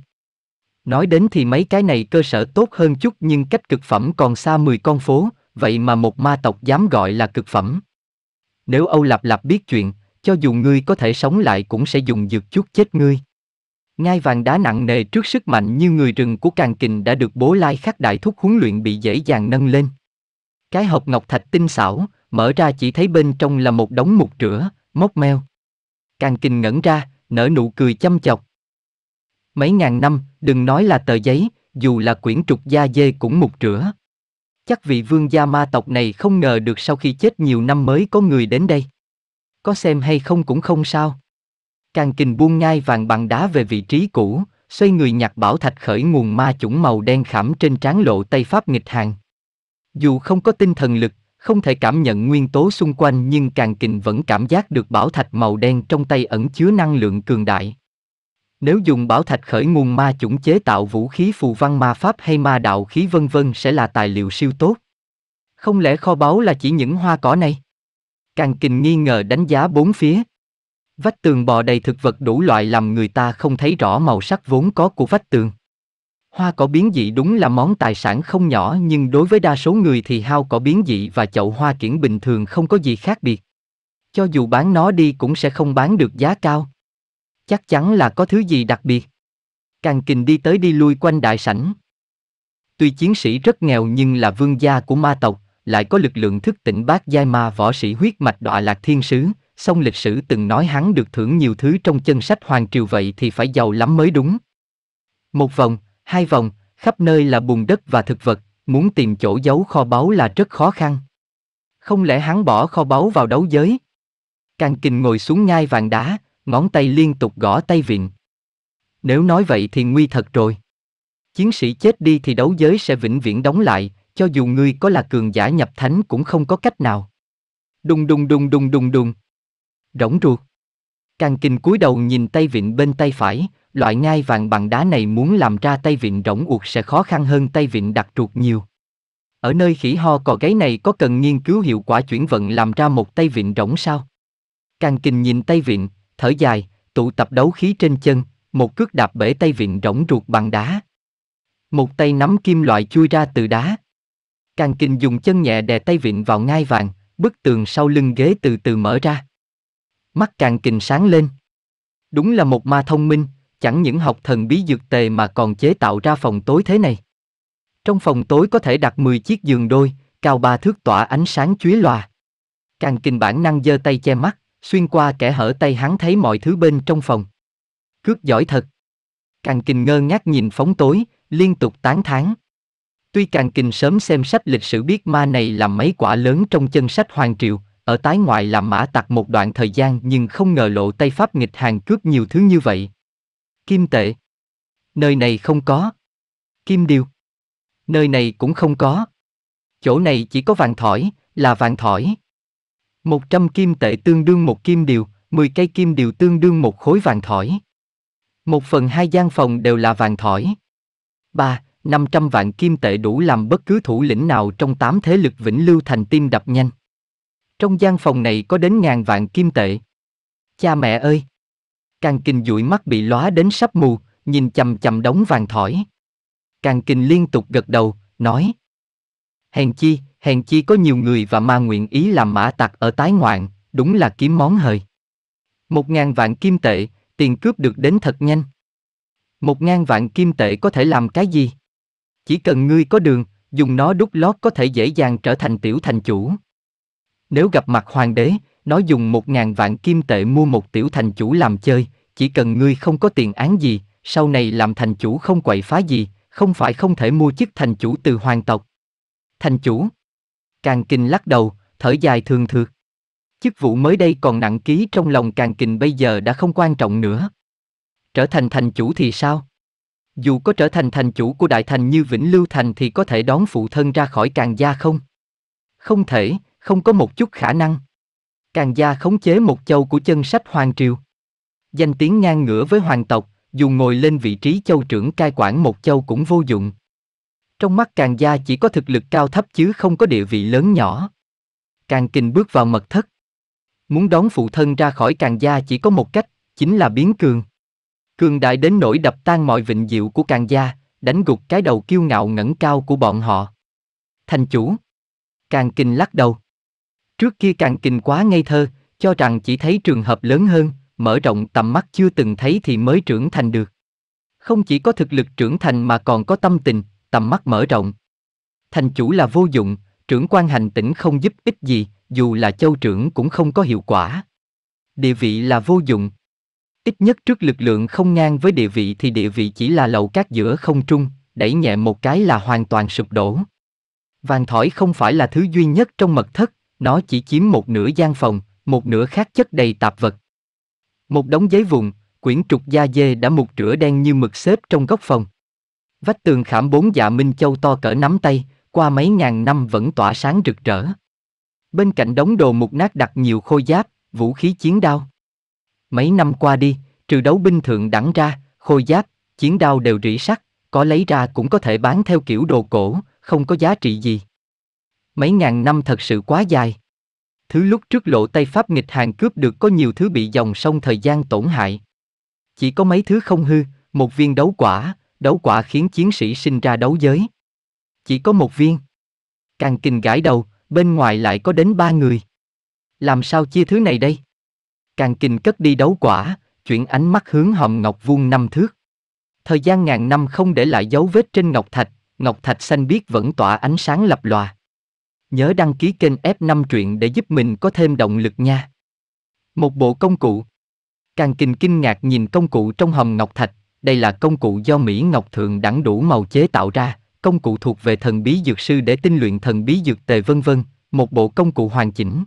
Nói đến thì mấy cái này cơ sở tốt hơn chút nhưng cách cực phẩm còn xa 10 con phố, vậy mà một ma tộc dám gọi là cực phẩm. Nếu Âu Lạp Lạp biết chuyện, cho dù ngươi có thể sống lại cũng sẽ dùng dược chút chết ngươi. Ngai vàng đá nặng nề trước sức mạnh như người rừng của càng kình đã được bố lai khắc đại thúc huấn luyện bị dễ dàng nâng lên. Cái hộp ngọc thạch tinh xảo, mở ra chỉ thấy bên trong là một đống mục rửa, mốc meo. Càng kình ngẩn ra, nở nụ cười chăm chọc. Mấy ngàn năm, đừng nói là tờ giấy, dù là quyển trục da dê cũng mục rửa. Chắc vị vương gia ma tộc này không ngờ được sau khi chết nhiều năm mới có người đến đây. Có xem hay không cũng không sao. Càng kình buông ngai vàng bằng đá về vị trí cũ, xoay người nhặt bảo thạch khởi nguồn ma chủng màu đen khảm trên trán lộ tây pháp nghịch hàng. Dù không có tinh thần lực, không thể cảm nhận nguyên tố xung quanh nhưng càng kình vẫn cảm giác được bảo thạch màu đen trong tay ẩn chứa năng lượng cường đại. Nếu dùng bảo thạch khởi nguồn ma chủng chế tạo vũ khí phù văn ma pháp hay ma đạo khí vân vân sẽ là tài liệu siêu tốt. Không lẽ kho báu là chỉ những hoa cỏ này? Càng kình nghi ngờ đánh giá bốn phía, Vách tường bò đầy thực vật đủ loại làm người ta không thấy rõ màu sắc vốn có của vách tường. Hoa cỏ biến dị đúng là món tài sản không nhỏ nhưng đối với đa số người thì hao cỏ biến dị và chậu hoa kiển bình thường không có gì khác biệt. Cho dù bán nó đi cũng sẽ không bán được giá cao. Chắc chắn là có thứ gì đặc biệt. Càng kình đi tới đi lui quanh đại sảnh. Tuy chiến sĩ rất nghèo nhưng là vương gia của ma tộc, lại có lực lượng thức tỉnh bát giai ma võ sĩ huyết mạch đọa lạc thiên sứ, song lịch sử từng nói hắn được thưởng nhiều thứ trong chân sách hoàng triều vậy thì phải giàu lắm mới đúng. Một vòng, hai vòng, khắp nơi là bùn đất và thực vật, muốn tìm chỗ giấu kho báu là rất khó khăn. Không lẽ hắn bỏ kho báu vào đấu giới? Càng kình ngồi xuống ngai vàng đá, ngón tay liên tục gõ tay vịn. Nếu nói vậy thì nguy thật rồi. Chiến sĩ chết đi thì đấu giới sẽ vĩnh viễn đóng lại, cho dù ngươi có là cường giả nhập thánh cũng không có cách nào. Đùng đùng đùng đùng đùng đùng, rỗng ruột. Càng kinh cúi đầu nhìn tay vịn bên tay phải, loại ngai vàng bằng đá này muốn làm ra tay vịn rỗng uột sẽ khó khăn hơn tay vịn đặt ruột nhiều. Ở nơi khỉ ho cò gáy này có cần nghiên cứu hiệu quả chuyển vận làm ra một tay vịn rỗng sao? Càng kinh nhìn tay vịn, thở dài, tụ tập đấu khí trên chân, một cước đạp bể tay vịn rỗng ruột bằng đá. Một tay nắm kim loại chui ra từ đá. Càng kinh dùng chân nhẹ đè tay vịn vào ngai vàng, bức tường sau lưng ghế từ từ mở ra mắt càng kình sáng lên. Đúng là một ma thông minh, chẳng những học thần bí dược tề mà còn chế tạo ra phòng tối thế này. Trong phòng tối có thể đặt 10 chiếc giường đôi, cao ba thước tỏa ánh sáng chúa lòa. Càng kình bản năng giơ tay che mắt, xuyên qua kẻ hở tay hắn thấy mọi thứ bên trong phòng. Cước giỏi thật. Càng kình ngơ ngác nhìn phóng tối, liên tục tán thán. Tuy càng kình sớm xem sách lịch sử biết ma này làm mấy quả lớn trong chân sách hoàng triều ở tái ngoại làm mã tặc một đoạn thời gian nhưng không ngờ lộ tay Pháp nghịch hàng cướp nhiều thứ như vậy. Kim tệ. Nơi này không có. Kim điều. Nơi này cũng không có. Chỗ này chỉ có vàng thỏi, là vàng thỏi. 100 kim tệ tương đương một kim điều, 10 cây kim điều tương đương một khối vàng thỏi. Một phần hai gian phòng đều là vàng thỏi. 3. 500 vạn kim tệ đủ làm bất cứ thủ lĩnh nào trong tám thế lực vĩnh lưu thành tim đập nhanh. Trong gian phòng này có đến ngàn vạn kim tệ. Cha mẹ ơi! Càng kinh dụi mắt bị lóa đến sắp mù, nhìn chầm chầm đống vàng thỏi. Càng kinh liên tục gật đầu, nói. Hèn chi, hèn chi có nhiều người và ma nguyện ý làm mã tặc ở tái ngoạn, đúng là kiếm món hời. Một ngàn vạn kim tệ, tiền cướp được đến thật nhanh. Một ngàn vạn kim tệ có thể làm cái gì? Chỉ cần ngươi có đường, dùng nó đúc lót có thể dễ dàng trở thành tiểu thành chủ. Nếu gặp mặt hoàng đế, nó dùng một ngàn vạn kim tệ mua một tiểu thành chủ làm chơi, chỉ cần ngươi không có tiền án gì, sau này làm thành chủ không quậy phá gì, không phải không thể mua chức thành chủ từ hoàng tộc. Thành chủ. Càng kinh lắc đầu, thở dài thường thượt. Chức vụ mới đây còn nặng ký trong lòng càng kình bây giờ đã không quan trọng nữa. Trở thành thành chủ thì sao? Dù có trở thành thành chủ của đại thành như Vĩnh Lưu Thành thì có thể đón phụ thân ra khỏi càng gia không? Không thể, không có một chút khả năng. Càng gia khống chế một châu của chân sách Hoàng Triều. Danh tiếng ngang ngửa với hoàng tộc, dù ngồi lên vị trí châu trưởng cai quản một châu cũng vô dụng. Trong mắt càng gia chỉ có thực lực cao thấp chứ không có địa vị lớn nhỏ. Càng kình bước vào mật thất. Muốn đón phụ thân ra khỏi càng gia chỉ có một cách, chính là biến cường. Cường đại đến nỗi đập tan mọi vịnh diệu của càng gia, đánh gục cái đầu kiêu ngạo ngẩng cao của bọn họ. Thành chủ. Càng kinh lắc đầu. Trước kia càng kinh quá ngây thơ, cho rằng chỉ thấy trường hợp lớn hơn, mở rộng tầm mắt chưa từng thấy thì mới trưởng thành được. Không chỉ có thực lực trưởng thành mà còn có tâm tình, tầm mắt mở rộng. Thành chủ là vô dụng, trưởng quan hành tỉnh không giúp ích gì, dù là châu trưởng cũng không có hiệu quả. Địa vị là vô dụng. Ít nhất trước lực lượng không ngang với địa vị thì địa vị chỉ là lầu cát giữa không trung, đẩy nhẹ một cái là hoàn toàn sụp đổ. Vàng thỏi không phải là thứ duy nhất trong mật thất, nó chỉ chiếm một nửa gian phòng, một nửa khác chất đầy tạp vật. Một đống giấy vùng, quyển trục da dê đã mục rửa đen như mực xếp trong góc phòng. Vách tường khảm bốn dạ minh châu to cỡ nắm tay, qua mấy ngàn năm vẫn tỏa sáng rực rỡ. Bên cạnh đống đồ mục nát đặt nhiều khôi giáp, vũ khí chiến đao. Mấy năm qua đi, trừ đấu binh thượng đẳng ra, khôi giáp, chiến đao đều rỉ sắt, có lấy ra cũng có thể bán theo kiểu đồ cổ, không có giá trị gì mấy ngàn năm thật sự quá dài. Thứ lúc trước lộ tay Pháp nghịch hàng cướp được có nhiều thứ bị dòng sông thời gian tổn hại. Chỉ có mấy thứ không hư, một viên đấu quả, đấu quả khiến chiến sĩ sinh ra đấu giới. Chỉ có một viên. Càng kinh gãi đầu, bên ngoài lại có đến ba người. Làm sao chia thứ này đây? Càng kinh cất đi đấu quả, chuyển ánh mắt hướng hòm ngọc vuông năm thước. Thời gian ngàn năm không để lại dấu vết trên ngọc thạch, ngọc thạch xanh biếc vẫn tỏa ánh sáng lập lòa. Nhớ đăng ký kênh F5 truyện để giúp mình có thêm động lực nha. Một bộ công cụ. Càng kinh kinh ngạc nhìn công cụ trong hầm ngọc thạch, đây là công cụ do Mỹ Ngọc Thượng đẳng đủ màu chế tạo ra, công cụ thuộc về thần bí dược sư để tinh luyện thần bí dược tề vân vân, một bộ công cụ hoàn chỉnh.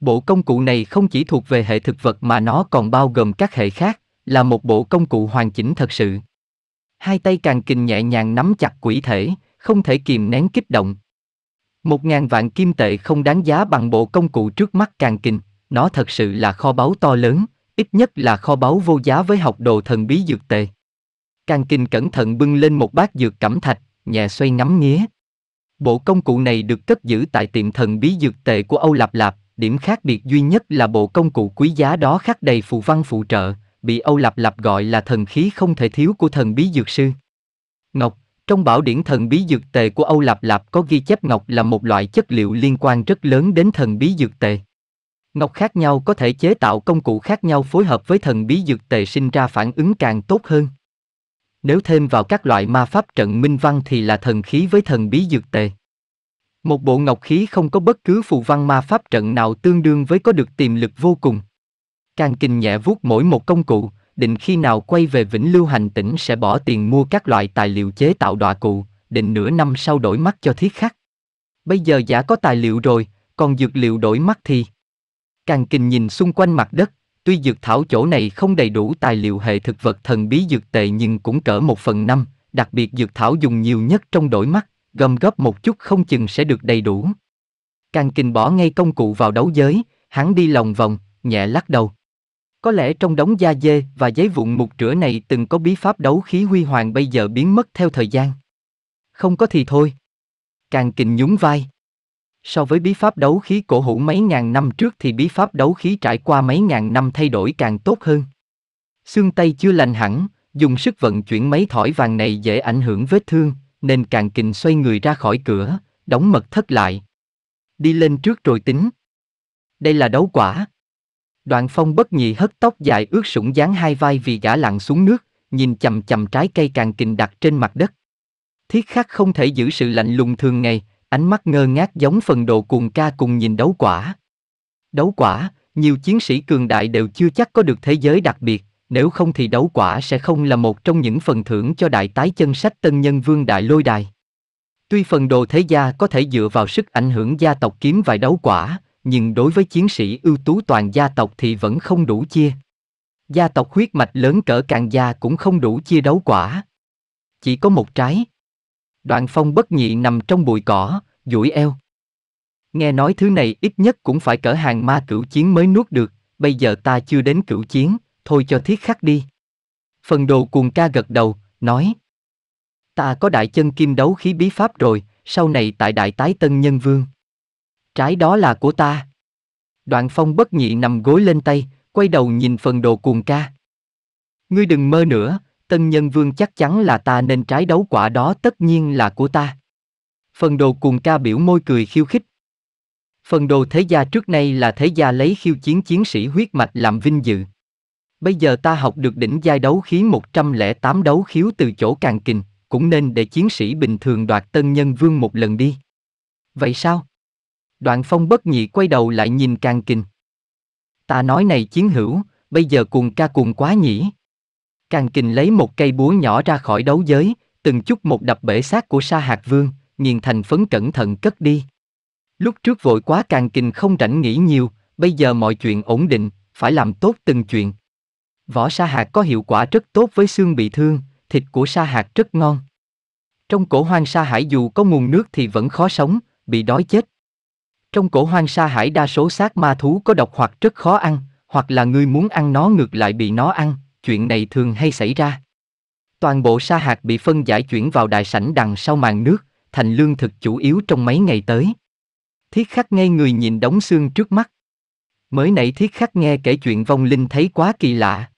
Bộ công cụ này không chỉ thuộc về hệ thực vật mà nó còn bao gồm các hệ khác, là một bộ công cụ hoàn chỉnh thật sự. Hai tay càng kình nhẹ nhàng nắm chặt quỷ thể, không thể kìm nén kích động. Một ngàn vạn kim tệ không đáng giá bằng bộ công cụ trước mắt càng kinh, nó thật sự là kho báu to lớn, ít nhất là kho báu vô giá với học đồ thần bí dược tề. Càng kinh cẩn thận bưng lên một bát dược cẩm thạch, nhẹ xoay ngắm nghía. Bộ công cụ này được cất giữ tại tiệm thần bí dược tệ của Âu Lạp Lạp, điểm khác biệt duy nhất là bộ công cụ quý giá đó khắc đầy phù văn phụ trợ, bị Âu Lạp Lạp gọi là thần khí không thể thiếu của thần bí dược sư. Ngọc, trong bảo điển thần bí dược tề của Âu Lạp Lạp có ghi chép ngọc là một loại chất liệu liên quan rất lớn đến thần bí dược tề. Ngọc khác nhau có thể chế tạo công cụ khác nhau phối hợp với thần bí dược tề sinh ra phản ứng càng tốt hơn. Nếu thêm vào các loại ma pháp trận minh văn thì là thần khí với thần bí dược tề. Một bộ ngọc khí không có bất cứ phù văn ma pháp trận nào tương đương với có được tiềm lực vô cùng. Càng kinh nhẹ vuốt mỗi một công cụ, định khi nào quay về Vĩnh Lưu hành tỉnh sẽ bỏ tiền mua các loại tài liệu chế tạo đọa cụ, định nửa năm sau đổi mắt cho thiết khắc. Bây giờ giả có tài liệu rồi, còn dược liệu đổi mắt thì... Càng kình nhìn xung quanh mặt đất, tuy dược thảo chỗ này không đầy đủ tài liệu hệ thực vật thần bí dược tệ nhưng cũng cỡ một phần năm, đặc biệt dược thảo dùng nhiều nhất trong đổi mắt, gom góp một chút không chừng sẽ được đầy đủ. Càng kình bỏ ngay công cụ vào đấu giới, hắn đi lòng vòng, nhẹ lắc đầu. Có lẽ trong đống da dê và giấy vụn mục rửa này từng có bí pháp đấu khí huy hoàng bây giờ biến mất theo thời gian. Không có thì thôi. Càng kình nhún vai. So với bí pháp đấu khí cổ hủ mấy ngàn năm trước thì bí pháp đấu khí trải qua mấy ngàn năm thay đổi càng tốt hơn. Xương tay chưa lành hẳn, dùng sức vận chuyển mấy thỏi vàng này dễ ảnh hưởng vết thương, nên càng kình xoay người ra khỏi cửa, đóng mật thất lại. Đi lên trước rồi tính. Đây là đấu quả. Đoạn phong bất nhị hất tóc dài ướt sũng dán hai vai vì gã lặn xuống nước, nhìn chầm chầm trái cây càng kình đặt trên mặt đất. Thiết khắc không thể giữ sự lạnh lùng thường ngày, ánh mắt ngơ ngác giống phần đồ cuồng ca cùng nhìn đấu quả. Đấu quả, nhiều chiến sĩ cường đại đều chưa chắc có được thế giới đặc biệt, nếu không thì đấu quả sẽ không là một trong những phần thưởng cho đại tái chân sách tân nhân vương đại lôi đài. Tuy phần đồ thế gia có thể dựa vào sức ảnh hưởng gia tộc kiếm vài đấu quả, nhưng đối với chiến sĩ ưu tú toàn gia tộc thì vẫn không đủ chia. Gia tộc huyết mạch lớn cỡ càng gia cũng không đủ chia đấu quả. Chỉ có một trái. Đoạn phong bất nhị nằm trong bụi cỏ, duỗi eo. Nghe nói thứ này ít nhất cũng phải cỡ hàng ma cửu chiến mới nuốt được, bây giờ ta chưa đến cửu chiến, thôi cho thiết khắc đi. Phần đồ cuồng ca gật đầu, nói. Ta có đại chân kim đấu khí bí pháp rồi, sau này tại đại tái tân nhân vương. Cái đó là của ta. Đoạn phong bất nhị nằm gối lên tay, quay đầu nhìn phần đồ cuồng ca. Ngươi đừng mơ nữa, tân nhân vương chắc chắn là ta nên trái đấu quả đó tất nhiên là của ta. Phần đồ cuồng ca biểu môi cười khiêu khích. Phần đồ thế gia trước nay là thế gia lấy khiêu chiến chiến sĩ huyết mạch làm vinh dự. Bây giờ ta học được đỉnh giai đấu khí 108 đấu khiếu từ chỗ càng kình, cũng nên để chiến sĩ bình thường đoạt tân nhân vương một lần đi. Vậy sao? Đoạn phong bất nhị quay đầu lại nhìn càng kinh. Ta nói này chiến hữu, bây giờ cuồng ca cuồng quá nhỉ. Càng kinh lấy một cây búa nhỏ ra khỏi đấu giới, từng chút một đập bể xác của sa hạt vương, nghiền thành phấn cẩn thận cất đi. Lúc trước vội quá càng kinh không rảnh nghĩ nhiều, bây giờ mọi chuyện ổn định, phải làm tốt từng chuyện. Vỏ sa hạt có hiệu quả rất tốt với xương bị thương, thịt của sa hạt rất ngon. Trong cổ hoang sa hải dù có nguồn nước thì vẫn khó sống, bị đói chết. Trong cổ hoang sa hải đa số xác ma thú có độc hoặc rất khó ăn, hoặc là người muốn ăn nó ngược lại bị nó ăn, chuyện này thường hay xảy ra. Toàn bộ sa hạt bị phân giải chuyển vào đại sảnh đằng sau màn nước, thành lương thực chủ yếu trong mấy ngày tới. Thiết khắc ngay người nhìn đống xương trước mắt. Mới nãy thiết khắc nghe kể chuyện vong linh thấy quá kỳ lạ.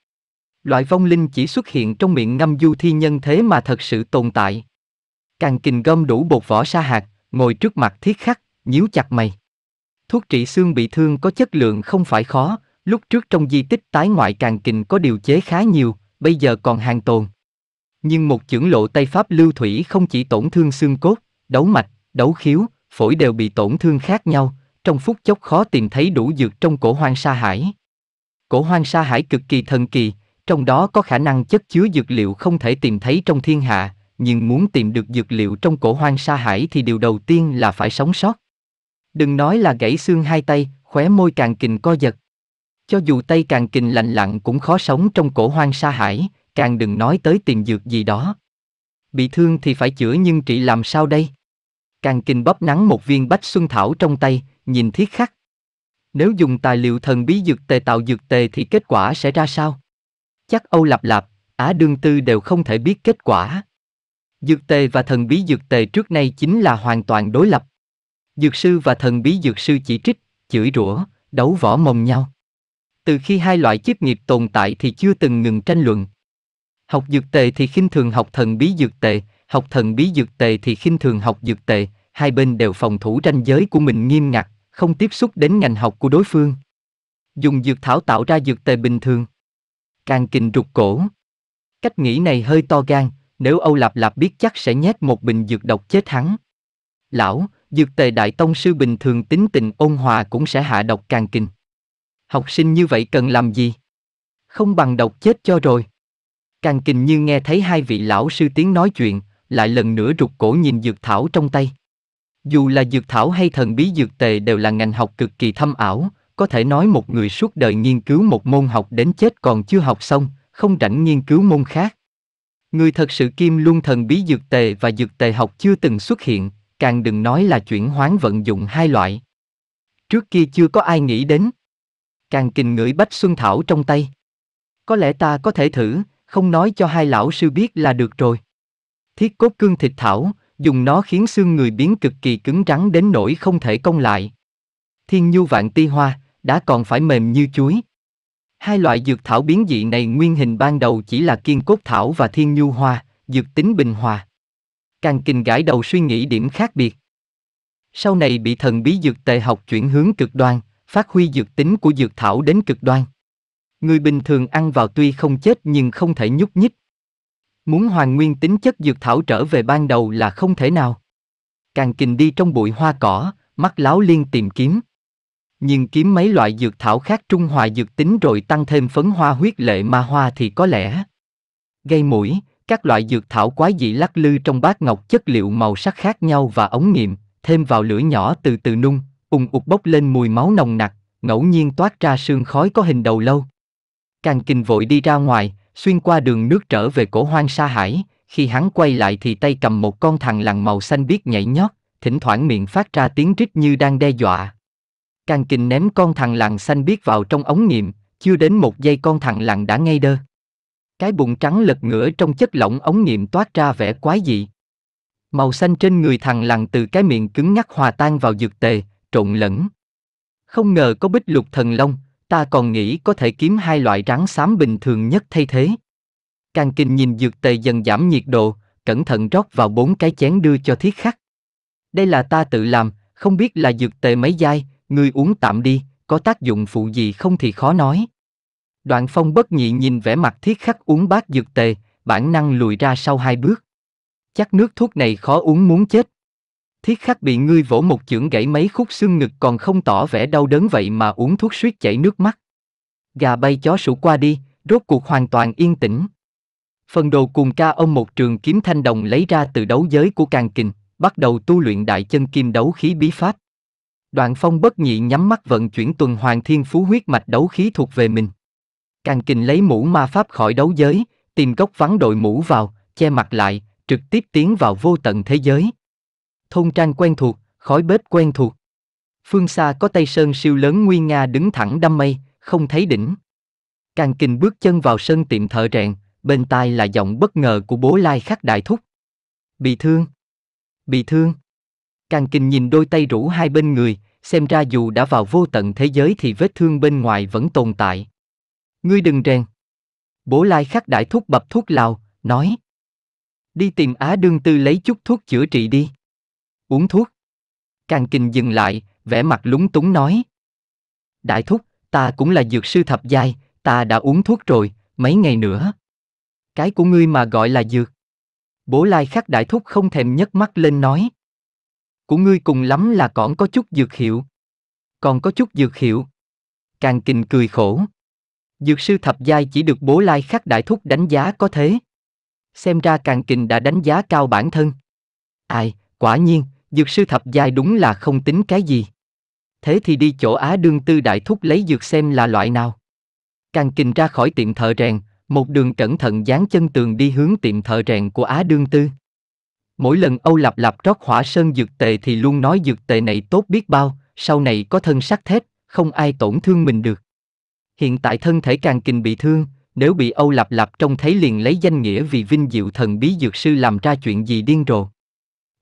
Loại vong linh chỉ xuất hiện trong miệng ngâm du thi nhân thế mà thật sự tồn tại. Càng kình gom đủ bột vỏ sa hạt, ngồi trước mặt thiết khắc, nhíu chặt mày. Thuốc trị xương bị thương có chất lượng không phải khó, lúc trước trong di tích tái ngoại càng kình có điều chế khá nhiều, bây giờ còn hàng tồn. Nhưng một chưởng lộ tay Pháp lưu thủy không chỉ tổn thương xương cốt, đấu mạch, đấu khiếu, phổi đều bị tổn thương khác nhau, trong phút chốc khó tìm thấy đủ dược trong cổ hoang sa hải. Cổ hoang sa hải cực kỳ thần kỳ, trong đó có khả năng chất chứa dược liệu không thể tìm thấy trong thiên hạ, nhưng muốn tìm được dược liệu trong cổ hoang sa hải thì điều đầu tiên là phải sống sót. Đừng nói là gãy xương hai tay, khóe môi càng kình co giật. Cho dù tay càng kình lành lặn cũng khó sống trong cổ hoang sa hải, càng đừng nói tới tiền dược gì đó. Bị thương thì phải chữa nhưng trị làm sao đây? Càng kình bóp nắng một viên bách xuân thảo trong tay, nhìn thiết khắc. Nếu dùng tài liệu thần bí dược tề tạo dược tề thì kết quả sẽ ra sao? Chắc Âu Lạp Lạp, Á Đương Tư đều không thể biết kết quả. Dược tề và thần bí dược tề trước nay chính là hoàn toàn đối lập. Dược sư và thần bí dược sư chỉ trích, chửi rủa, đấu võ mồng nhau. Từ khi hai loại chức nghiệp tồn tại thì chưa từng ngừng tranh luận. Học dược tề thì khinh thường học thần bí dược tề, học thần bí dược tề thì khinh thường học dược tề, hai bên đều phòng thủ ranh giới của mình nghiêm ngặt, không tiếp xúc đến ngành học của đối phương. Dùng dược thảo tạo ra dược tề bình thường. Càng kình rụt cổ. Cách nghĩ này hơi to gan, nếu Âu Lạp Lạp biết chắc sẽ nhét một bình dược độc chết hắn. Lão, dược tề đại tông sư bình thường tính tình ôn hòa cũng sẽ hạ độc càng kinh. Học sinh như vậy cần làm gì? Không bằng độc chết cho rồi. Càng kinh như nghe thấy hai vị lão sư tiếng nói chuyện, lại lần nữa rụt cổ nhìn dược thảo trong tay. Dù là dược thảo hay thần bí dược tề đều là ngành học cực kỳ thâm ảo, có thể nói một người suốt đời nghiên cứu một môn học đến chết còn chưa học xong, không rảnh nghiên cứu môn khác. Người thật sự kim luôn thần bí dược tề và dược tề học chưa từng xuất hiện, càng đừng nói là chuyển hoán vận dụng hai loại. Trước kia chưa có ai nghĩ đến. Càng kình ngửi bách xuân thảo trong tay. Có lẽ ta có thể thử, không nói cho hai lão sư biết là được rồi. Thiết cốt cương thịt thảo, dùng nó khiến xương người biến cực kỳ cứng rắn đến nỗi không thể cong lại. Thiên nhu vạn ti hoa, đã còn phải mềm như chuối. Hai loại dược thảo biến dị này nguyên hình ban đầu chỉ là kiên cốt thảo và thiên nhu hoa, dược tính bình hòa. Càng kinh gãi đầu suy nghĩ điểm khác biệt. Sau này bị thần bí dược tề học chuyển hướng cực đoan, phát huy dược tính của dược thảo đến cực đoan. Người bình thường ăn vào tuy không chết nhưng không thể nhúc nhích. Muốn hoàn nguyên tính chất dược thảo trở về ban đầu là không thể nào. Càng kinh đi trong bụi hoa cỏ, mắt láo liên tìm kiếm. Nhưng kiếm mấy loại dược thảo khác trung hòa dược tính rồi tăng thêm phấn hoa huyết lệ ma hoa thì có lẽ gây mũi, các loại dược thảo quái dị lắc lư trong bát ngọc chất liệu màu sắc khác nhau và ống nghiệm, thêm vào lửa nhỏ từ từ nung, ùng ụt bốc lên mùi máu nồng nặc, ngẫu nhiên toát ra sương khói có hình đầu lâu. Càng kinh vội đi ra ngoài, xuyên qua đường nước trở về cổ hoang sa hải, khi hắn quay lại thì tay cầm một con thằn lằn màu xanh biếc nhảy nhót, thỉnh thoảng miệng phát ra tiếng rít như đang đe dọa. Càng kinh ném con thằn lằn xanh biếc vào trong ống nghiệm, chưa đến một giây con thằn lằn đã ngay đơ. Cái bụng trắng lật ngửa trong chất lỏng ống nghiệm toát ra vẻ quái dị. Màu xanh trên người thằng lằn từ cái miệng cứng ngắc hòa tan vào dược tề, trộn lẫn. Không ngờ có bích lục thần long, ta còn nghĩ có thể kiếm hai loại rắn xám bình thường nhất thay thế. Càng kinh nhìn dược tề dần giảm nhiệt độ, cẩn thận rót vào bốn cái chén đưa cho thiết khắc. Đây là ta tự làm, không biết là dược tề mấy dai, người uống tạm đi, có tác dụng phụ gì không thì khó nói. Đoạn phong bất nhị nhìn vẻ mặt thiết khắc uống bát dược tề, bản năng lùi ra sau hai bước. Chắc nước thuốc này khó uống muốn chết. Thiết khắc bị ngươi vỗ một chưởng gãy mấy khúc xương ngực còn không tỏ vẻ đau đớn vậy mà uống thuốc suýt chảy nước mắt. Gà bay chó sủ qua đi, rốt cuộc hoàn toàn yên tĩnh. Phần đồ cùng ca ông một trường kiếm thanh đồng lấy ra từ đấu giới của càng kình, bắt đầu tu luyện đại chân kim đấu khí bí pháp. Đoạn phong bất nhị nhắm mắt vận chuyển tuần hoàn thiên phú huyết mạch đấu khí thuộc về mình. Càng kình lấy mũ ma pháp khỏi đấu giới, tìm gốc vắng đội mũ vào, che mặt lại, trực tiếp tiến vào vô tận thế giới. Thôn trang quen thuộc, khói bếp quen thuộc. Phương xa có tay sơn siêu lớn nguy nga đứng thẳng đâm mây, không thấy đỉnh. Càng kình bước chân vào sân tiệm thợ rèn, bên tai là giọng bất ngờ của bố lai khắc đại thúc. Bị thương. Bị thương. Càng kình nhìn đôi tay rũ hai bên người, xem ra dù đã vào vô tận thế giới thì vết thương bên ngoài vẫn tồn tại. Ngươi đừng rèn. Bố lai khắc đại thúc bập thuốc lào, nói. Đi tìm Á Đương Tư lấy chút thuốc chữa trị đi. Uống thuốc. Càng kinh dừng lại, vẻ mặt lúng túng nói. Đại thúc, ta cũng là dược sư thập giai, ta đã uống thuốc rồi, mấy ngày nữa. Cái của ngươi mà gọi là dược. Bố lai khắc đại thúc không thèm nhấc mắt lên nói. Của ngươi cùng lắm là còn có chút dược hiệu. Còn có chút dược hiệu. Càng kinh cười khổ. Dược sư thập giai chỉ được bố lai khắc đại thúc đánh giá có thế. Xem ra càng kình đã đánh giá cao bản thân. Ai, quả nhiên, dược sư thập giai đúng là không tính cái gì. Thế thì đi chỗ Á đương tư đại thúc lấy dược xem là loại nào. Càng kình ra khỏi tiệm thợ rèn, một đường cẩn thận dán chân tường đi hướng tiệm thợ rèn của Á đương tư. Mỗi lần Âu Lạp Lạp trót hỏa sơn dược tề thì luôn nói dược tề này tốt biết bao, sau này có thân sắc thép, không ai tổn thương mình được. Hiện tại thân thể càng kình bị thương, nếu bị Âu Lạp Lạp trông thấy liền lấy danh nghĩa vì vinh diệu thần bí dược sư làm ra chuyện gì điên rồ.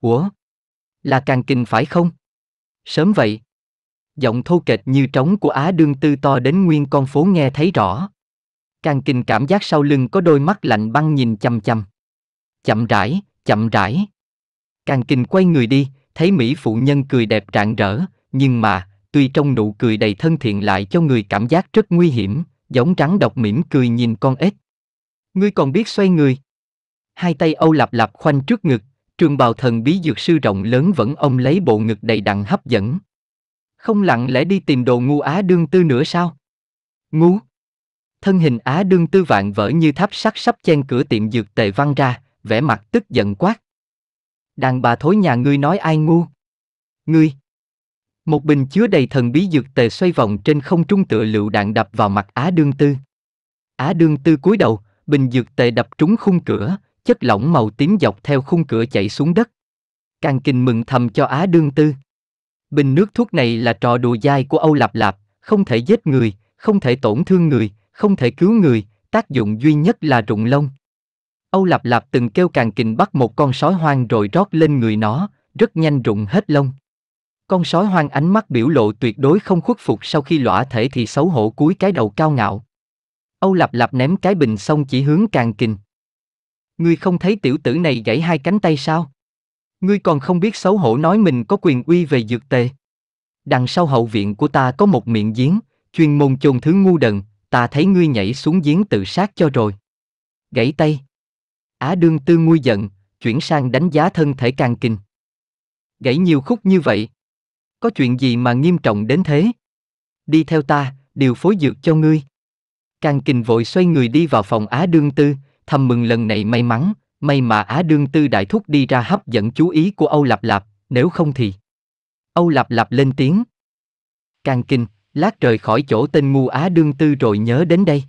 Ủa? Là càng kình phải không? Sớm vậy. Giọng thô kệch như trống của Á Đương Tư to đến nguyên con phố nghe thấy rõ. Càng kình cảm giác sau lưng có đôi mắt lạnh băng nhìn chăm chăm. Chậm rãi, chậm rãi. Càng kình quay người đi, thấy Mỹ phụ nhân cười đẹp rạng rỡ, nhưng mà, tuy trong nụ cười đầy thân thiện lại cho người cảm giác rất nguy hiểm, giống rắn độc mỉm cười nhìn con ếch. Ngươi còn biết xoay người. Hai tay Âu Lạp Lạp khoanh trước ngực, trường bào thần bí dược sư rộng lớn vẫn ông lấy bộ ngực đầy đặn hấp dẫn. Không lặng lẽ đi tìm đồ ngu á đương tư nữa sao? Ngu! Thân hình á đương tư vạn vỡ như tháp sắt sắp chen cửa tiệm dược tề văng ra, vẻ mặt tức giận quát. Đàn bà thối nhà ngươi nói ai ngu? Ngươi! Một bình chứa đầy thần bí dược tề xoay vòng trên không trung tựa lựu đạn đập vào mặt Á Đương Tư. Á Đương Tư cúi đầu, bình dược tề đập trúng khung cửa, chất lỏng màu tím dọc theo khung cửa chảy xuống đất. Càng kinh mừng thầm cho Á Đương Tư. Bình nước thuốc này là trò đùa dai của Âu Lạp Lạp, không thể giết người, không thể tổn thương người, không thể cứu người, tác dụng duy nhất là rụng lông. Âu Lạp Lạp từng kêu càng kình bắt một con sói hoang rồi rót lên người nó, rất nhanh rụng hết lông. Con sói hoang ánh mắt biểu lộ tuyệt đối không khuất phục sau khi lõa thể thì xấu hổ cúi cái đầu cao ngạo. Âu lặp lặp ném cái bình xong chỉ hướng càng kình. Ngươi không thấy tiểu tử này gãy hai cánh tay sao? Ngươi còn không biết xấu hổ nói mình có quyền uy về dược tề. Đằng sau hậu viện của ta có một miệng giếng, chuyên môn chôn thứ ngu đần, ta thấy ngươi nhảy xuống giếng tự sát cho rồi. Gãy tay. Á đương tư nguôi giận, chuyển sang đánh giá thân thể càng kình Gãy nhiều khúc như vậy có chuyện gì mà nghiêm trọng đến thế? Đi theo ta, điều phối dược cho ngươi. Càng kình vội xoay người đi vào phòng Á Đương Tư, thầm mừng lần này may mắn, may mà Á Đương Tư đại thúc đi ra hấp dẫn chú ý của Âu Lạp Lạp, nếu không thì... Âu Lạp Lạp lên tiếng. Càng Kình lát trời khỏi chỗ tên ngu Á Đương Tư rồi nhớ đến đây.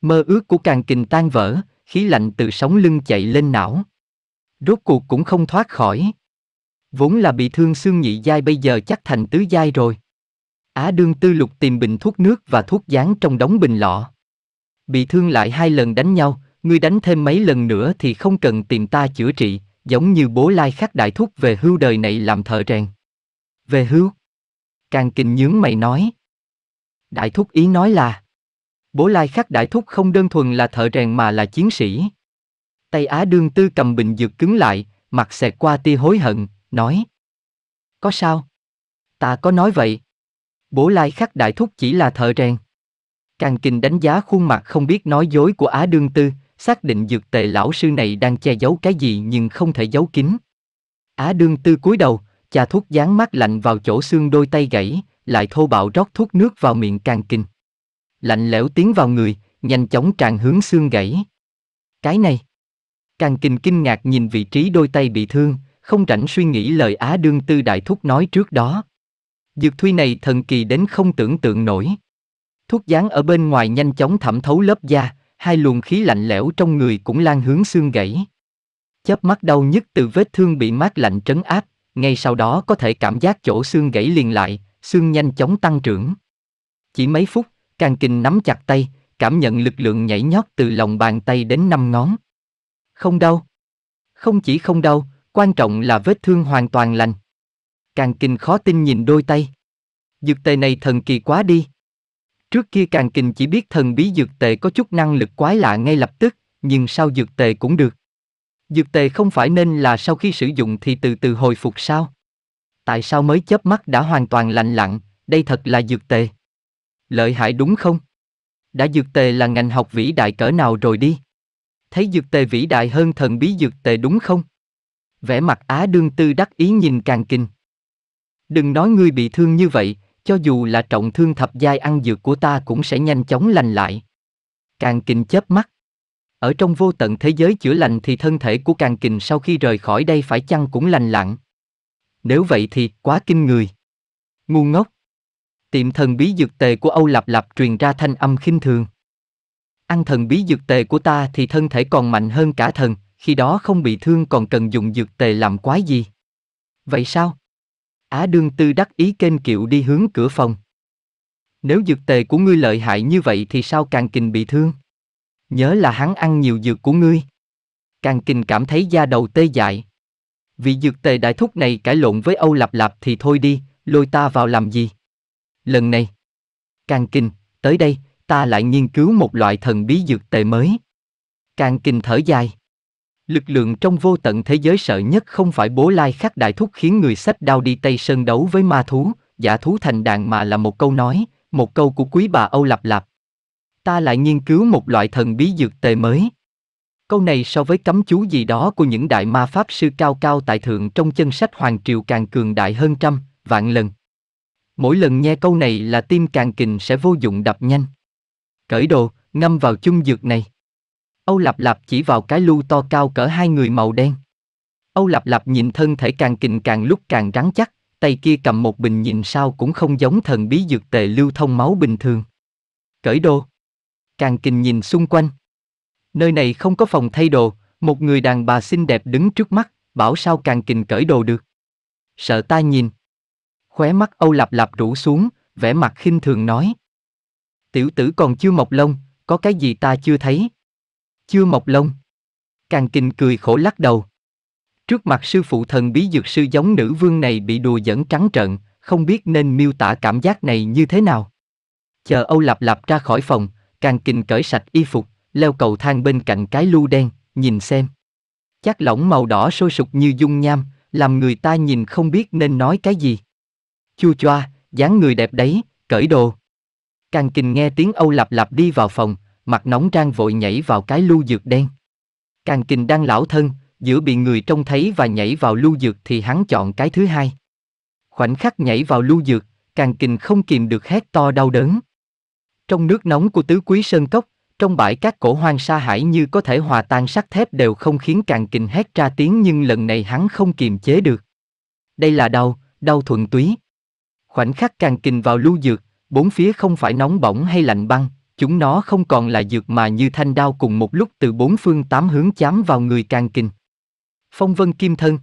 Mơ ước của càng Kình tan vỡ, khí lạnh từ sóng lưng chạy lên não. Rốt cuộc cũng không thoát khỏi. Vốn là bị thương xương nhị giai bây giờ chắc thành tứ giai rồi. Á đương tư lục tìm bình thuốc nước và thuốc dán trong đống bình lọ. Bị thương lại hai lần đánh nhau, ngươi đánh thêm mấy lần nữa thì không cần tìm ta chữa trị, giống như bố lai khắc đại thúc về hưu đời này làm thợ rèn. Về hưu? Càng kinh nhướng mày nói. Đại thúc ý nói là Bố lai khắc đại thúc không đơn thuần là thợ rèn mà là chiến sĩ. Tay Á đương tư cầm bình dược cứng lại, mặt xẹt qua tia hối hận, nói. Có sao? Ta có nói vậy. Bố lai khắc đại thúc chỉ là thợ rèn. Càng kinh đánh giá khuôn mặt không biết nói dối của Á Đương Tư, xác định dược tề lão sư này đang che giấu cái gì nhưng không thể giấu kín. Á Đương Tư cúi đầu, cha thuốc dán mắt lạnh vào chỗ xương đôi tay gãy, lại thô bạo rót thuốc nước vào miệng càng kinh. Lạnh lẽo tiến vào người, nhanh chóng tràn hướng xương gãy. Cái này. Càng kinh kinh ngạc nhìn vị trí đôi tay bị thương, không rảnh suy nghĩ lời Á Đương Tư Đại Thúc nói trước đó. Dược thuy này thần kỳ đến không tưởng tượng nổi. Thuốc dán ở bên ngoài nhanh chóng thẩm thấu lớp da, hai luồng khí lạnh lẽo trong người cũng lan hướng xương gãy. Chớp mắt đau nhức từ vết thương bị mát lạnh trấn áp, ngay sau đó có thể cảm giác chỗ xương gãy liền lại, xương nhanh chóng tăng trưởng. Chỉ mấy phút, Càng Kinh nắm chặt tay, cảm nhận lực lượng nhảy nhót từ lòng bàn tay đến năm ngón. Không đau. Không chỉ không đau, quan trọng là vết thương hoàn toàn lành. Càng kinh khó tin nhìn đôi tay. Dược tề này thần kỳ quá đi. Trước kia càng kinh chỉ biết thần bí dược tề có chút năng lực quái lạ ngay lập tức, nhưng sao dược tề cũng được. Dược tề không phải nên là sau khi sử dụng thì từ từ hồi phục sao? Tại sao mới chớp mắt đã hoàn toàn lành lặng, đây thật là dược tề. Lợi hại đúng không? Đã dược tề là ngành học vĩ đại cỡ nào rồi đi? Thấy dược tề vĩ đại hơn thần bí dược tề đúng không? vẻ mặt Á Đương Tư đắc ý nhìn càng kinh. Đừng nói ngươi bị thương như vậy, cho dù là trọng thương thập giai ăn dược của ta cũng sẽ nhanh chóng lành lại. Càng kinh chớp mắt. Ở trong vô tận thế giới chữa lành thì thân thể của càng kình sau khi rời khỏi đây phải chăng cũng lành lặn. Nếu vậy thì quá kinh người. Ngu ngốc. Tiệm thần bí dược tề của Âu Lạp Lạp truyền ra thanh âm khinh thường. Ăn thần bí dược tề của ta thì thân thể còn mạnh hơn cả thần, khi đó không bị thương còn cần dùng dược tề làm quái gì. Vậy sao? Á đương tư đắc ý kênh kiệu đi hướng cửa phòng. Nếu dược tề của ngươi lợi hại như vậy thì sao càng kình bị thương? Nhớ là hắn ăn nhiều dược của ngươi. Càng kình cảm thấy da đầu tê dại. Vì dược tề đại thúc này cãi lộn với Âu Lạp Lạp thì thôi đi, lôi ta vào làm gì? Lần này, càng kình, tới đây, ta lại nghiên cứu một loại thần bí dược tề mới. Càng kình thở dài. Lực lượng trong vô tận thế giới sợ nhất không phải bố lai khắc đại thúc khiến người sách đao đi Tây Sơn đấu với ma thú, giả thú thành đàn mà là một câu nói, một câu của quý bà Âu Lạp Lạp. Ta lại nghiên cứu một loại thần bí dược tề mới. Câu này so với cấm chú gì đó của những đại ma pháp sư cao cao tại thượng trong chân sách Hoàng Triều càng cường đại hơn trăm, vạn lần. Mỗi lần nghe câu này là tim càng kình sẽ vô dụng đập nhanh. Cởi đồ, ngâm vào chung dược này. Âu Lạp Lạp chỉ vào cái lưu to cao cỡ hai người màu đen. Âu Lạp Lạp nhìn thân thể càng kình càng lúc càng rắn chắc, tay kia cầm một bình nhìn sao cũng không giống thần bí dược tề lưu thông máu bình thường. Cởi đồ. Càng kình nhìn xung quanh. Nơi này không có phòng thay đồ, một người đàn bà xinh đẹp đứng trước mắt, bảo sao càng kình cởi đồ được. Sợ ta nhìn. Khóe mắt Âu Lạp Lạp rũ xuống, vẻ mặt khinh thường nói. Tiểu tử còn chưa mọc lông, có cái gì ta chưa thấy. Chưa mọc lông. Càng kinh cười khổ lắc đầu. Trước mặt sư phụ thần bí dược sư giống nữ vương này bị đùa dẫn trắng trợn, không biết nên miêu tả cảm giác này như thế nào. Chờ Âu Lạp Lạp ra khỏi phòng, càng kinh cởi sạch y phục, leo cầu thang bên cạnh cái lu đen, nhìn xem. Chắc lỏng màu đỏ sôi sục như dung nham, làm người ta nhìn không biết nên nói cái gì. Chua choa, dáng người đẹp đấy, cởi đồ. Càng kinh nghe tiếng Âu Lạp Lạp đi vào phòng, mặt nóng rang vội nhảy vào cái lưu dược đen. Càng kình đang lão thân, giữa bị người trông thấy và nhảy vào lưu dược thì hắn chọn cái thứ hai. Khoảnh khắc nhảy vào lưu dược, càng kình không kìm được hét to đau đớn. Trong nước nóng của tứ quý sơn cốc, trong bãi các cổ hoang sa hải như có thể hòa tan sắt thép đều không khiến càng kình hét ra tiếng nhưng lần này hắn không kiềm chế được. Đây là đau, đau thuần túy. Khoảnh khắc càng kình vào lưu dược, bốn phía không phải nóng bỏng hay lạnh băng, Chúng nó không còn là dược mà như thanh đao cùng một lúc từ bốn phương tám hướng chám vào người càng kinh. Phong vân kim thân.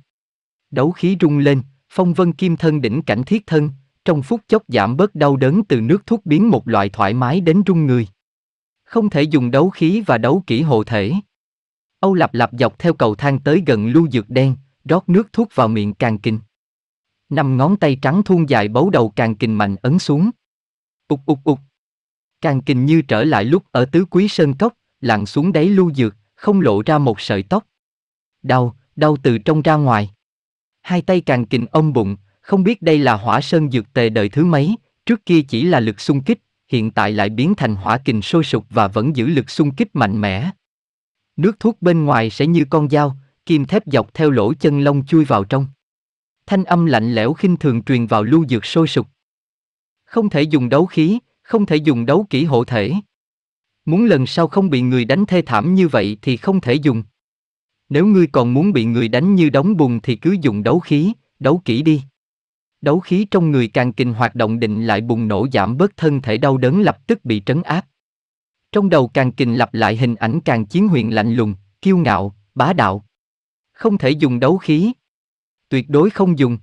Đấu khí rung lên, phong vân kim thân đỉnh cảnh thiết thân, trong phút chốc giảm bớt đau đớn từ nước thuốc biến một loại thoải mái đến rung người. Không thể dùng đấu khí và đấu kỹ hộ thể. Âu Lạp Lạp dọc theo cầu thang tới gần lưu dược đen, rót nước thuốc vào miệng càng kinh. Năm ngón tay trắng thun dài bấu đầu càng kinh mạnh ấn xuống. Ục ục ục, Càng kình như trở lại lúc ở tứ quý sơn cốc, lặn xuống đáy lưu dược, không lộ ra một sợi tóc. Đau, đau từ trong ra ngoài. Hai tay càng kình ôm bụng, không biết đây là hỏa sơn dược tề đời thứ mấy, trước kia chỉ là lực xung kích, hiện tại lại biến thành hỏa kình sôi sục và vẫn giữ lực xung kích mạnh mẽ. Nước thuốc bên ngoài sẽ như con dao, kim thép dọc theo lỗ chân lông chui vào trong. Thanh âm lạnh lẽo khinh thường truyền vào lưu dược sôi sục. Không thể dùng đấu khí, không thể dùng đấu kỹ hộ thể. Muốn lần sau không bị người đánh thê thảm như vậy thì không thể dùng. Nếu ngươi còn muốn bị người đánh như đóng bùn thì cứ dùng đấu khí, đấu kỹ đi. Đấu khí trong người càng kinh hoạt động định lại bùng nổ giảm bớt thân thể đau đớn lập tức bị trấn áp. Trong đầu càng kinh lặp lại hình ảnh càng chiến huyền lạnh lùng, kiêu ngạo, bá đạo. Không thể dùng đấu khí. Tuyệt đối không dùng.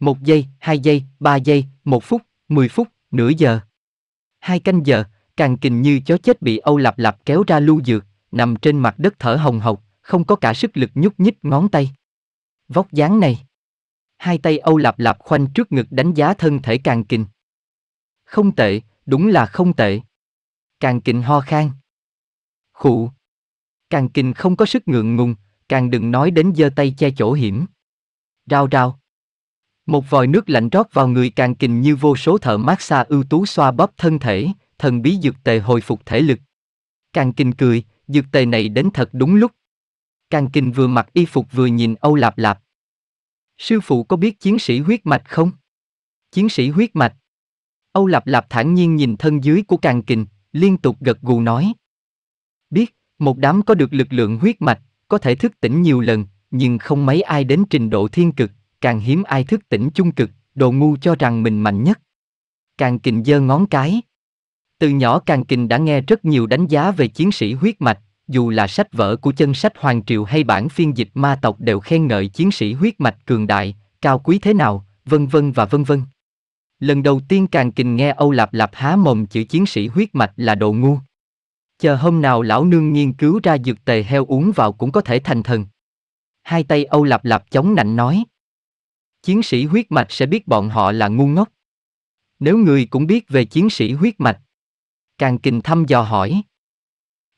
Một giây, hai giây, ba giây, một phút, mười phút, nửa giờ. Hai canh giờ, càng kình như chó chết bị Âu Lạp Lạp kéo ra lưu dược, nằm trên mặt đất thở hồng hộc, không có cả sức lực nhúc nhích ngón tay. Vóc dáng này. Hai tay Âu Lạp Lạp khoanh trước ngực đánh giá thân thể càng kình. Không tệ, đúng là không tệ. Càng kình ho khan. Khụ. Càng kình không có sức ngượng ngùng, càng đừng nói đến giơ tay che chỗ hiểm. Rao rao. Một vòi nước lạnh rót vào người càng kình như vô số thợ xa ưu tú xoa bóp thân thể, thần bí dược tề hồi phục thể lực. Càng kình cười, dược tề này đến thật đúng lúc. Càng kình vừa mặc y phục vừa nhìn Âu Lạp Lạp. Sư phụ có biết chiến sĩ huyết mạch không? Chiến sĩ huyết mạch. Âu Lạp Lạp thản nhiên nhìn thân dưới của càng kình, liên tục gật gù nói. Biết, một đám có được lực lượng huyết mạch, có thể thức tỉnh nhiều lần, nhưng không mấy ai đến trình độ thiên cực, càng hiếm ai thức tỉnh chung cực, đồ ngu cho rằng mình mạnh nhất. Càng kình giơ ngón cái. Từ nhỏ càng kình đã nghe rất nhiều đánh giá về chiến sĩ huyết mạch, dù là sách vở của chân sách Hoàng Triều hay bản phiên dịch ma tộc đều khen ngợi chiến sĩ huyết mạch cường đại, cao quý thế nào, vân vân và vân vân. Lần đầu tiên càng kình nghe Âu Lạp Lạp há mồm chữ chiến sĩ huyết mạch là đồ ngu. Chờ hôm nào lão nương nghiên cứu ra dược tề heo uống vào cũng có thể thành thần. Hai tay Âu Lạp Lạp chống nạnh nói chiến sĩ huyết mạch sẽ biết bọn họ là ngu ngốc. Nếu người cũng biết về chiến sĩ huyết mạch, Càng Kình thăm dò hỏi.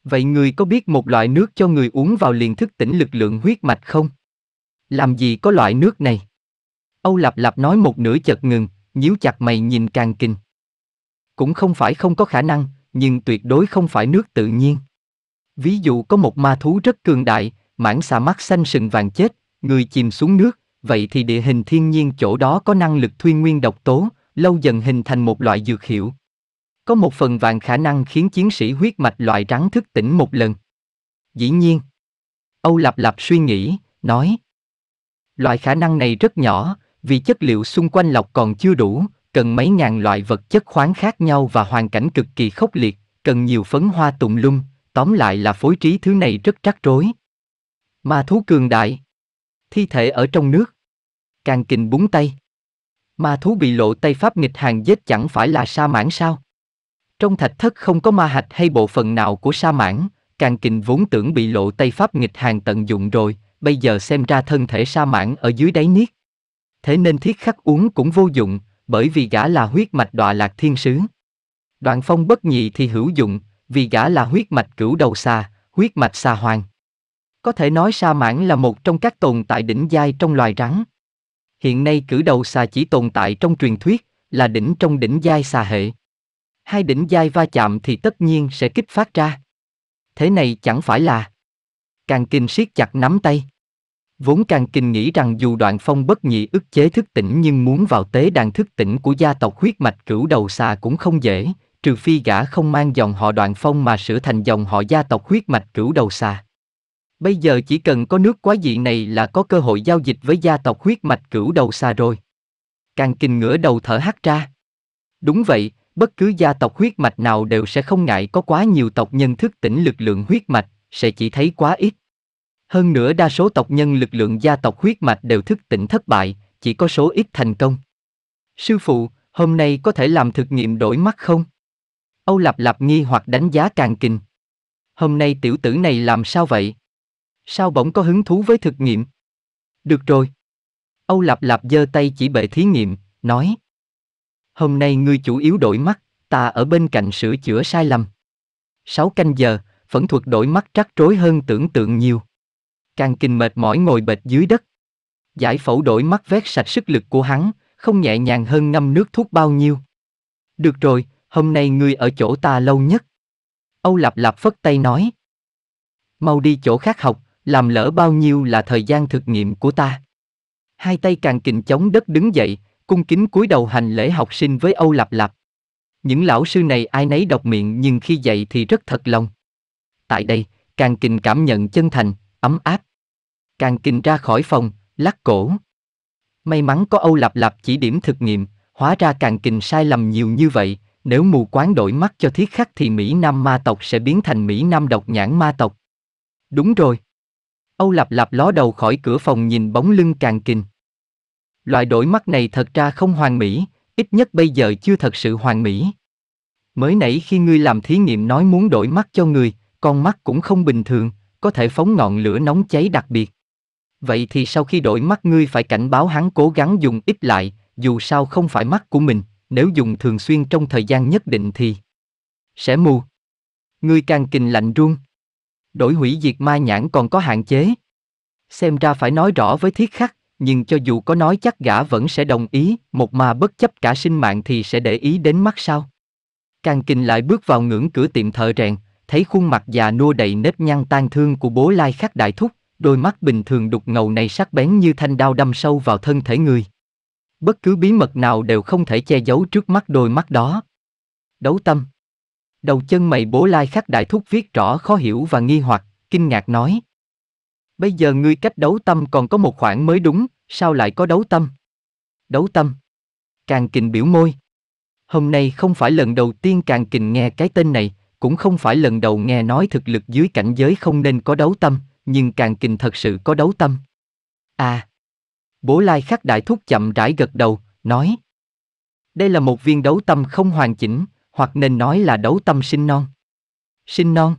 Vậy người có biết một loại nước cho người uống vào liền thức tỉnh lực lượng huyết mạch không? Làm gì có loại nước này? Âu Lạp Lạp nói một nửa chợt ngừng, nhíu chặt mày nhìn Càng Kình. Cũng không phải không có khả năng, nhưng tuyệt đối không phải nước tự nhiên. Ví dụ có một ma thú rất cường đại, mảng xà mắt xanh sừng vàng chết, người chìm xuống nước, vậy thì địa hình thiên nhiên chỗ đó có năng lực thuyên nguyên độc tố, lâu dần hình thành một loại dược hiệu. Có một phần vàng khả năng khiến chiến sĩ huyết mạch loại rắn thức tỉnh một lần. Dĩ nhiên. Âu lặp lặp suy nghĩ, nói. Loại khả năng này rất nhỏ, vì chất liệu xung quanh lọc còn chưa đủ, cần mấy ngàn loại vật chất khoáng khác nhau và hoàn cảnh cực kỳ khốc liệt, cần nhiều phấn hoa tùng lung tóm lại là phối trí thứ này rất trắc rối. Ma thú cường đại thi thể ở trong nước. Càng kình búng tay. Ma thú bị lộ tay pháp nghịch hàng giết chẳng phải là sa mãn sao? Trong thạch thất không có ma hạch hay bộ phận nào của sa mãn, càng kình vốn tưởng bị lộ tay pháp nghịch hàng tận dụng rồi, bây giờ xem ra thân thể sa mãn ở dưới đáy niết. Thế nên thiết khắc uống cũng vô dụng, bởi vì gã là huyết mạch đọa lạc thiên sứ. Đoạn phong bất nhị thì hữu dụng, vì gã là huyết mạch cửu đầu xa, huyết mạch xa hoàng. Có thể nói sa mãn là một trong các tồn tại đỉnh giai trong loài rắn. Hiện nay cử đầu xà chỉ tồn tại trong truyền thuyết, là đỉnh trong đỉnh giai xà hệ. Hai đỉnh giai va chạm thì tất nhiên sẽ kích phát ra. Thế này chẳng phải là... Càng kinh siết chặt nắm tay. Vốn càng kinh nghĩ rằng dù đoạn phong bất nhị ức chế thức tỉnh nhưng muốn vào tế đàn thức tỉnh của gia tộc huyết mạch cửu đầu xà cũng không dễ, trừ phi gã không mang dòng họ đoạn phong mà sửa thành dòng họ gia tộc huyết mạch cửu đầu xà. Bây giờ chỉ cần có nước quá dị này là có cơ hội giao dịch với gia tộc huyết mạch cửu đầu xa rồi. Càng kinh ngửa đầu thở hắt ra. Đúng vậy, bất cứ gia tộc huyết mạch nào đều sẽ không ngại có quá nhiều tộc nhân thức tỉnh lực lượng huyết mạch, sẽ chỉ thấy quá ít. Hơn nữa đa số tộc nhân lực lượng gia tộc huyết mạch đều thức tỉnh thất bại, chỉ có số ít thành công. Sư phụ, hôm nay có thể làm thực nghiệm đổi mắt không? Âu Lạp Lạp nghi hoặc đánh giá càng kinh. Hôm nay tiểu tử này làm sao vậy? Sao bỗng có hứng thú với thực nghiệm? Được rồi. Âu Lạp Lạp giơ tay chỉ bệ thí nghiệm, nói. Hôm nay ngươi chủ yếu đổi mắt, ta ở bên cạnh sửa chữa sai lầm. sáu canh giờ, phẫu thuật đổi mắt trắc rối hơn tưởng tượng nhiều. Càng kinh mệt mỏi ngồi bệt dưới đất. Giải phẫu đổi mắt vét sạch sức lực của hắn, không nhẹ nhàng hơn ngâm nước thuốc bao nhiêu. Được rồi, hôm nay ngươi ở chỗ ta lâu nhất. Âu Lạp Lạp phất tay nói. Mau đi chỗ khác học, làm lỡ bao nhiêu là thời gian thực nghiệm của ta. Hai tay càng kình chống đất đứng dậy, cung kính cúi đầu hành lễ học sinh với Âu Lạp Lạp. Những lão sư này ai nấy độc miệng nhưng khi dạy thì rất thật lòng. Tại đây, càng kình cảm nhận chân thành, ấm áp. Càng kình ra khỏi phòng, lắc cổ. May mắn có Âu Lạp Lạp chỉ điểm thực nghiệm, hóa ra càng kình sai lầm nhiều như vậy, nếu mù quáng đổi mắt cho thiết khắc thì Mỹ Nam ma tộc sẽ biến thành Mỹ Nam độc nhãn ma tộc. Đúng rồi. Âu Lạp Lạp ló đầu khỏi cửa phòng nhìn bóng lưng càng kình. Loại đổi mắt này thật ra không hoàn mỹ, ít nhất bây giờ chưa thật sự hoàn mỹ. Mới nãy khi ngươi làm thí nghiệm nói muốn đổi mắt cho người, con mắt cũng không bình thường, có thể phóng ngọn lửa nóng cháy đặc biệt. Vậy thì sau khi đổi mắt ngươi phải cảnh báo hắn cố gắng dùng ít lại, dù sao không phải mắt của mình, nếu dùng thường xuyên trong thời gian nhất định thì sẽ mù. Ngươi càng kình lạnh run đổi hủy diệt ma nhãn còn có hạn chế. Xem ra phải nói rõ với thiết khắc, nhưng cho dù có nói chắc gã vẫn sẽ đồng ý, một mà bất chấp cả sinh mạng thì sẽ để ý đến mắt sao. Càng kinh lại bước vào ngưỡng cửa tiệm thợ rèn, thấy khuôn mặt già nua đầy nếp nhăn tan thương của bố lai khắc đại thúc, đôi mắt bình thường đục ngầu này sắc bén như thanh đao đâm sâu vào thân thể người. Bất cứ bí mật nào đều không thể che giấu trước mắt đôi mắt đó. Đấu tâm Đầu chân mày bố lai khắc đại thúc viết rõ khó hiểu và nghi hoặc, kinh ngạc nói. Bây giờ ngươi cách đấu tâm còn có một khoảng mới đúng, sao lại có đấu tâm? Đấu tâm. Càng kình biểu môi. Hôm nay không phải lần đầu tiên càng kình nghe cái tên này, cũng không phải lần đầu nghe nói thực lực dưới cảnh giới không nên có đấu tâm, nhưng càng kình thật sự có đấu tâm. À. Bố lai khắc đại thúc chậm rãi gật đầu, nói. Đây là một viên đấu tâm không hoàn chỉnh, hoặc nên nói là đấu tâm sinh non. Sinh non.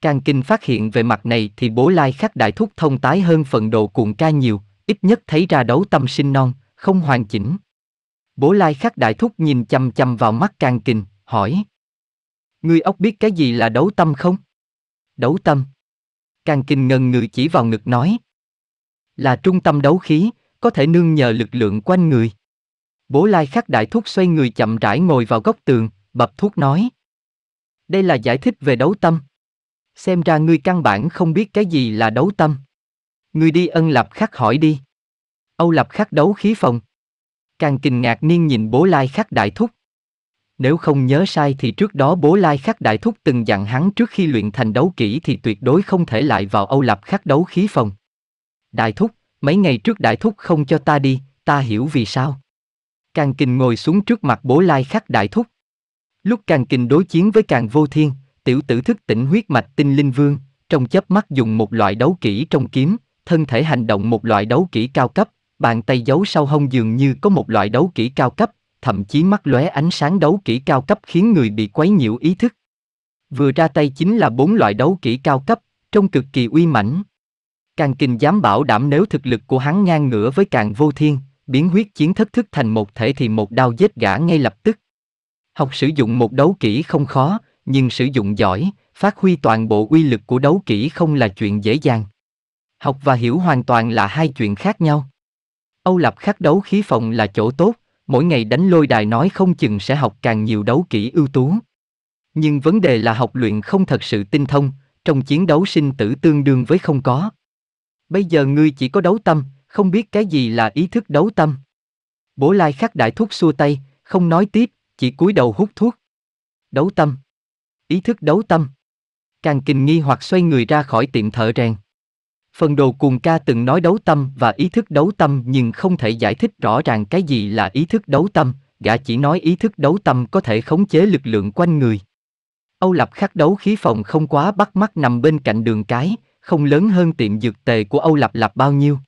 Càng kinh phát hiện về mặt này thì bố lai khắc đại thúc thông tái hơn phần độ cuộn ca nhiều, ít nhất thấy ra đấu tâm sinh non, không hoàn chỉnh. Bố lai khắc đại thúc nhìn chăm chăm vào mắt càng kinh, hỏi. Ngươi ốc biết cái gì là đấu tâm không? Đấu tâm. Càng kinh ngần người chỉ vào ngực nói. Là trung tâm đấu khí, có thể nương nhờ lực lượng quanh người. Bố lai khắc đại thúc xoay người chậm rãi ngồi vào góc tường, Bập thuốc nói. Đây là giải thích về đấu tâm. Xem ra ngươi căn bản không biết cái gì là đấu tâm. Ngươi đi ân lập khắc hỏi đi. Âu lập khắc đấu khí phòng. Càng kinh ngạc niên nhìn bố lai khắc đại thúc. Nếu không nhớ sai thì trước đó bố lai khắc đại thúc từng dặn hắn trước khi luyện thành đấu kỹ thì tuyệt đối không thể lại vào Âu lập khắc đấu khí phòng. Đại thúc, mấy ngày trước đại thúc không cho ta đi, ta hiểu vì sao. Càng kình ngồi xuống trước mặt bố lai khắc đại thúc. Lúc càng kinh đối chiến với càng vô thiên, tiểu tử thức tỉnh huyết mạch tinh linh vương, trong chớp mắt dùng một loại đấu kỹ trong kiếm, thân thể hành động một loại đấu kỹ cao cấp, bàn tay giấu sau hông dường như có một loại đấu kỹ cao cấp, thậm chí mắt lóe ánh sáng đấu kỹ cao cấp khiến người bị quấy nhiễu ý thức. Vừa ra tay chính là bốn loại đấu kỹ cao cấp, trông cực kỳ uy mãnh. Càng kinh dám bảo đảm nếu thực lực của hắn ngang ngửa với càng vô thiên, biến huyết chiến thất thức thành một thể thì một đao giết gã ngay lập tức. Học sử dụng một đấu kỹ không khó, nhưng sử dụng giỏi, phát huy toàn bộ uy lực của đấu kỹ không là chuyện dễ dàng. Học và hiểu hoàn toàn là hai chuyện khác nhau. Âu lập khắc đấu khí phòng là chỗ tốt, mỗi ngày đánh lôi đài nói không chừng sẽ học càng nhiều đấu kỹ ưu tú. Nhưng vấn đề là học luyện không thật sự tinh thông, trong chiến đấu sinh tử tương đương với không có. Bây giờ ngươi chỉ có đấu tâm, không biết cái gì là ý thức đấu tâm. Bố Lai khắc đại thúc xua tay, không nói tiếp, chỉ cúi đầu hút thuốc. Đấu tâm. Ý thức đấu tâm. Càng kinh nghi hoặc xoay người ra khỏi tiệm thợ rèn. Phần đồ cuồng ca từng nói đấu tâm và ý thức đấu tâm nhưng không thể giải thích rõ ràng cái gì là ý thức đấu tâm, gã chỉ nói ý thức đấu tâm có thể khống chế lực lượng quanh người. Âu Lập khắc đấu khí phòng không quá bắt mắt nằm bên cạnh đường cái, không lớn hơn tiệm dược tề của Âu Lập Lập bao nhiêu.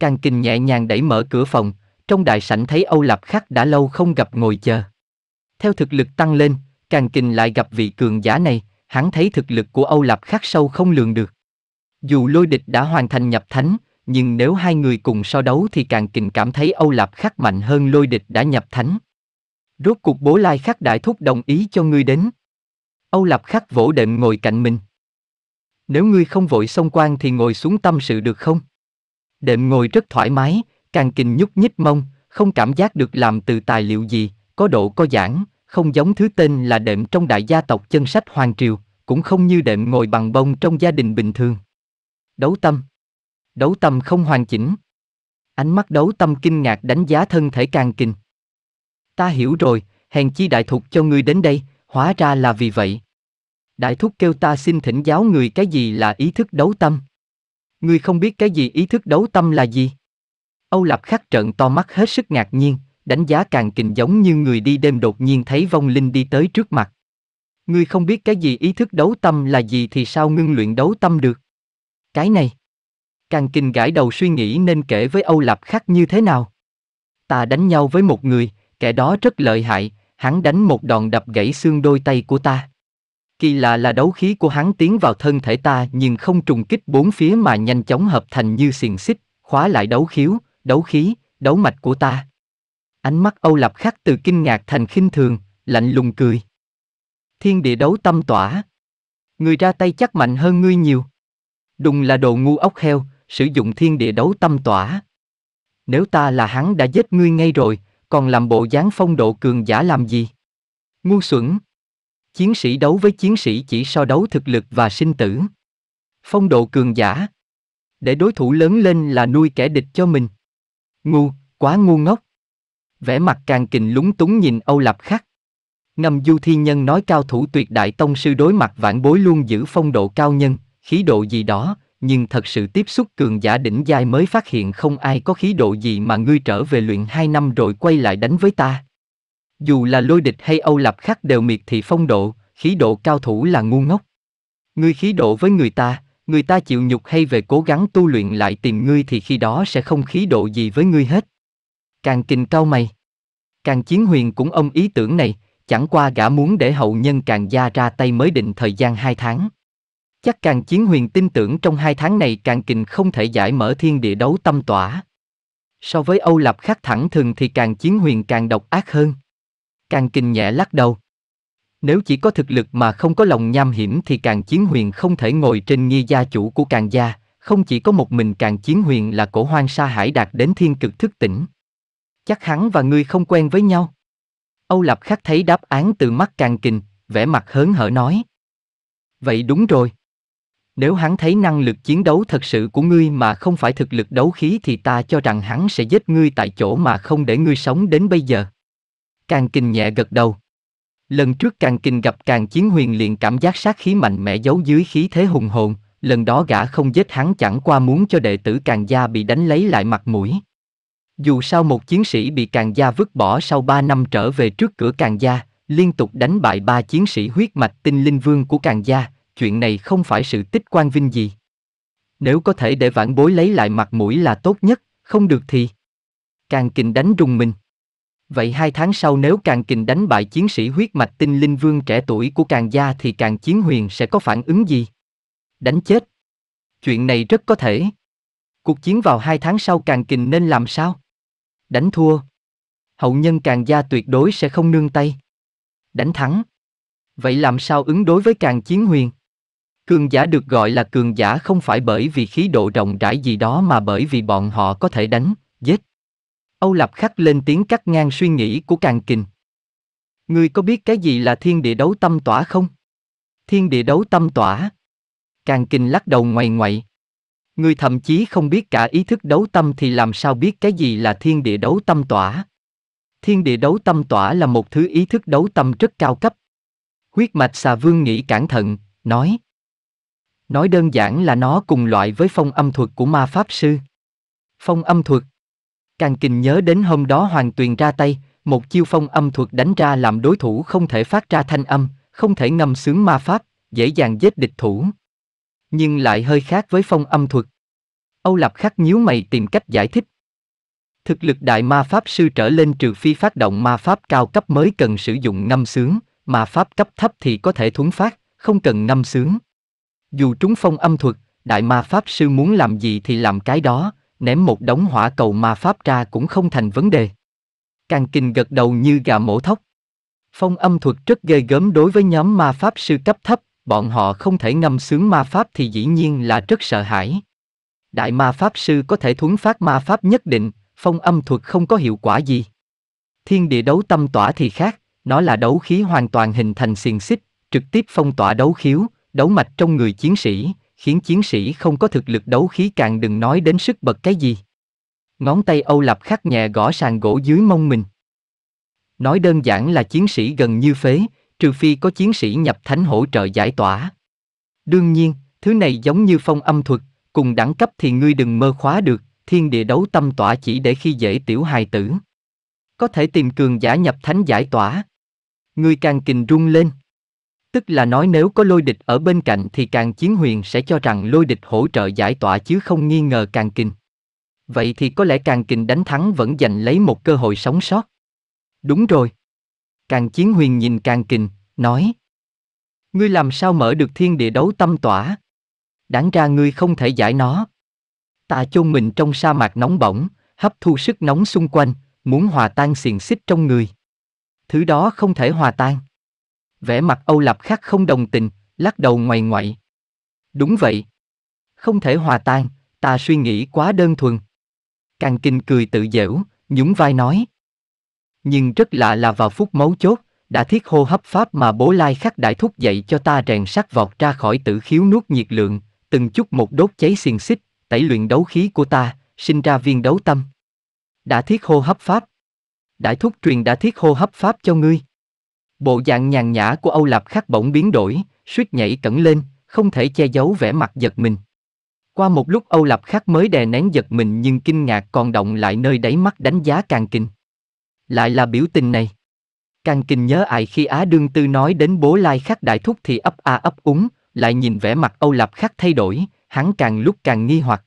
Càng kinh nhẹ nhàng đẩy mở cửa phòng, trong đại sảnh thấy Âu Lập khắc đã lâu không gặp ngồi chờ. Theo thực lực tăng lên, càng kình lại gặp vị cường giả này, hắn thấy thực lực của Âu Lạp khắc sâu không lường được. Dù lôi địch đã hoàn thành nhập thánh, nhưng nếu hai người cùng so đấu thì càng kình cảm thấy Âu Lạp khắc mạnh hơn lôi địch đã nhập thánh. Rốt cuộc bố lai khắc đại thúc đồng ý cho ngươi đến. Âu Lạp khắc vỗ đệm ngồi cạnh mình. Nếu ngươi không vội xông quan thì ngồi xuống tâm sự được không? Đệm ngồi rất thoải mái, càng kình nhúc nhích mông, không cảm giác được làm từ tài liệu gì, có độ có giãn, không giống thứ tên là đệm trong đại gia tộc chân sách Hoàng Triều, cũng không như đệm ngồi bằng bông trong gia đình bình thường. Đấu tâm Đấu tâm không hoàn chỉnh. Ánh mắt đấu tâm kinh ngạc đánh giá thân thể càng kinh. Ta hiểu rồi, hèn chi đại thục cho ngươi đến đây, hóa ra là vì vậy. Đại thúc kêu ta xin thỉnh giáo người cái gì là ý thức đấu tâm. Ngươi không biết cái gì ý thức đấu tâm là gì? Âu Lập Khắc trợn to mắt hết sức ngạc nhiên, đánh giá càng kình giống như người đi đêm đột nhiên thấy vong linh đi tới trước mặt. Ngươi không biết cái gì ý thức đấu tâm là gì thì sao ngưng luyện đấu tâm được. Cái này. Càng kinh gãi đầu suy nghĩ nên kể với Âu Lạp Khắc như thế nào. Ta đánh nhau với một người, kẻ đó rất lợi hại, hắn đánh một đòn đập gãy xương đôi tay của ta. Kỳ lạ là đấu khí của hắn tiến vào thân thể ta nhưng không trùng kích bốn phía mà nhanh chóng hợp thành như xiềng xích, khóa lại đấu khiếu, đấu khí, đấu mạch của ta. Ánh mắt Âu Lạp khắc từ kinh ngạc thành khinh thường, lạnh lùng cười. Thiên địa đấu tâm tỏa. Người ra tay chắc mạnh hơn ngươi nhiều. Đùng là đồ ngu ốc heo, sử dụng thiên địa đấu tâm tỏa. Nếu ta là hắn đã giết ngươi ngay rồi, còn làm bộ dáng phong độ cường giả làm gì? Ngu xuẩn. Chiến sĩ đấu với chiến sĩ chỉ so đấu thực lực và sinh tử. Phong độ cường giả. Để đối thủ lớn lên là nuôi kẻ địch cho mình. Ngu, quá ngu ngốc vẻ mặt càng kình lúng túng nhìn Âu Lập Khắc. Ngầm du thiên nhân nói cao thủ tuyệt đại tông sư đối mặt vãn bối luôn giữ phong độ cao nhân, khí độ gì đó, nhưng thật sự tiếp xúc cường giả đỉnh giai mới phát hiện không ai có khí độ gì mà ngươi trở về luyện hai năm rồi quay lại đánh với ta. Dù là lôi địch hay Âu Lập Khắc đều miệt thị phong độ, khí độ cao thủ là ngu ngốc. Ngươi khí độ với người ta, người ta chịu nhục hay về cố gắng tu luyện lại tìm ngươi thì khi đó sẽ không khí độ gì với ngươi hết. Càng kình cao mày. Càng chiến huyền cũng ông ý tưởng này, chẳng qua gã muốn để hậu nhân càng gia ra tay mới định thời gian hai tháng. Chắc càng chiến huyền tin tưởng trong hai tháng này càng kình không thể giải mở thiên địa đấu tâm tỏa. So với Âu Lập khắc thẳng thường thì càng chiến huyền càng độc ác hơn. Càng kình nhẹ lắc đầu. Nếu chỉ có thực lực mà không có lòng nham hiểm thì càng chiến huyền không thể ngồi trên nghi gia chủ của càng gia, không chỉ có một mình càng chiến huyền là cổ hoang sa hải đạt đến thiên cực thức tỉnh. Chắc hắn và ngươi không quen với nhau. Âu Lập Khắc thấy đáp án từ mắt càng kình, vẻ mặt hớn hở nói. Vậy đúng rồi. Nếu hắn thấy năng lực chiến đấu thật sự của ngươi mà không phải thực lực đấu khí thì ta cho rằng hắn sẽ giết ngươi tại chỗ mà không để ngươi sống đến bây giờ. Càng Kình nhẹ gật đầu. Lần trước càng Kình gặp càng chiến huyền liền cảm giác sát khí mạnh mẽ giấu dưới khí thế hùng hồn, lần đó gã không giết hắn chẳng qua muốn cho đệ tử càng gia bị đánh lấy lại mặt mũi. Dù sao một chiến sĩ bị càng gia vứt bỏ sau 3 năm trở về trước cửa càng gia, liên tục đánh bại ba chiến sĩ huyết mạch tinh linh vương của càng gia, chuyện này không phải sự tích quan vinh gì. Nếu có thể để vãn bối lấy lại mặt mũi là tốt nhất, không được thì... Càng kình đánh rùng mình. Vậy hai tháng sau nếu càng kình đánh bại chiến sĩ huyết mạch tinh linh vương trẻ tuổi của càng gia thì càng chiến huyền sẽ có phản ứng gì? Đánh chết. Chuyện này rất có thể. Cuộc chiến vào hai tháng sau càng kình nên làm sao? Đánh thua. Hậu nhân càng gia tuyệt đối sẽ không nương tay. Đánh thắng. Vậy làm sao ứng đối với càng chiến huyền? Cường giả được gọi là cường giả không phải bởi vì khí độ rộng rãi gì đó mà bởi vì bọn họ có thể đánh, giết. Âu Lập khắc lên tiếng cắt ngang suy nghĩ của càng kình. Ngươi có biết cái gì là thiên địa đấu tâm tỏa không? Thiên địa đấu tâm tỏa. Càng kình lắc đầu ngoài ngoại. Ngươi thậm chí không biết cả ý thức đấu tâm thì làm sao biết cái gì là thiên địa đấu tâm tỏa. Thiên địa đấu tâm tỏa là một thứ ý thức đấu tâm rất cao cấp. Huyết mạch xà vương nghĩ cẩn thận, nói. Nói đơn giản là nó cùng loại với phong âm thuật của ma pháp sư. Phong âm thuật. Càng kình nhớ đến hôm đó hoàng tuyền ra tay, một chiêu phong âm thuật đánh ra làm đối thủ không thể phát ra thanh âm, không thể ngâm sướng ma pháp, dễ dàng giết địch thủ nhưng lại hơi khác với phong âm thuật. Âu Lạp khắc nhíu mày tìm cách giải thích. Thực lực đại ma pháp sư trở lên trừ phi phát động ma pháp cao cấp mới cần sử dụng ngâm sướng, ma pháp cấp thấp thì có thể thuấn phát, không cần ngâm sướng. Dù trúng phong âm thuật, đại ma pháp sư muốn làm gì thì làm cái đó, ném một đống hỏa cầu ma pháp ra cũng không thành vấn đề. Càng kinh gật đầu như gà mổ thóc. Phong âm thuật rất ghê gớm đối với nhóm ma pháp sư cấp thấp, bọn họ không thể ngâm sướng ma pháp thì dĩ nhiên là rất sợ hãi. Đại ma pháp sư có thể thuấn phát ma pháp nhất định, phong âm thuật không có hiệu quả gì. Thiên địa đấu tâm tỏa thì khác, nó là đấu khí hoàn toàn hình thành xiềng xích, trực tiếp phong tỏa đấu khiếu, đấu mạch trong người chiến sĩ, khiến chiến sĩ không có thực lực đấu khí càng đừng nói đến sức bật cái gì. Ngón tay Âu Lập khắc nhẹ gõ sàn gỗ dưới mông mình. Nói đơn giản là chiến sĩ gần như phế, trừ phi có chiến sĩ nhập thánh hỗ trợ giải tỏa. Đương nhiên, thứ này giống như phong âm thuật, cùng đẳng cấp thì ngươi đừng mơ khóa được, thiên địa đấu tâm tỏa chỉ để khi dễ tiểu hài tử. Có thể tìm cường giả nhập thánh giải tỏa. Ngươi càng kình rung lên. Tức là nói nếu có lôi địch ở bên cạnh thì càng chiến huyền sẽ cho rằng lôi địch hỗ trợ giải tỏa chứ không nghi ngờ càng kình. Vậy thì có lẽ càng kình đánh thắng vẫn giành lấy một cơ hội sống sót. Đúng rồi, Càng Chiến Huyền nhìn Càng Kình, nói. Ngươi làm sao mở được thiên địa đấu tâm tỏa? Đáng ra ngươi không thể giải nó. Ta chôn mình trong sa mạc nóng bỏng, hấp thu sức nóng xung quanh, muốn hòa tan xiềng xích trong người. Thứ đó không thể hòa tan. Vẻ mặt Âu Lập Khắc không đồng tình, lắc đầu ngoài ngoại. Đúng vậy. Không thể hòa tan, ta suy nghĩ quá đơn thuần. Càng kinh cười tự dễu, nhún vai nói. Nhưng rất lạ là vào phút mấu chốt, đã thiết hô hấp pháp mà bố lai khắc đại thúc dậy cho ta rèn sắt vọt ra khỏi tử khiếu nuốt nhiệt lượng, từng chút một đốt cháy xiềng xích, tẩy luyện đấu khí của ta, sinh ra viên đấu tâm. Đã thiết hô hấp pháp. Đại thúc truyền đã thiết hô hấp pháp cho ngươi. Bộ dạng nhàn nhã của Âu Lạp khắc bỗng biến đổi, suýt nhảy cẩn lên, không thể che giấu vẻ mặt giật mình. Qua một lúc Âu Lạp khắc mới đè nén giật mình nhưng kinh ngạc còn động lại nơi đáy mắt đánh giá càng kinh lại là biểu tình này. Càng kinh nhớ ai khi Á Đương Tư nói đến bố lai khắc đại thúc thì ấp a ấp úng, lại nhìn vẻ mặt Âu Lạp khắc thay đổi, hắn càng lúc càng nghi hoặc.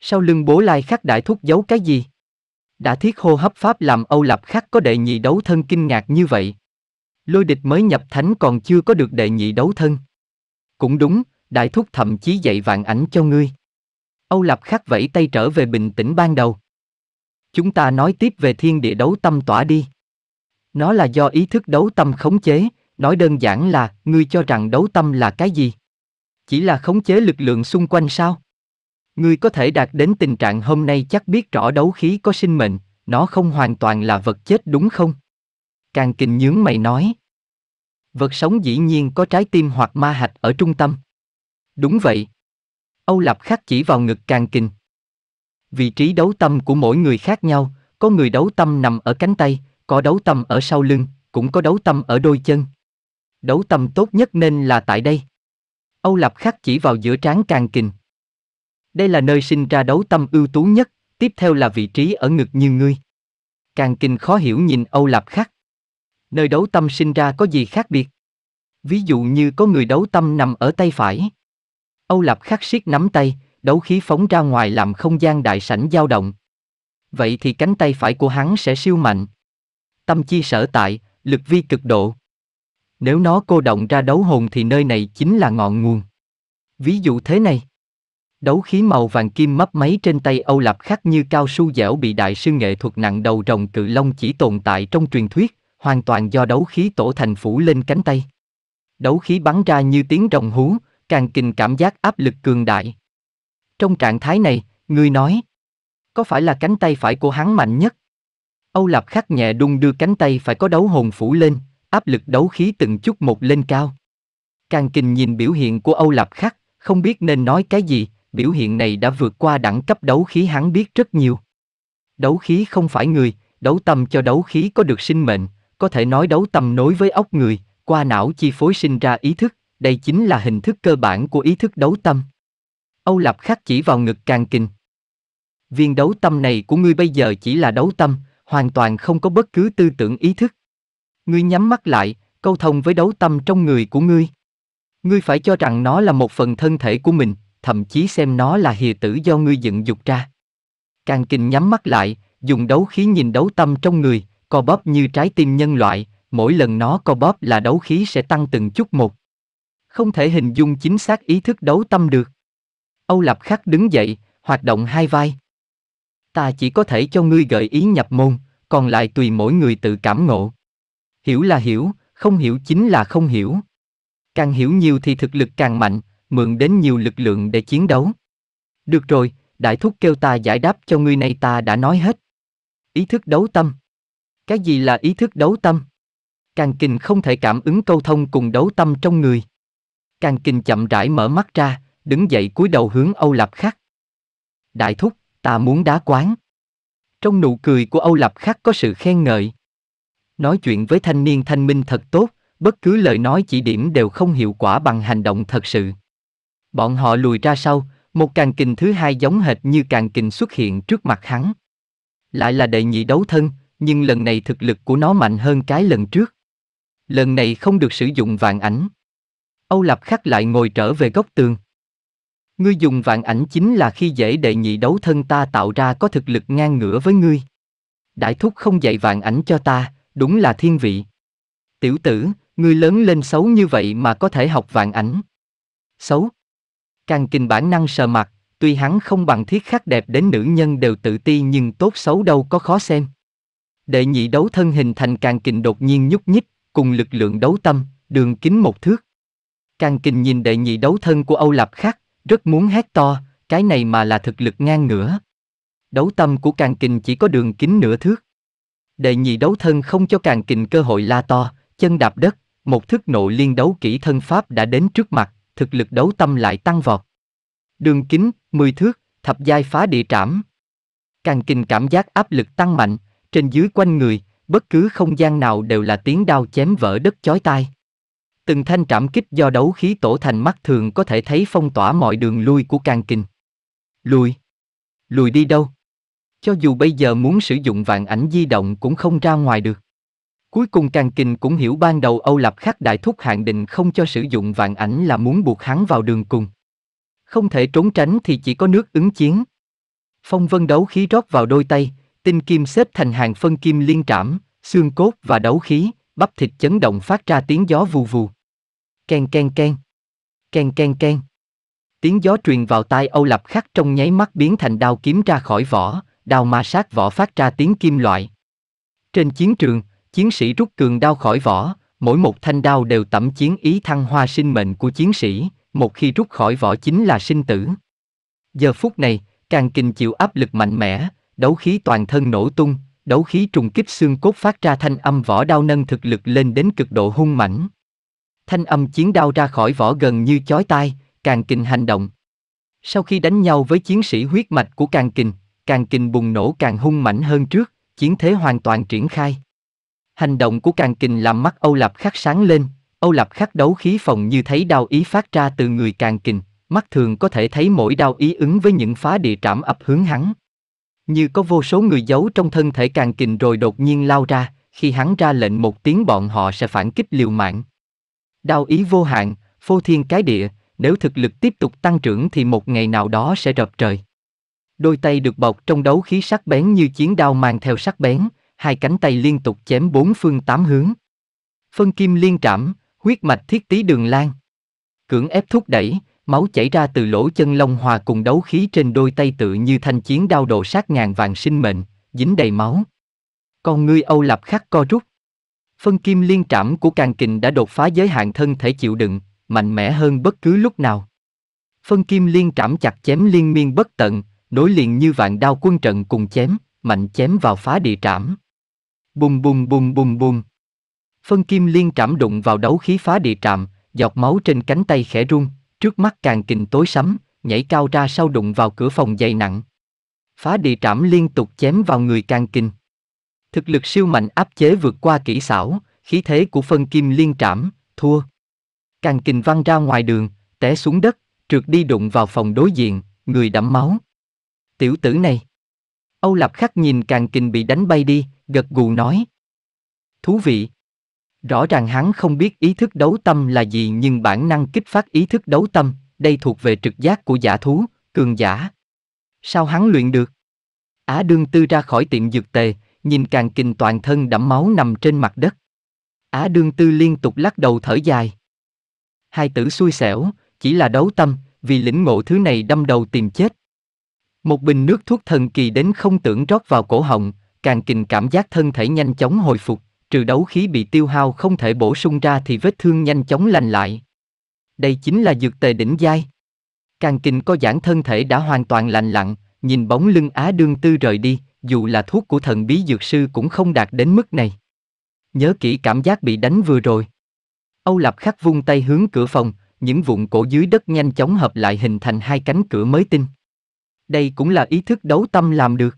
Sau lưng bố lai khắc đại thúc giấu cái gì? Đã thiết hô hấp pháp làm Âu Lạp khắc có đệ nhị đấu thân kinh ngạc như vậy. Lôi địch mới nhập thánh còn chưa có được đệ nhị đấu thân. Cũng đúng, đại thúc thậm chí dạy vạn ảnh cho ngươi. Âu Lạp khắc vẫy tay trở về bình tĩnh ban đầu. Chúng ta nói tiếp về thiên địa đấu tâm tỏa đi. Nó là do ý thức đấu tâm khống chế, nói đơn giản là, ngươi cho rằng đấu tâm là cái gì? Chỉ là khống chế lực lượng xung quanh sao? Ngươi có thể đạt đến tình trạng hôm nay chắc biết rõ đấu khí có sinh mệnh, nó không hoàn toàn là vật chết đúng không? Càng kình nhướng mày nói. Vật sống dĩ nhiên có trái tim hoặc ma hạch ở trung tâm. Đúng vậy. Âu Lập khắc chỉ vào ngực càng kình. Vị trí đấu tâm của mỗi người khác nhau, có người đấu tâm nằm ở cánh tay, có đấu tâm ở sau lưng, cũng có đấu tâm ở đôi chân. Đấu tâm tốt nhất nên là tại đây. Âu Lập khắc chỉ vào giữa trán càng kình. Đây là nơi sinh ra đấu tâm ưu tú nhất, tiếp theo là vị trí ở ngực như ngươi. Càng Kình khó hiểu nhìn Âu Lập khắc. Nơi đấu tâm sinh ra có gì khác biệt? Ví dụ như có người đấu tâm nằm ở tay phải. Âu Lập khắc siết nắm tay, đấu khí phóng ra ngoài làm không gian đại sảnh dao động. Vậy thì cánh tay phải của hắn sẽ siêu mạnh. Tâm chi sở tại, lực vi cực độ. Nếu nó cô động ra đấu hồn thì nơi này chính là ngọn nguồn. Ví dụ thế này. Đấu khí màu vàng kim mấp máy trên tay Âu Lạp khắc như cao su dẻo bị đại sư nghệ thuật nặng đầu rồng cự long chỉ tồn tại trong truyền thuyết, hoàn toàn do đấu khí tổ thành phủ lên cánh tay. Đấu khí bắn ra như tiếng rồng hú, càng kinh cảm giác áp lực cường đại. Trong trạng thái này, ngươi nói, có phải là cánh tay phải của hắn mạnh nhất? Âu Lạp khắc nhẹ đung đưa cánh tay phải có đấu hồn phủ lên, áp lực đấu khí từng chút một lên cao. Càng kinh nhìn biểu hiện của Âu Lạp khắc, không biết nên nói cái gì, biểu hiện này đã vượt qua đẳng cấp đấu khí hắn biết rất nhiều. Đấu khí không phải người, đấu tâm cho đấu khí có được sinh mệnh, có thể nói đấu tâm nối với óc người, qua não chi phối sinh ra ý thức, đây chính là hình thức cơ bản của ý thức đấu tâm. Âu Lạp khắc chỉ vào ngực càng kinh. Viên đấu tâm này của ngươi bây giờ chỉ là đấu tâm, hoàn toàn không có bất cứ tư tưởng ý thức. Ngươi nhắm mắt lại, câu thông với đấu tâm trong người của ngươi. Ngươi phải cho rằng nó là một phần thân thể của mình, thậm chí xem nó là hìa tử do ngươi dựng dục ra. Càng kinh nhắm mắt lại, dùng đấu khí nhìn đấu tâm trong người, co bóp như trái tim nhân loại, mỗi lần nó co bóp là đấu khí sẽ tăng từng chút một. Không thể hình dung chính xác ý thức đấu tâm được. Âu Lập Khắc đứng dậy, hoạt động hai vai. Ta chỉ có thể cho ngươi gợi ý nhập môn, còn lại tùy mỗi người tự cảm ngộ. Hiểu là hiểu, không hiểu chính là không hiểu. Càng hiểu nhiều thì thực lực càng mạnh, mượn đến nhiều lực lượng để chiến đấu. Được rồi, đại thúc kêu ta giải đáp cho ngươi này ta đã nói hết. Ý thức đấu tâm. Cái gì là ý thức đấu tâm? Càng kình không thể cảm ứng câu thông cùng đấu tâm trong người. Càng kình chậm rãi mở mắt ra, đứng dậy cúi đầu hướng Âu Lập Khắc. Đại thúc, ta muốn đá quán. Trong nụ cười của Âu Lập Khắc có sự khen ngợi. Nói chuyện với thanh niên thanh minh thật tốt, bất cứ lời nói chỉ điểm đều không hiệu quả bằng hành động thật sự. Bọn họ lùi ra sau, một càng kình thứ hai giống hệt như càng kình xuất hiện trước mặt hắn. Lại là đệ nhị đấu thân, nhưng lần này thực lực của nó mạnh hơn cái lần trước. Lần này không được sử dụng vạn ảnh. Âu Lập Khắc lại ngồi trở về góc tường. Ngươi dùng vạn ảnh chính là khi dễ đệ nhị đấu thân ta tạo ra có thực lực ngang ngửa với ngươi. Đại thúc không dạy vạn ảnh cho ta, đúng là thiên vị. Tiểu tử, ngươi lớn lên xấu như vậy mà có thể học vạn ảnh. Xấu. Càng kinh bản năng sờ mặt, tuy hắn không bằng thiết khắc đẹp đến nữ nhân đều tự ti nhưng tốt xấu đâu có khó xem. Đệ nhị đấu thân hình thành càng Kinh đột nhiên nhúc nhích, cùng lực lượng đấu tâm, đường kính một thước. Càng Kinh nhìn đệ nhị đấu thân của Âu Lạp Khắc, rất muốn hét to, cái này mà là thực lực ngang ngửa. Đấu tâm của càng kình chỉ có đường kính nửa thước. Đệ nhị đấu thân không cho càng kình cơ hội la to, chân đạp đất, một thức nộ liên đấu kỹ thân pháp đã đến trước mặt, thực lực đấu tâm lại tăng vọt. Đường kính, 10 thước, thập giai phá địa trảm. Càng kình cảm giác áp lực tăng mạnh, trên dưới quanh người, bất cứ không gian nào đều là tiếng đao chém vỡ đất chói tai. Từng thanh trảm kích do đấu khí tổ thành mắt thường có thể thấy phong tỏa mọi đường lui của càng kinh. Lùi. Lùi đi đâu? Cho dù bây giờ muốn sử dụng vạn ảnh di động cũng không ra ngoài được. Cuối cùng Càng Kình cũng hiểu ban đầu Âu Lập Khắc Đại Thúc hạn định không cho sử dụng vạn ảnh là muốn buộc hắn vào đường cùng. Không thể trốn tránh thì chỉ có nước ứng chiến. Phong vân đấu khí rót vào đôi tay, tinh kim xếp thành hàng phân kim liên trảm, xương cốt và đấu khí, bắp thịt chấn động phát ra tiếng gió vù vù. Ken ken ken. Ken ken ken. Tiếng gió truyền vào tai Âu Lập Khắc trong nháy mắt biến thành đao kiếm ra khỏi vỏ, đao ma sát vỏ phát ra tiếng kim loại. Trên chiến trường, chiến sĩ rút cường đao khỏi vỏ, mỗi một thanh đao đều tẩm chiến ý thăng hoa sinh mệnh của chiến sĩ, một khi rút khỏi vỏ chính là sinh tử. Giờ phút này, càng kinh chịu áp lực mạnh mẽ, đấu khí toàn thân nổ tung, đấu khí trùng kích xương cốt phát ra thanh âm vỏ đao nâng thực lực lên đến cực độ hung mãnh. Thanh âm chiến đao ra khỏi vỏ gần như chói tai, càng kình hành động. Sau khi đánh nhau với chiến sĩ huyết mạch của càng kình, càng kình bùng nổ càng hung mạnh hơn trước, chiến thế hoàn toàn triển khai. Hành động của càng kình làm mắt Âu Lạp khắc sáng lên, Âu Lạp khắc đấu khí phòng như thấy đao ý phát ra từ người càng kình, mắt thường có thể thấy mỗi đao ý ứng với những phá địa trảm ập hướng hắn. Như có vô số người giấu trong thân thể càng kình rồi đột nhiên lao ra, khi hắn ra lệnh một tiếng bọn họ sẽ phản kích liều mạng. Đao ý vô hạn, phô thiên cái địa, nếu thực lực tiếp tục tăng trưởng thì một ngày nào đó sẽ rập trời. Đôi tay được bọc trong đấu khí sắc bén như chiến đao mang theo sắc bén, hai cánh tay liên tục chém bốn phương tám hướng. Phân kim liên trảm, huyết mạch thiết tí đường lan. Cưỡng ép thúc đẩy, máu chảy ra từ lỗ chân lông hòa cùng đấu khí trên đôi tay tự như thanh chiến đao đồ sát ngàn vàng sinh mệnh, dính đầy máu. Con ngươi Âu Lập khắc co rút. Phân kim liên trảm của càng kình đã đột phá giới hạn thân thể chịu đựng, mạnh mẽ hơn bất cứ lúc nào. Phân kim liên trảm chặt chém liên miên bất tận, nối liền như vạn đao quân trận cùng chém, mạnh chém vào phá địa trảm. Bùm bùm bùm bùm bùm. Phân kim liên trảm đụng vào đấu khí phá địa trạm, giọt máu trên cánh tay khẽ run, trước mắt càng kình tối sắm, nhảy cao ra sau đụng vào cửa phòng dày nặng. Phá địa trảm liên tục chém vào người càng kình. Thực lực siêu mạnh áp chế vượt qua kỹ xảo, khí thế của phân kim liên trảm, thua. Càng kình văng ra ngoài đường, té xuống đất, trượt đi đụng vào phòng đối diện, người đẫm máu. Tiểu tử này. Âu Lạp Khắc nhìn càng kình bị đánh bay đi, gật gù nói. Thú vị. Rõ ràng hắn không biết ý thức đấu tâm là gì nhưng bản năng kích phát ý thức đấu tâm, đây thuộc về trực giác của giả thú, cường giả. Sao hắn luyện được? Á đương tư ra khỏi tiệm dược tề, nhìn càng kình toàn thân đẫm máu nằm trên mặt đất. Á đương tư liên tục lắc đầu thở dài. Hai tử xui xẻo, chỉ là đấu tâm, vì lĩnh ngộ thứ này đâm đầu tìm chết. Một bình nước thuốc thần kỳ đến không tưởng rót vào cổ họng, càng kình cảm giác thân thể nhanh chóng hồi phục, trừ đấu khí bị tiêu hao không thể bổ sung ra thì vết thương nhanh chóng lành lại. Đây chính là dược tề đỉnh giai. Càng kình có giãn thân thể đã hoàn toàn lành lặng nhìn bóng lưng Á Đương Tư rời đi, dù là thuốc của thần bí dược sư cũng không đạt đến mức này. Nhớ kỹ cảm giác bị đánh vừa rồi. Âu Lập khắc vung tay hướng cửa phòng, những vụn cổ dưới đất nhanh chóng hợp lại hình thành hai cánh cửa mới tinh. Đây cũng là ý thức đấu tâm làm được.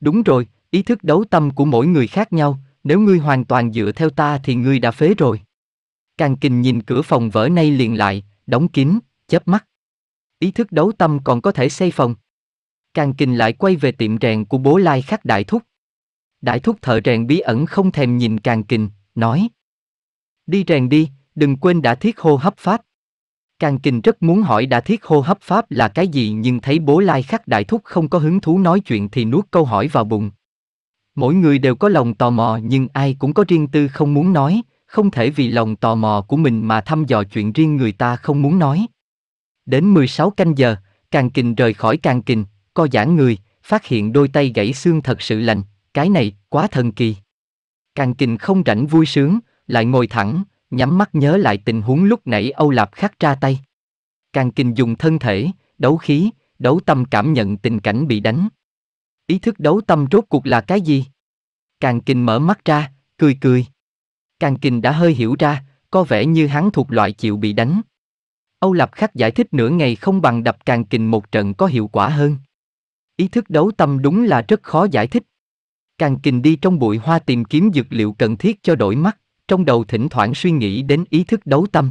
Đúng rồi, ý thức đấu tâm của mỗi người khác nhau, nếu ngươi hoàn toàn dựa theo ta thì ngươi đã phế rồi. Càng kinh nhìn cửa phòng vỡ nay liền lại, đóng kín, chớp mắt. Ý thức đấu tâm còn có thể xây phòng, Càng Kình lại quay về tiệm rèn của bố Lai Khắc Đại Thúc. Đại Thúc thợ rèn bí ẩn không thèm nhìn Càng Kình, nói. Đi rèn đi, đừng quên đã thiết hô hấp pháp. Càng Kình rất muốn hỏi đã thiết hô hấp pháp là cái gì nhưng thấy bố Lai Khắc Đại Thúc không có hứng thú nói chuyện thì nuốt câu hỏi vào bụng. Mỗi người đều có lòng tò mò nhưng ai cũng có riêng tư không muốn nói, không thể vì lòng tò mò của mình mà thăm dò chuyện riêng người ta không muốn nói. Đến 16 canh giờ, Càng Kình rời khỏi Càng Kình, co giãn người, phát hiện đôi tay gãy xương thật sự lành, cái này, quá thần kỳ. Càng kình không rảnh vui sướng, lại ngồi thẳng, nhắm mắt nhớ lại tình huống lúc nãy Âu Lạp khắc ra tay. Càng kình dùng thân thể, đấu khí, đấu tâm cảm nhận tình cảnh bị đánh. Ý thức đấu tâm rốt cuộc là cái gì? Càng kình mở mắt ra, cười cười. Càng kình đã hơi hiểu ra, có vẻ như hắn thuộc loại chịu bị đánh. Âu Lạp Khắc giải thích nửa ngày không bằng đập càng kình một trận có hiệu quả hơn. Ý thức đấu tâm đúng là rất khó giải thích. Càng kình đi trong bụi hoa tìm kiếm dược liệu cần thiết cho đổi mắt, trong đầu thỉnh thoảng suy nghĩ đến ý thức đấu tâm.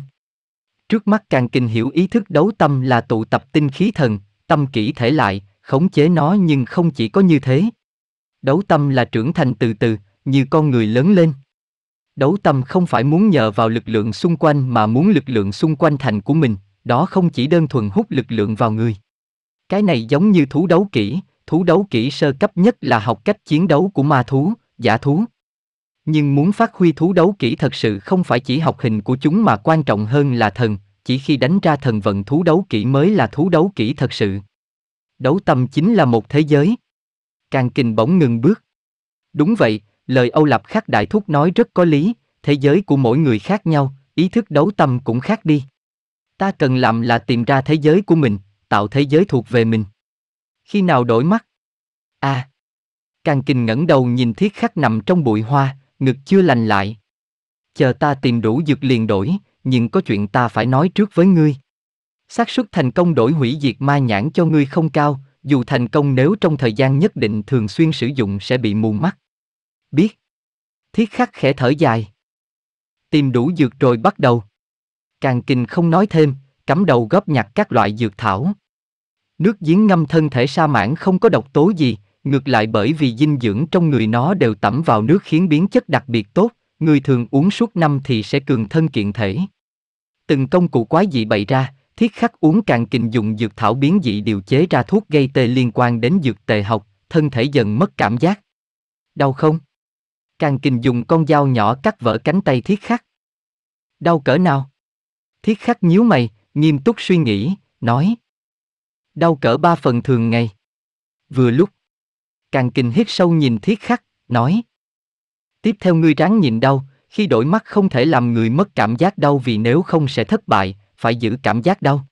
Trước mắt càng kình hiểu ý thức đấu tâm là tụ tập tinh khí thần, tâm kỹ thể lại, khống chế nó nhưng không chỉ có như thế. Đấu tâm là trưởng thành từ từ, như con người lớn lên. Đấu tâm không phải muốn nhờ vào lực lượng xung quanh mà muốn lực lượng xung quanh thành của mình, đó không chỉ đơn thuần hút lực lượng vào người. Cái này giống như thú đấu kỹ, thú đấu kỹ sơ cấp nhất là học cách chiến đấu của ma thú, giả thú. Nhưng muốn phát huy thú đấu kỹ thật sự không phải chỉ học hình của chúng mà quan trọng hơn là thần, chỉ khi đánh ra thần vận thú đấu kỹ mới là thú đấu kỹ thật sự. Đấu tâm chính là một thế giới. Càng kình bỗng ngừng bước. Đúng vậy, lời Âu Lập Khắc Đại Thúc nói rất có lý, thế giới của mỗi người khác nhau, ý thức đấu tâm cũng khác đi. Ta cần làm là tìm ra thế giới của mình, tạo thế giới thuộc về mình. Khi nào đổi mắt? À! Càng kinh ngẩng đầu nhìn thiết khắc nằm trong bụi hoa, ngực chưa lành lại. Chờ ta tìm đủ dược liền đổi, nhưng có chuyện ta phải nói trước với ngươi. xác suất thành công đổi hủy diệt ma nhãn cho ngươi không cao, dù thành công nếu trong thời gian nhất định thường xuyên sử dụng sẽ bị mù mắt. Biết. Thiết khắc khẽ thở dài. Tìm đủ dược rồi bắt đầu. Càng kinh không nói thêm, cắm đầu góp nhặt các loại dược thảo, Nước giếng ngâm thân thể sa mãn không có độc tố gì, ngược lại bởi vì dinh dưỡng trong người nó đều tẩm vào nước khiến biến chất đặc biệt tốt, người thường uống suốt năm thì sẽ cường thân kiện thể. Từng công cụ quái dị bày ra, thiết khắc uống càng kình dùng dược thảo biến dị điều chế ra thuốc gây tê liên quan đến dược tề học, thân thể dần mất cảm giác. Đau không? Càng kình dùng con dao nhỏ cắt vỡ cánh tay thiết khắc. Đau cỡ nào? Thiết khắc nhíu mày, nghiêm túc suy nghĩ, nói, Đau cỡ ba phần thường ngày. Vừa lúc. Càng kinh hít sâu nhìn thiết khắc, nói. Tiếp theo ngươi ráng nhìn đau, khi đổi mắt không thể làm người mất cảm giác đau vì nếu không sẽ thất bại, phải giữ cảm giác đau.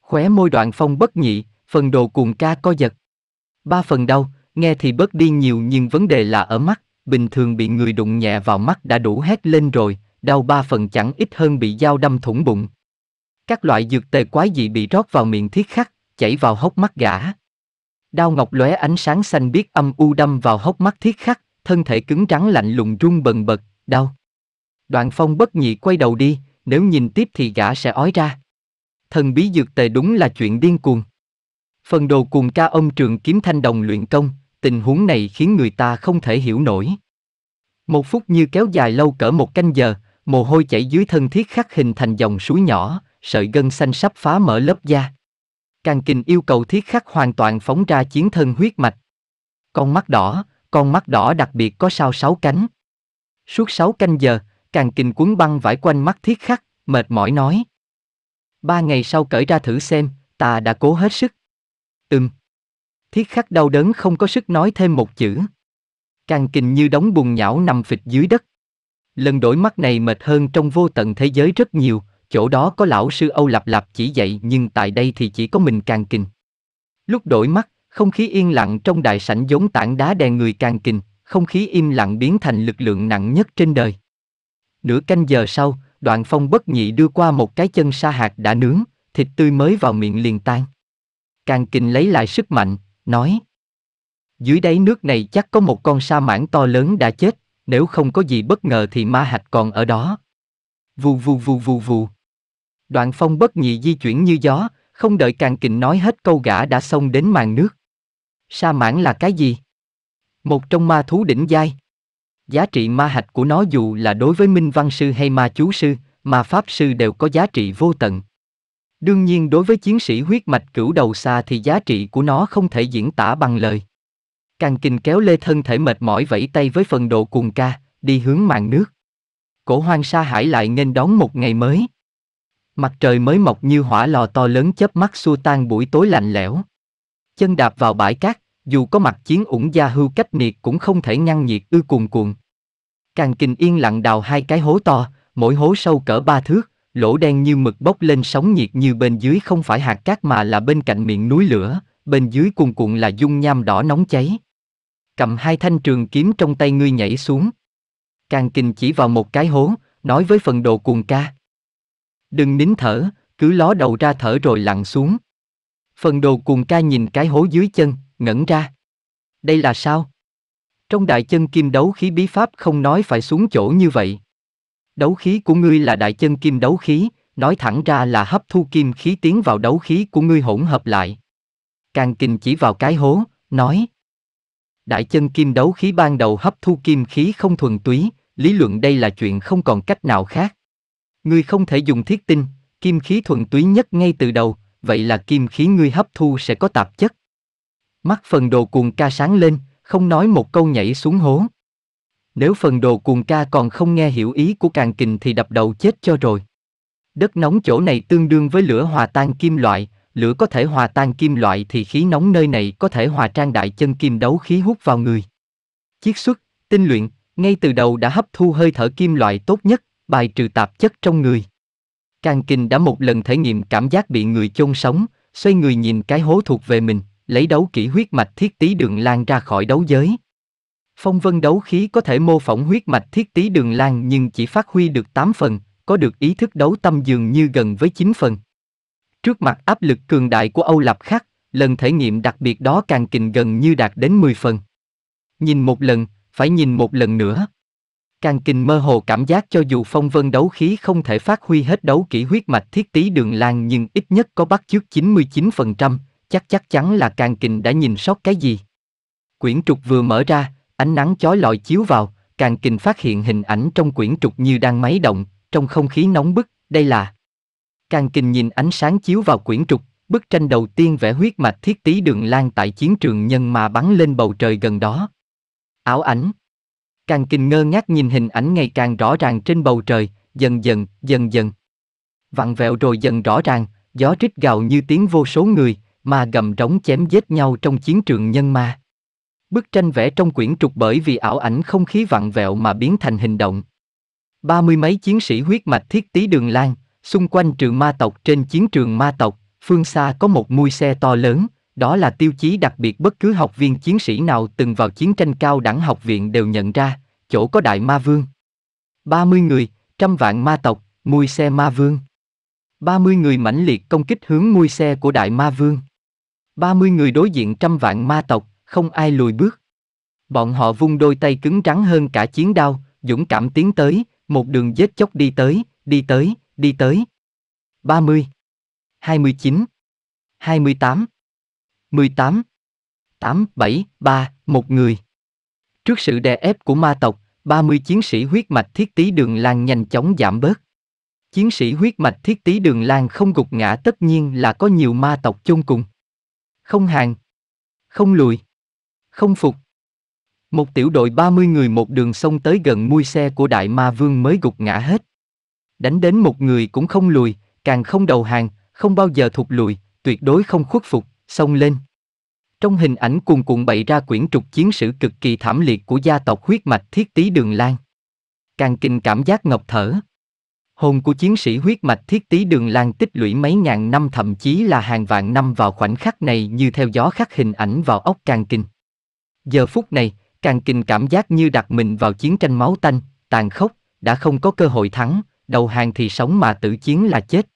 Khóe môi đoạn phong bất nhị, phần đồ cuồng ca co giật. Ba phần đau, nghe thì bớt đi nhiều nhưng vấn đề là ở mắt, bình thường bị người đụng nhẹ vào mắt đã đủ hét lên rồi, đau ba phần chẳng ít hơn bị dao đâm thủng bụng. Các loại dược tề quái dị bị rót vào miệng thiết khắc, chảy vào hốc mắt gã. Đao ngọc lóe ánh sáng xanh biếc âm u đâm vào hốc mắt thiết khắc, thân thể cứng trắng lạnh lùng run bần bật, đau. Đoạn phong bất nhị quay đầu đi, nếu nhìn tiếp thì gã sẽ ói ra. Thần bí dược tề đúng là chuyện điên cuồng. Phần đồ cùng ca ông trường kiếm thanh đồng luyện công, tình huống này khiến người ta không thể hiểu nổi. Một phút như kéo dài lâu cỡ một canh giờ, mồ hôi chảy dưới thân thiết khắc hình thành dòng suối nhỏ, sợi gân xanh sắp phá mở lớp da. Càng kình yêu cầu thiết khắc hoàn toàn phóng ra chiến thân huyết mạch. Con mắt đỏ, con mắt đỏ đặc biệt có sao sáu cánh. Suốt sáu canh giờ, càng kình cuốn băng vải quanh mắt thiết khắc, mệt mỏi nói. Ba ngày sau cởi ra thử xem, ta đã cố hết sức. Ừm. Thiết khắc đau đớn không có sức nói thêm một chữ. Càng kình như đóng bùn nhão nằm phịch dưới đất. Lần đổi mắt này mệt hơn trong vô tận thế giới rất nhiều, Chỗ đó có lão sư Âu Lạp Lạp chỉ dạy nhưng tại đây thì chỉ có mình càng kinh. Lúc đổi mắt, không khí yên lặng trong đại sảnh giống tảng đá đè người càng kinh, không khí im lặng biến thành lực lượng nặng nhất trên đời. Nửa canh giờ sau, đoạn phong bất nhị đưa qua một cái chân sa hạt đã nướng, thịt tươi mới vào miệng liền tan. Càng kinh lấy lại sức mạnh, nói. Dưới đáy nước này chắc có một con sa mãn to lớn đã chết, nếu không có gì bất ngờ thì ma hạch còn ở đó. Vù vù vù vù vù. Đoạn phong bất nhị di chuyển như gió, không đợi càng kình nói hết câu gã đã xông đến màn nước. Sa mãn là cái gì? Một trong ma thú đỉnh giai. Giá trị ma hạch của nó dù là đối với minh văn sư hay ma chú sư, ma pháp sư đều có giá trị vô tận. Đương nhiên đối với chiến sĩ huyết mạch cửu đầu xa thì giá trị của nó không thể diễn tả bằng lời. Càng kình kéo lê thân thể mệt mỏi vẫy tay với phần độ cuồng ca, đi hướng mạng nước. Cổ hoang sa hải lại nên đón một ngày mới. Mặt trời mới mọc như hỏa lò to lớn chớp mắt xua tan buổi tối lạnh lẽo. Chân đạp vào bãi cát, dù có mặt chiến ủng gia hưu cách nhiệt cũng không thể ngăn nhiệt ư cuồn cuộn. Càng kình yên lặng đào hai cái hố to, mỗi hố sâu cỡ ba thước, lỗ đen như mực bốc lên sóng nhiệt như bên dưới không phải hạt cát mà là bên cạnh miệng núi lửa, bên dưới cuồn cuộn là dung nham đỏ nóng cháy. Cầm hai thanh trường kiếm trong tay ngươi nhảy xuống. Càng kình chỉ vào một cái hố, nói với phần đồ cuồng ca. Đừng nín thở, cứ ló đầu ra thở rồi lặn xuống. Phần đồ cuồng ca nhìn cái hố dưới chân, ngẩn ra. Đây là sao? Trong đại chân kim đấu khí bí pháp không nói phải xuống chỗ như vậy. Đấu khí của ngươi là đại chân kim đấu khí, nói thẳng ra là hấp thu kim khí tiến vào đấu khí của ngươi hỗn hợp lại. Càng kình chỉ vào cái hố, nói. Đại chân kim đấu khí ban đầu hấp thu kim khí không thuần túy, lý luận đây là chuyện không còn cách nào khác. Ngươi không thể dùng thiết tinh, kim khí thuần túy nhất ngay từ đầu, vậy là kim khí ngươi hấp thu sẽ có tạp chất. Mắt phần đồ cuồng ca sáng lên, không nói một câu nhảy xuống hố. Nếu phần đồ cuồng ca còn không nghe hiểu ý của càng kình thì đập đầu chết cho rồi. Đất nóng chỗ này tương đương với lửa hòa tan kim loại, lửa có thể hòa tan kim loại thì khí nóng nơi này có thể hòa trang đại chân kim đấu khí hút vào người. Chiết xuất, tinh luyện, ngay từ đầu đã hấp thu hơi thở kim loại tốt nhất, bài trừ tạp chất trong người. Càng Kinh đã một lần thể nghiệm cảm giác bị người chôn sống, xoay người nhìn cái hố thuộc về mình, lấy đấu kỹ huyết mạch thiết tí đường lan ra khỏi đấu giới. Phong vân đấu khí có thể mô phỏng huyết mạch thiết tí đường lan nhưng chỉ phát huy được 8 phần, có được ý thức đấu tâm dường như gần với 9 phần. Trước mặt áp lực cường đại của Âu Lạp Khắc, lần thể nghiệm đặc biệt đó càng kình gần như đạt đến 10 phần. Nhìn một lần, phải nhìn một lần nữa. Càng kình mơ hồ cảm giác cho dù phong vân đấu khí không thể phát huy hết đấu kỹ huyết mạch thiết tí đường lan nhưng ít nhất có bắt chước 99%, chắc chắc chắn là càng kình đã nhìn sót cái gì. Quyển trục vừa mở ra, ánh nắng chói lọi chiếu vào, càng kình phát hiện hình ảnh trong quyển trục như đang máy động, trong không khí nóng bức, đây là. Càng kình nhìn ánh sáng chiếu vào quyển trục, bức tranh đầu tiên vẽ huyết mạch thiết tí đường lan tại chiến trường nhân mà bắn lên bầu trời gần đó. Áo ảnh Càng kinh ngơ ngác nhìn hình ảnh ngày càng rõ ràng trên bầu trời, dần dần, dần dần. Vặn vẹo rồi dần rõ ràng, gió rít gào như tiếng vô số người, mà gầm rống chém giết nhau trong chiến trường nhân ma. Bức tranh vẽ trong quyển trục bởi vì ảo ảnh không khí vặn vẹo mà biến thành hình động. Ba mươi mấy chiến sĩ huyết mạch thiết tí đường lan, xung quanh trường ma tộc trên chiến trường ma tộc, phương xa có một mui xe to lớn, đó là tiêu chí đặc biệt bất cứ học viên chiến sĩ nào từng vào chiến tranh cao đẳng học viện đều nhận ra, chỗ có đại ma vương. 30 người, trăm vạn ma tộc, mùi xe ma vương. 30 người mãnh liệt công kích hướng mùi xe của đại ma vương. 30 người đối diện trăm vạn ma tộc, không ai lùi bước. Bọn họ vung đôi tay cứng trắng hơn cả chiến đao, dũng cảm tiến tới, một đường giết chốc đi tới, đi tới, đi tới. 30, 29, 28, 18, 8, 7, 3, một người. Trước sự đè ép của ma tộc, 30 chiến sĩ huyết mạch thiết tí đường lan nhanh chóng giảm bớt. Chiến sĩ huyết mạch thiết tí đường lan không gục ngã tất nhiên là có nhiều ma tộc chôn cùng. Không hàng. Không lùi. Không phục. Một tiểu đội 30 người một đường sông tới gần mui xe của đại ma vương mới gục ngã hết. Đánh đến một người cũng không lùi, càng không đầu hàng, không bao giờ thụt lùi, tuyệt đối không khuất phục, sông lên. Trong hình ảnh cuồn cuộn bậy ra quyển trục chiến sử cực kỳ thảm liệt của gia tộc huyết mạch thiết tý đường lan. Càng kinh cảm giác ngọc thở. Hồn của chiến sĩ huyết mạch thiết tý đường lan tích lũy mấy ngàn năm thậm chí là hàng vạn năm vào khoảnh khắc này như theo gió khắc hình ảnh vào ốc càng kinh. Giờ phút này, càng kinh cảm giác như đặt mình vào chiến tranh máu tanh, tàn khốc, đã không có cơ hội thắng, đầu hàng thì sống mà tử chiến là chết.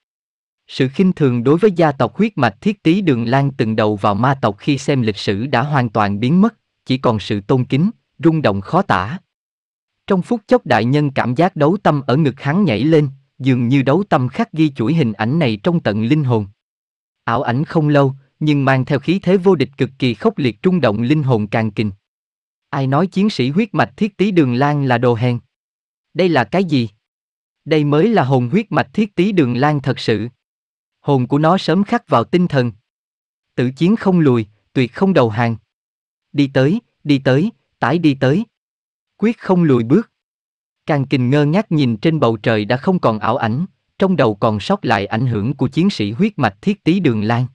Sự khinh thường đối với gia tộc huyết mạch thiết tí đường lan từng đầu vào ma tộc khi xem lịch sử đã hoàn toàn biến mất, chỉ còn sự tôn kính, rung động khó tả. Trong phút chốc đại nhân cảm giác đấu tâm ở ngực hắn nhảy lên, dường như đấu tâm khắc ghi chuỗi hình ảnh này trong tận linh hồn. Ảo ảnh không lâu, nhưng mang theo khí thế vô địch cực kỳ khốc liệt trung động linh hồn càng kình. Ai nói chiến sĩ huyết mạch thiết tí đường lan là đồ hèn? Đây là cái gì? Đây mới là hồn huyết mạch thiết tí đường lan thật sự hồn của nó sớm khắc vào tinh thần. tử chiến không lùi, tuyệt không đầu hàng. Đi tới, đi tới, tải đi tới. Quyết không lùi bước. Càng kình ngơ ngác nhìn trên bầu trời đã không còn ảo ảnh, trong đầu còn sót lại ảnh hưởng của chiến sĩ huyết mạch thiết tí đường lan.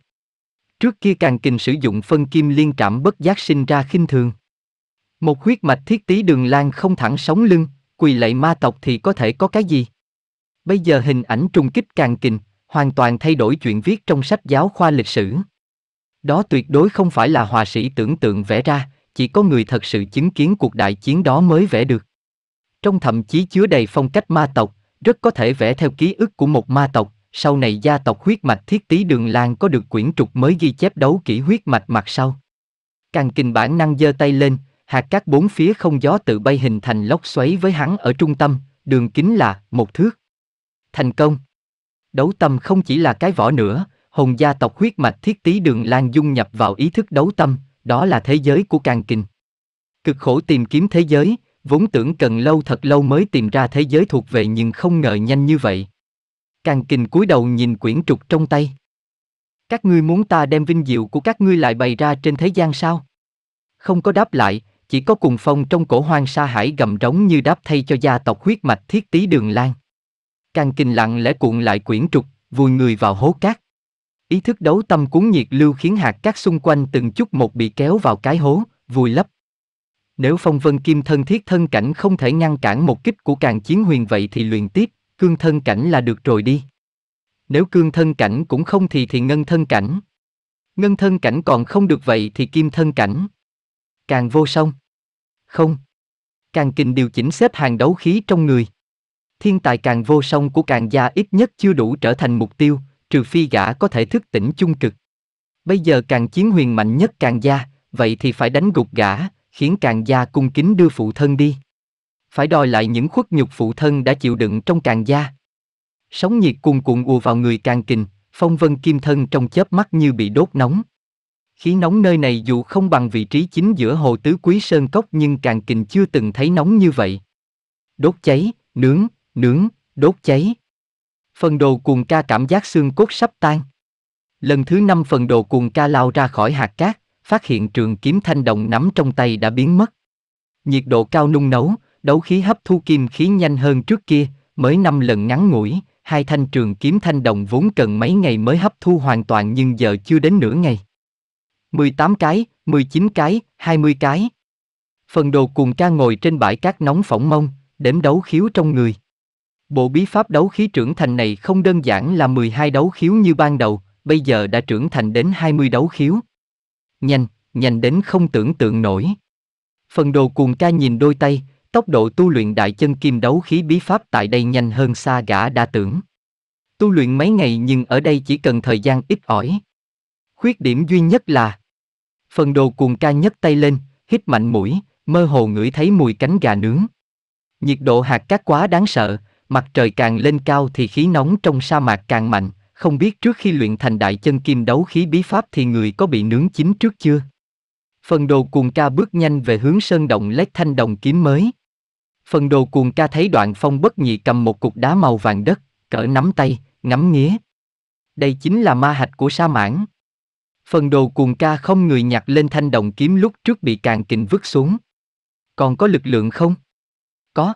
Trước kia càng kình sử dụng phân kim liên trảm bất giác sinh ra khinh thường. Một huyết mạch thiết tí đường lan không thẳng sống lưng, quỳ lạy ma tộc thì có thể có cái gì? Bây giờ hình ảnh trùng kích càng kình, hoàn toàn thay đổi chuyện viết trong sách giáo khoa lịch sử. Đó tuyệt đối không phải là hòa sĩ tưởng tượng vẽ ra, chỉ có người thật sự chứng kiến cuộc đại chiến đó mới vẽ được. Trong thậm chí chứa đầy phong cách ma tộc, rất có thể vẽ theo ký ức của một ma tộc, sau này gia tộc huyết mạch thiết tí đường lan có được quyển trục mới ghi chép đấu kỹ huyết mạch mặt sau. Càng kinh bản năng giơ tay lên, hạt cát bốn phía không gió tự bay hình thành lốc xoáy với hắn ở trung tâm, đường kính là một thước. Thành công! Đấu tâm không chỉ là cái vỏ nữa, hồn gia tộc huyết mạch thiết tý đường lan dung nhập vào ý thức đấu tâm, đó là thế giới của càng kinh. Cực khổ tìm kiếm thế giới, vốn tưởng cần lâu thật lâu mới tìm ra thế giới thuộc về nhưng không ngờ nhanh như vậy. Càng kinh cúi đầu nhìn quyển trục trong tay. Các ngươi muốn ta đem vinh diệu của các ngươi lại bày ra trên thế gian sao? Không có đáp lại, chỉ có cùng phong trong cổ hoang sa hải gầm rống như đáp thay cho gia tộc huyết mạch thiết tý đường lan. Càng kinh lặng lẽ cuộn lại quyển trục, vùi người vào hố cát. Ý thức đấu tâm cuốn nhiệt lưu khiến hạt cát xung quanh từng chút một bị kéo vào cái hố, vùi lấp. Nếu phong vân kim thân thiết thân cảnh không thể ngăn cản một kích của càng chiến huyền vậy thì luyện tiếp, cương thân cảnh là được rồi đi. Nếu cương thân cảnh cũng không thì thì ngân thân cảnh. Ngân thân cảnh còn không được vậy thì kim thân cảnh. Càng vô song. Không. Càng kinh điều chỉnh xếp hàng đấu khí trong người thiên tài càng vô song của càng gia ít nhất chưa đủ trở thành mục tiêu, trừ phi gã có thể thức tỉnh chung cực. Bây giờ càng chiến huyền mạnh nhất càng gia, vậy thì phải đánh gục gã, khiến càng gia cung kính đưa phụ thân đi. Phải đòi lại những khuất nhục phụ thân đã chịu đựng trong càng gia. Sóng nhiệt cuồn cuộn ùa vào người càng kình, phong vân kim thân trong chớp mắt như bị đốt nóng. Khí nóng nơi này dù không bằng vị trí chính giữa hồ tứ quý sơn cốc nhưng càng kình chưa từng thấy nóng như vậy. Đốt cháy, nướng, nướng, đốt cháy. Phần đồ cuồng ca cảm giác xương cốt sắp tan. Lần thứ năm phần đồ cuồng ca lao ra khỏi hạt cát, phát hiện trường kiếm thanh đồng nắm trong tay đã biến mất. Nhiệt độ cao nung nấu, đấu khí hấp thu kim khí nhanh hơn trước kia, mới năm lần ngắn ngủi, hai thanh trường kiếm thanh đồng vốn cần mấy ngày mới hấp thu hoàn toàn nhưng giờ chưa đến nửa ngày. 18 cái, 19 cái, 20 cái. Phần đồ cuồng ca ngồi trên bãi cát nóng phỏng mông, đếm đấu khiếu trong người. Bộ bí pháp đấu khí trưởng thành này không đơn giản là 12 đấu khiếu như ban đầu, bây giờ đã trưởng thành đến 20 đấu khiếu. Nhanh, nhanh đến không tưởng tượng nổi. Phần đồ cuồng ca nhìn đôi tay, tốc độ tu luyện đại chân kim đấu khí bí pháp tại đây nhanh hơn xa gã đã tưởng. Tu luyện mấy ngày nhưng ở đây chỉ cần thời gian ít ỏi. Khuyết điểm duy nhất là Phần đồ cuồng ca nhấc tay lên, hít mạnh mũi, mơ hồ ngửi thấy mùi cánh gà nướng. Nhiệt độ hạt cát quá đáng sợ, Mặt trời càng lên cao thì khí nóng trong sa mạc càng mạnh, không biết trước khi luyện thành đại chân kim đấu khí bí pháp thì người có bị nướng chín trước chưa? Phần đồ cuồng ca bước nhanh về hướng sơn động lấy thanh đồng kiếm mới. Phần đồ cuồng ca thấy đoạn phong bất nhị cầm một cục đá màu vàng đất, cỡ nắm tay, ngắm nghía. Đây chính là ma hạch của sa mãn. Phần đồ cuồng ca không người nhặt lên thanh đồng kiếm lúc trước bị càng kình vứt xuống. Còn có lực lượng không? Có.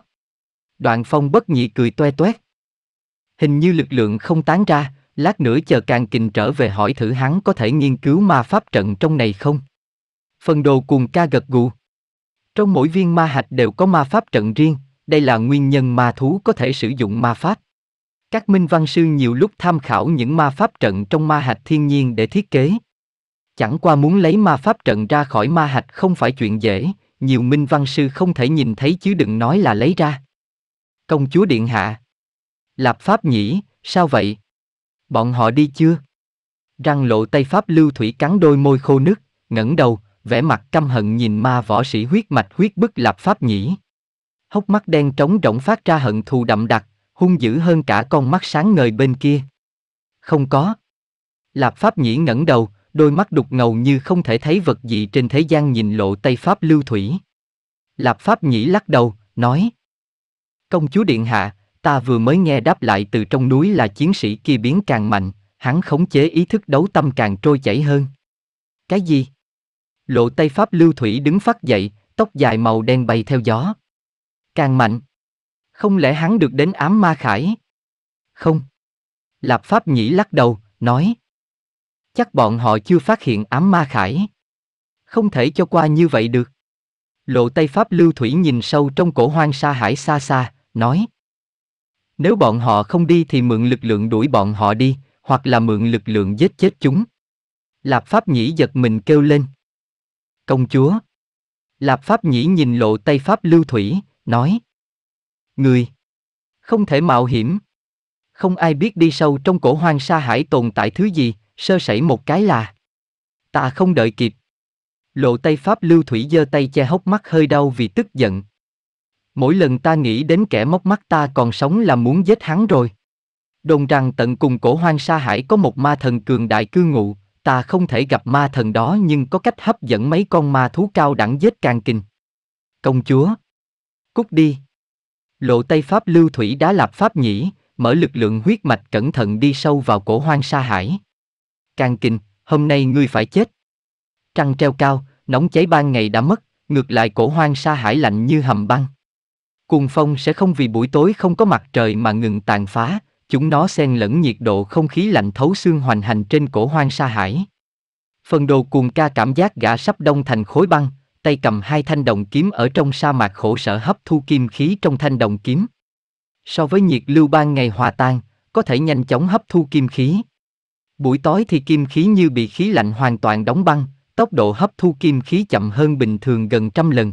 Đoạn phong bất nhị cười toe toét. Hình như lực lượng không tán ra, lát nữa chờ càng kình trở về hỏi thử hắn có thể nghiên cứu ma pháp trận trong này không. Phần đồ cuồng ca gật gù. Trong mỗi viên ma hạch đều có ma pháp trận riêng, đây là nguyên nhân ma thú có thể sử dụng ma pháp. Các minh văn sư nhiều lúc tham khảo những ma pháp trận trong ma hạch thiên nhiên để thiết kế. Chẳng qua muốn lấy ma pháp trận ra khỏi ma hạch không phải chuyện dễ, nhiều minh văn sư không thể nhìn thấy chứ đừng nói là lấy ra công chúa điện hạ. Lạp Pháp nhĩ, sao vậy? Bọn họ đi chưa? Răng lộ tay Pháp lưu thủy cắn đôi môi khô nứt, ngẩng đầu, vẻ mặt căm hận nhìn ma võ sĩ huyết mạch huyết bức Lạp Pháp nhĩ, Hốc mắt đen trống rỗng phát ra hận thù đậm đặc, hung dữ hơn cả con mắt sáng ngời bên kia. Không có. Lạp Pháp nhĩ ngẩng đầu, đôi mắt đục ngầu như không thể thấy vật gì trên thế gian nhìn lộ tay Pháp lưu thủy. Lạp Pháp nhĩ lắc đầu, nói, Công chúa Điện Hạ, ta vừa mới nghe đáp lại từ trong núi là chiến sĩ kia biến càng mạnh, hắn khống chế ý thức đấu tâm càng trôi chảy hơn. Cái gì? Lộ Tây Pháp Lưu Thủy đứng phát dậy, tóc dài màu đen bay theo gió. Càng mạnh. Không lẽ hắn được đến ám ma khải? Không. Lạp Pháp Nhĩ lắc đầu, nói. Chắc bọn họ chưa phát hiện ám ma khải. Không thể cho qua như vậy được. Lộ Tây Pháp Lưu Thủy nhìn sâu trong cổ hoang sa hải xa xa, nói. Nếu bọn họ không đi thì mượn lực lượng đuổi bọn họ đi, hoặc là mượn lực lượng giết chết chúng. Lạp Pháp Nhĩ giật mình kêu lên. Công chúa. Lạp Pháp Nhĩ nhìn lộ tay Pháp Lưu Thủy, nói. Người. Không thể mạo hiểm. Không ai biết đi sâu trong cổ hoang sa hải tồn tại thứ gì, sơ sẩy một cái là. Ta không đợi kịp. Lộ tay Pháp Lưu Thủy giơ tay che hốc mắt hơi đau vì tức giận. Mỗi lần ta nghĩ đến kẻ móc mắt ta còn sống là muốn giết hắn rồi. Đồn rằng tận cùng cổ hoang sa hải có một ma thần cường đại cư ngụ, ta không thể gặp ma thần đó nhưng có cách hấp dẫn mấy con ma thú cao đẳng giết càng kinh. Công chúa! Cút đi! Lộ Tây Pháp lưu thủy đá lạp Pháp nhĩ, mở lực lượng huyết mạch cẩn thận đi sâu vào cổ hoang sa hải. Càng kinh, hôm nay ngươi phải chết. Trăng treo cao, nóng cháy ban ngày đã mất, ngược lại cổ hoang sa hải lạnh như hầm băng. Cuồng phong sẽ không vì buổi tối không có mặt trời mà ngừng tàn phá, chúng nó xen lẫn nhiệt độ không khí lạnh thấu xương hoành hành trên cổ hoang sa hải. Phần đồ cuồng ca cảm giác gã sắp đông thành khối băng, tay cầm hai thanh đồng kiếm ở trong sa mạc khổ sở hấp thu kim khí trong thanh đồng kiếm. So với nhiệt lưu ban ngày hòa tan, có thể nhanh chóng hấp thu kim khí. Buổi tối thì kim khí như bị khí lạnh hoàn toàn đóng băng, tốc độ hấp thu kim khí chậm hơn bình thường gần trăm lần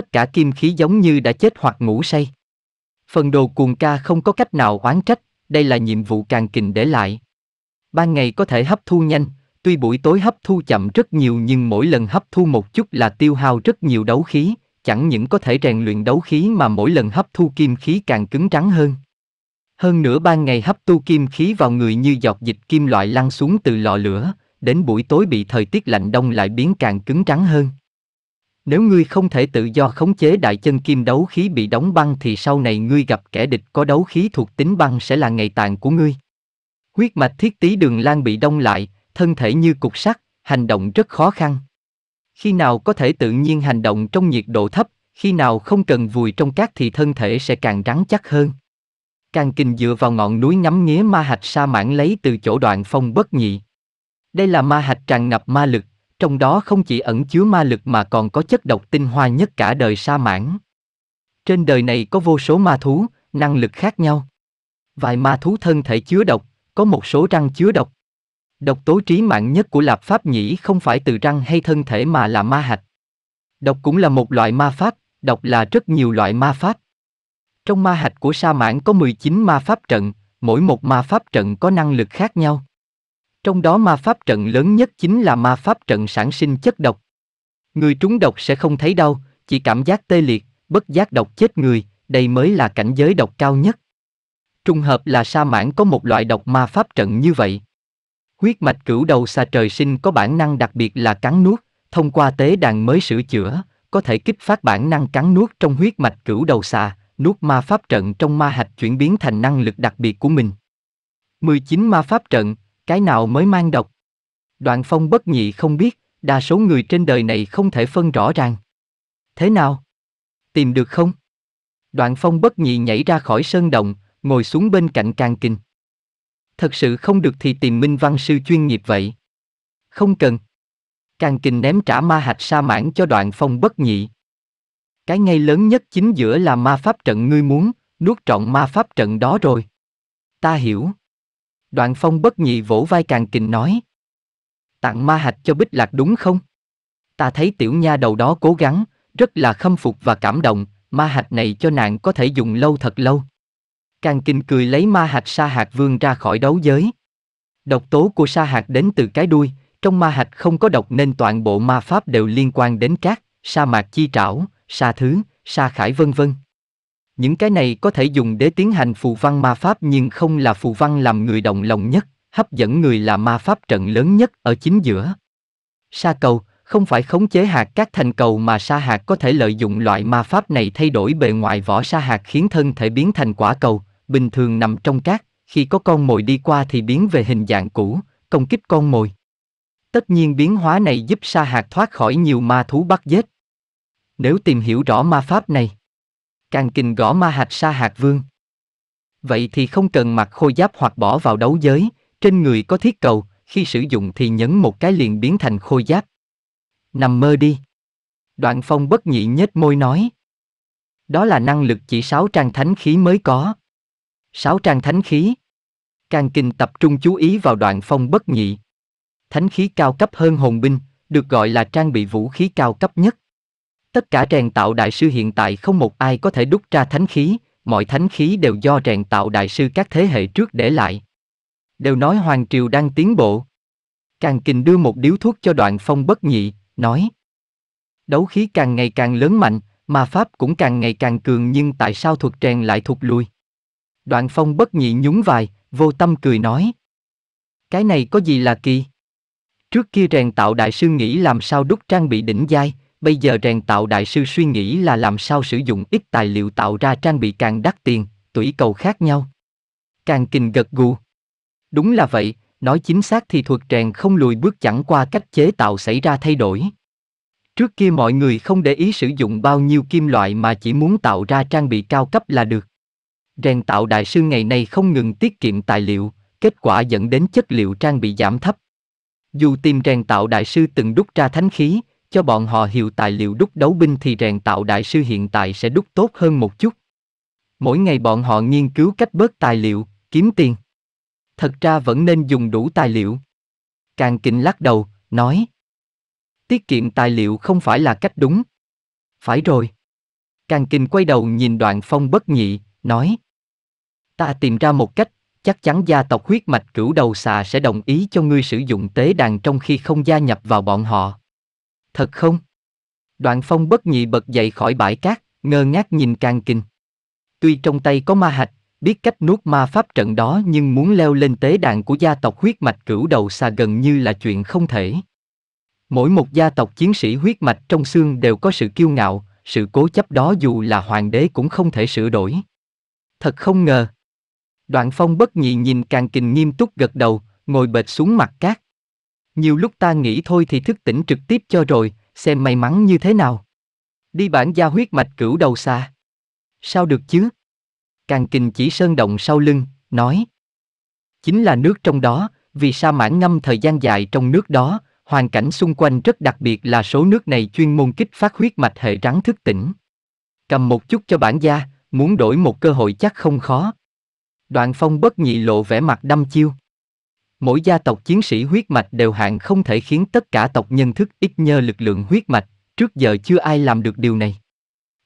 tất cả kim khí giống như đã chết hoặc ngủ say. Phần đồ cuồng ca không có cách nào oán trách, đây là nhiệm vụ càng kình để lại. Ban ngày có thể hấp thu nhanh, tuy buổi tối hấp thu chậm rất nhiều nhưng mỗi lần hấp thu một chút là tiêu hao rất nhiều đấu khí, chẳng những có thể rèn luyện đấu khí mà mỗi lần hấp thu kim khí càng cứng trắng hơn. Hơn nữa ban ngày hấp thu kim khí vào người như giọt dịch kim loại lăn xuống từ lò lửa, đến buổi tối bị thời tiết lạnh đông lại biến càng cứng trắng hơn. Nếu ngươi không thể tự do khống chế đại chân kim đấu khí bị đóng băng thì sau này ngươi gặp kẻ địch có đấu khí thuộc tính băng sẽ là ngày tàn của ngươi. Huyết mạch thiết tý đường lan bị đông lại, thân thể như cục sắt, hành động rất khó khăn. Khi nào có thể tự nhiên hành động trong nhiệt độ thấp, khi nào không cần vùi trong cát thì thân thể sẽ càng rắn chắc hơn. Càng kình dựa vào ngọn núi ngắm nghía ma hạch sa mãn lấy từ chỗ đoạn phong bất nhị. Đây là ma hạch tràn ngập ma lực, trong đó không chỉ ẩn chứa ma lực mà còn có chất độc tinh hoa nhất cả đời sa mãn. Trên đời này có vô số ma thú, năng lực khác nhau. Vài ma thú thân thể chứa độc, có một số răng chứa độc. Độc tố trí mạng nhất của Lạp Pháp Nhĩ không phải từ răng hay thân thể mà là ma hạch. Độc cũng là một loại ma pháp, độc là rất nhiều loại ma pháp. Trong ma hạch của sa mãn có 19 ma pháp trận, mỗi một ma pháp trận có năng lực khác nhau. Trong đó ma pháp trận lớn nhất chính là ma pháp trận sản sinh chất độc. Người trúng độc sẽ không thấy đau, chỉ cảm giác tê liệt, bất giác độc chết người, đây mới là cảnh giới độc cao nhất. Trùng hợp là sa mãn có một loại độc ma pháp trận như vậy. Huyết mạch cửu đầu xà trời sinh có bản năng đặc biệt là cắn nuốt, thông qua tế đàn mới sửa chữa, có thể kích phát bản năng cắn nuốt trong huyết mạch cửu đầu xà, nuốt ma pháp trận trong ma hạch chuyển biến thành năng lực đặc biệt của mình. 19 ma pháp trận, cái nào mới mang độc. Đoạn phong bất nhị không biết, đa số người trên đời này không thể phân rõ ràng. Thế nào? Tìm được không? Đoạn phong bất nhị nhảy ra khỏi sơn động, ngồi xuống bên cạnh càng kinh. Thật sự không được thì tìm minh văn sư chuyên nghiệp vậy. Không cần. Càng kinh ném trả ma hạch sa mãn cho đoạn phong bất nhị. Cái ngay lớn nhất chính giữa là ma pháp trận ngươi muốn, nuốt trọn ma pháp trận đó rồi. Ta hiểu. Đoạn phong bất nhị vỗ vai càng kình nói. Tặng ma hạch cho bích lạc đúng không? Ta thấy tiểu nha đầu đó cố gắng, rất là khâm phục và cảm động, ma hạch này cho nàng có thể dùng lâu thật lâu. Càng Kình cười lấy ma hạch sa hạt vương ra khỏi đấu giới. Độc tố của sa hạt đến từ cái đuôi, trong ma hạch không có độc nên toàn bộ ma pháp đều liên quan đến cát, sa mạc chi trảo, sa thứ, sa khải vân vân những cái này có thể dùng để tiến hành phù văn ma pháp nhưng không là phù văn làm người động lòng nhất, hấp dẫn người là ma pháp trận lớn nhất ở chính giữa. Sa cầu, không phải khống chế hạt các thành cầu mà sa hạt có thể lợi dụng loại ma pháp này thay đổi bề ngoài vỏ sa hạt khiến thân thể biến thành quả cầu, bình thường nằm trong cát, khi có con mồi đi qua thì biến về hình dạng cũ, công kích con mồi. Tất nhiên biến hóa này giúp sa hạt thoát khỏi nhiều ma thú bắt giết. Nếu tìm hiểu rõ ma pháp này, Càng kình gõ ma hạch sa hạt vương. Vậy thì không cần mặc khôi giáp hoặc bỏ vào đấu giới, trên người có thiết cầu, khi sử dụng thì nhấn một cái liền biến thành khôi giáp. Nằm mơ đi. Đoạn phong bất nhị nhếch môi nói. Đó là năng lực chỉ sáu trang thánh khí mới có. Sáu trang thánh khí. Càng kinh tập trung chú ý vào đoạn phong bất nhị. Thánh khí cao cấp hơn hồn binh, được gọi là trang bị vũ khí cao cấp nhất. Tất cả rèn tạo đại sư hiện tại không một ai có thể đúc ra thánh khí, mọi thánh khí đều do rèn tạo đại sư các thế hệ trước để lại. Đều nói Hoàng Triều đang tiến bộ. Càng Kình đưa một điếu thuốc cho đoạn phong bất nhị, nói. Đấu khí càng ngày càng lớn mạnh, mà Pháp cũng càng ngày càng cường nhưng tại sao thuật rèn lại thụt lùi? Đoạn phong bất nhị nhún vai, vô tâm cười nói. Cái này có gì là kỳ? Trước kia rèn tạo đại sư nghĩ làm sao đúc trang bị đỉnh giai, Bây giờ rèn tạo đại sư suy nghĩ là làm sao sử dụng ít tài liệu tạo ra trang bị càng đắt tiền, tủy cầu khác nhau. Càng kinh gật gù. Đúng là vậy, nói chính xác thì thuật rèn không lùi bước chẳng qua cách chế tạo xảy ra thay đổi. Trước kia mọi người không để ý sử dụng bao nhiêu kim loại mà chỉ muốn tạo ra trang bị cao cấp là được. Rèn tạo đại sư ngày nay không ngừng tiết kiệm tài liệu, kết quả dẫn đến chất liệu trang bị giảm thấp. Dù tìm rèn tạo đại sư từng đúc ra thánh khí, cho bọn họ hiểu tài liệu đúc đấu binh thì rèn tạo đại sư hiện tại sẽ đúc tốt hơn một chút. Mỗi ngày bọn họ nghiên cứu cách bớt tài liệu, kiếm tiền. Thật ra vẫn nên dùng đủ tài liệu. Càng kinh lắc đầu, nói. Tiết kiệm tài liệu không phải là cách đúng. Phải rồi. Càng kinh quay đầu nhìn đoạn phong bất nhị, nói. Ta tìm ra một cách, chắc chắn gia tộc huyết mạch cửu đầu xà sẽ đồng ý cho ngươi sử dụng tế đàn trong khi không gia nhập vào bọn họ thật không? Đoạn phong bất nhị bật dậy khỏi bãi cát, ngơ ngác nhìn càng kinh. Tuy trong tay có ma hạch, biết cách nuốt ma pháp trận đó nhưng muốn leo lên tế đàn của gia tộc huyết mạch cửu đầu xa gần như là chuyện không thể. Mỗi một gia tộc chiến sĩ huyết mạch trong xương đều có sự kiêu ngạo, sự cố chấp đó dù là hoàng đế cũng không thể sửa đổi. Thật không ngờ. Đoạn phong bất nhị nhìn càng kình nghiêm túc gật đầu, ngồi bệt xuống mặt cát. Nhiều lúc ta nghĩ thôi thì thức tỉnh trực tiếp cho rồi, xem may mắn như thế nào. Đi bản gia huyết mạch cửu đầu xa. Sao được chứ? Càng kình chỉ sơn động sau lưng, nói. Chính là nước trong đó, vì sa mãn ngâm thời gian dài trong nước đó, hoàn cảnh xung quanh rất đặc biệt là số nước này chuyên môn kích phát huyết mạch hệ rắn thức tỉnh. Cầm một chút cho bản gia, muốn đổi một cơ hội chắc không khó. Đoạn phong bất nhị lộ vẻ mặt đăm chiêu. Mỗi gia tộc chiến sĩ huyết mạch đều hạn không thể khiến tất cả tộc nhân thức ít nhờ lực lượng huyết mạch, trước giờ chưa ai làm được điều này.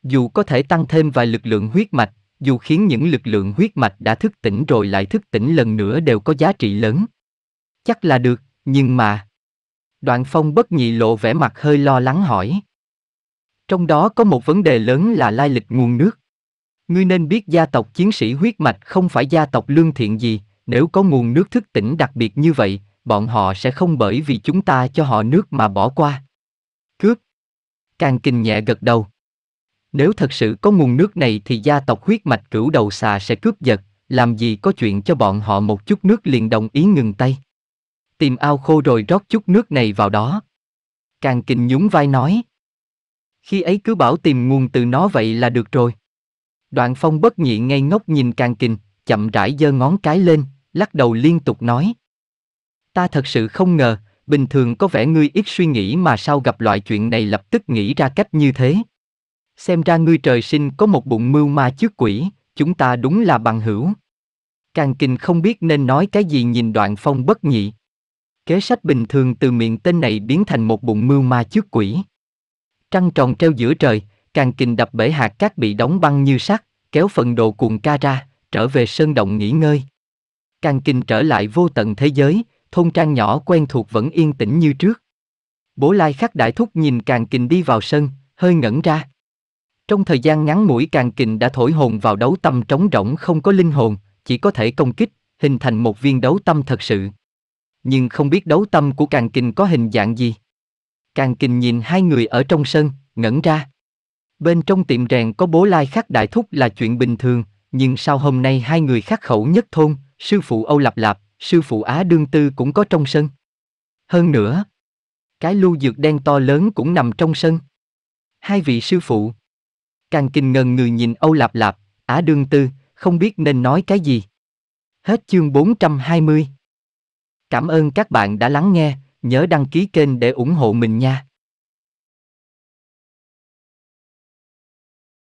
Dù có thể tăng thêm vài lực lượng huyết mạch, dù khiến những lực lượng huyết mạch đã thức tỉnh rồi lại thức tỉnh lần nữa đều có giá trị lớn. Chắc là được, nhưng mà... Đoạn phong bất nhị lộ vẻ mặt hơi lo lắng hỏi. Trong đó có một vấn đề lớn là lai lịch nguồn nước. Ngươi nên biết gia tộc chiến sĩ huyết mạch không phải gia tộc lương thiện gì, nếu có nguồn nước thức tỉnh đặc biệt như vậy, bọn họ sẽ không bởi vì chúng ta cho họ nước mà bỏ qua. Cướp. Càng kinh nhẹ gật đầu. Nếu thật sự có nguồn nước này thì gia tộc huyết mạch cửu đầu xà sẽ cướp giật, làm gì có chuyện cho bọn họ một chút nước liền đồng ý ngừng tay. Tìm ao khô rồi rót chút nước này vào đó. Càng kinh nhún vai nói. Khi ấy cứ bảo tìm nguồn từ nó vậy là được rồi. Đoạn phong bất nhị ngay ngốc nhìn càng kinh, chậm rãi giơ ngón cái lên, lắc đầu liên tục nói. Ta thật sự không ngờ, bình thường có vẻ ngươi ít suy nghĩ mà sao gặp loại chuyện này lập tức nghĩ ra cách như thế. Xem ra ngươi trời sinh có một bụng mưu ma trước quỷ, chúng ta đúng là bằng hữu. Càng kinh không biết nên nói cái gì nhìn đoạn phong bất nhị. Kế sách bình thường từ miệng tên này biến thành một bụng mưu ma trước quỷ. Trăng tròn treo giữa trời, càng kinh đập bể hạt cát bị đóng băng như sắt, kéo phần đồ cuồng ca ra trở về sơn động nghỉ ngơi. Càng kinh trở lại vô tận thế giới, thôn trang nhỏ quen thuộc vẫn yên tĩnh như trước. Bố lai khắc đại thúc nhìn càng kinh đi vào sân, hơi ngẩn ra. Trong thời gian ngắn mũi càng kinh đã thổi hồn vào đấu tâm trống rỗng không có linh hồn, chỉ có thể công kích, hình thành một viên đấu tâm thật sự. Nhưng không biết đấu tâm của càng kinh có hình dạng gì. Càng kinh nhìn hai người ở trong sân, ngẩn ra. Bên trong tiệm rèn có bố lai khắc đại thúc là chuyện bình thường, nhưng sau hôm nay hai người khắc khẩu nhất thôn, sư phụ Âu Lạp Lạp, sư phụ Á Đương Tư cũng có trong sân. Hơn nữa, cái lưu dược đen to lớn cũng nằm trong sân. Hai vị sư phụ. Càng kinh ngần người nhìn Âu Lạp Lạp, Á Đương Tư, không biết nên nói cái gì. Hết chương 420. Cảm ơn các bạn đã lắng nghe, nhớ đăng ký kênh để ủng hộ mình nha.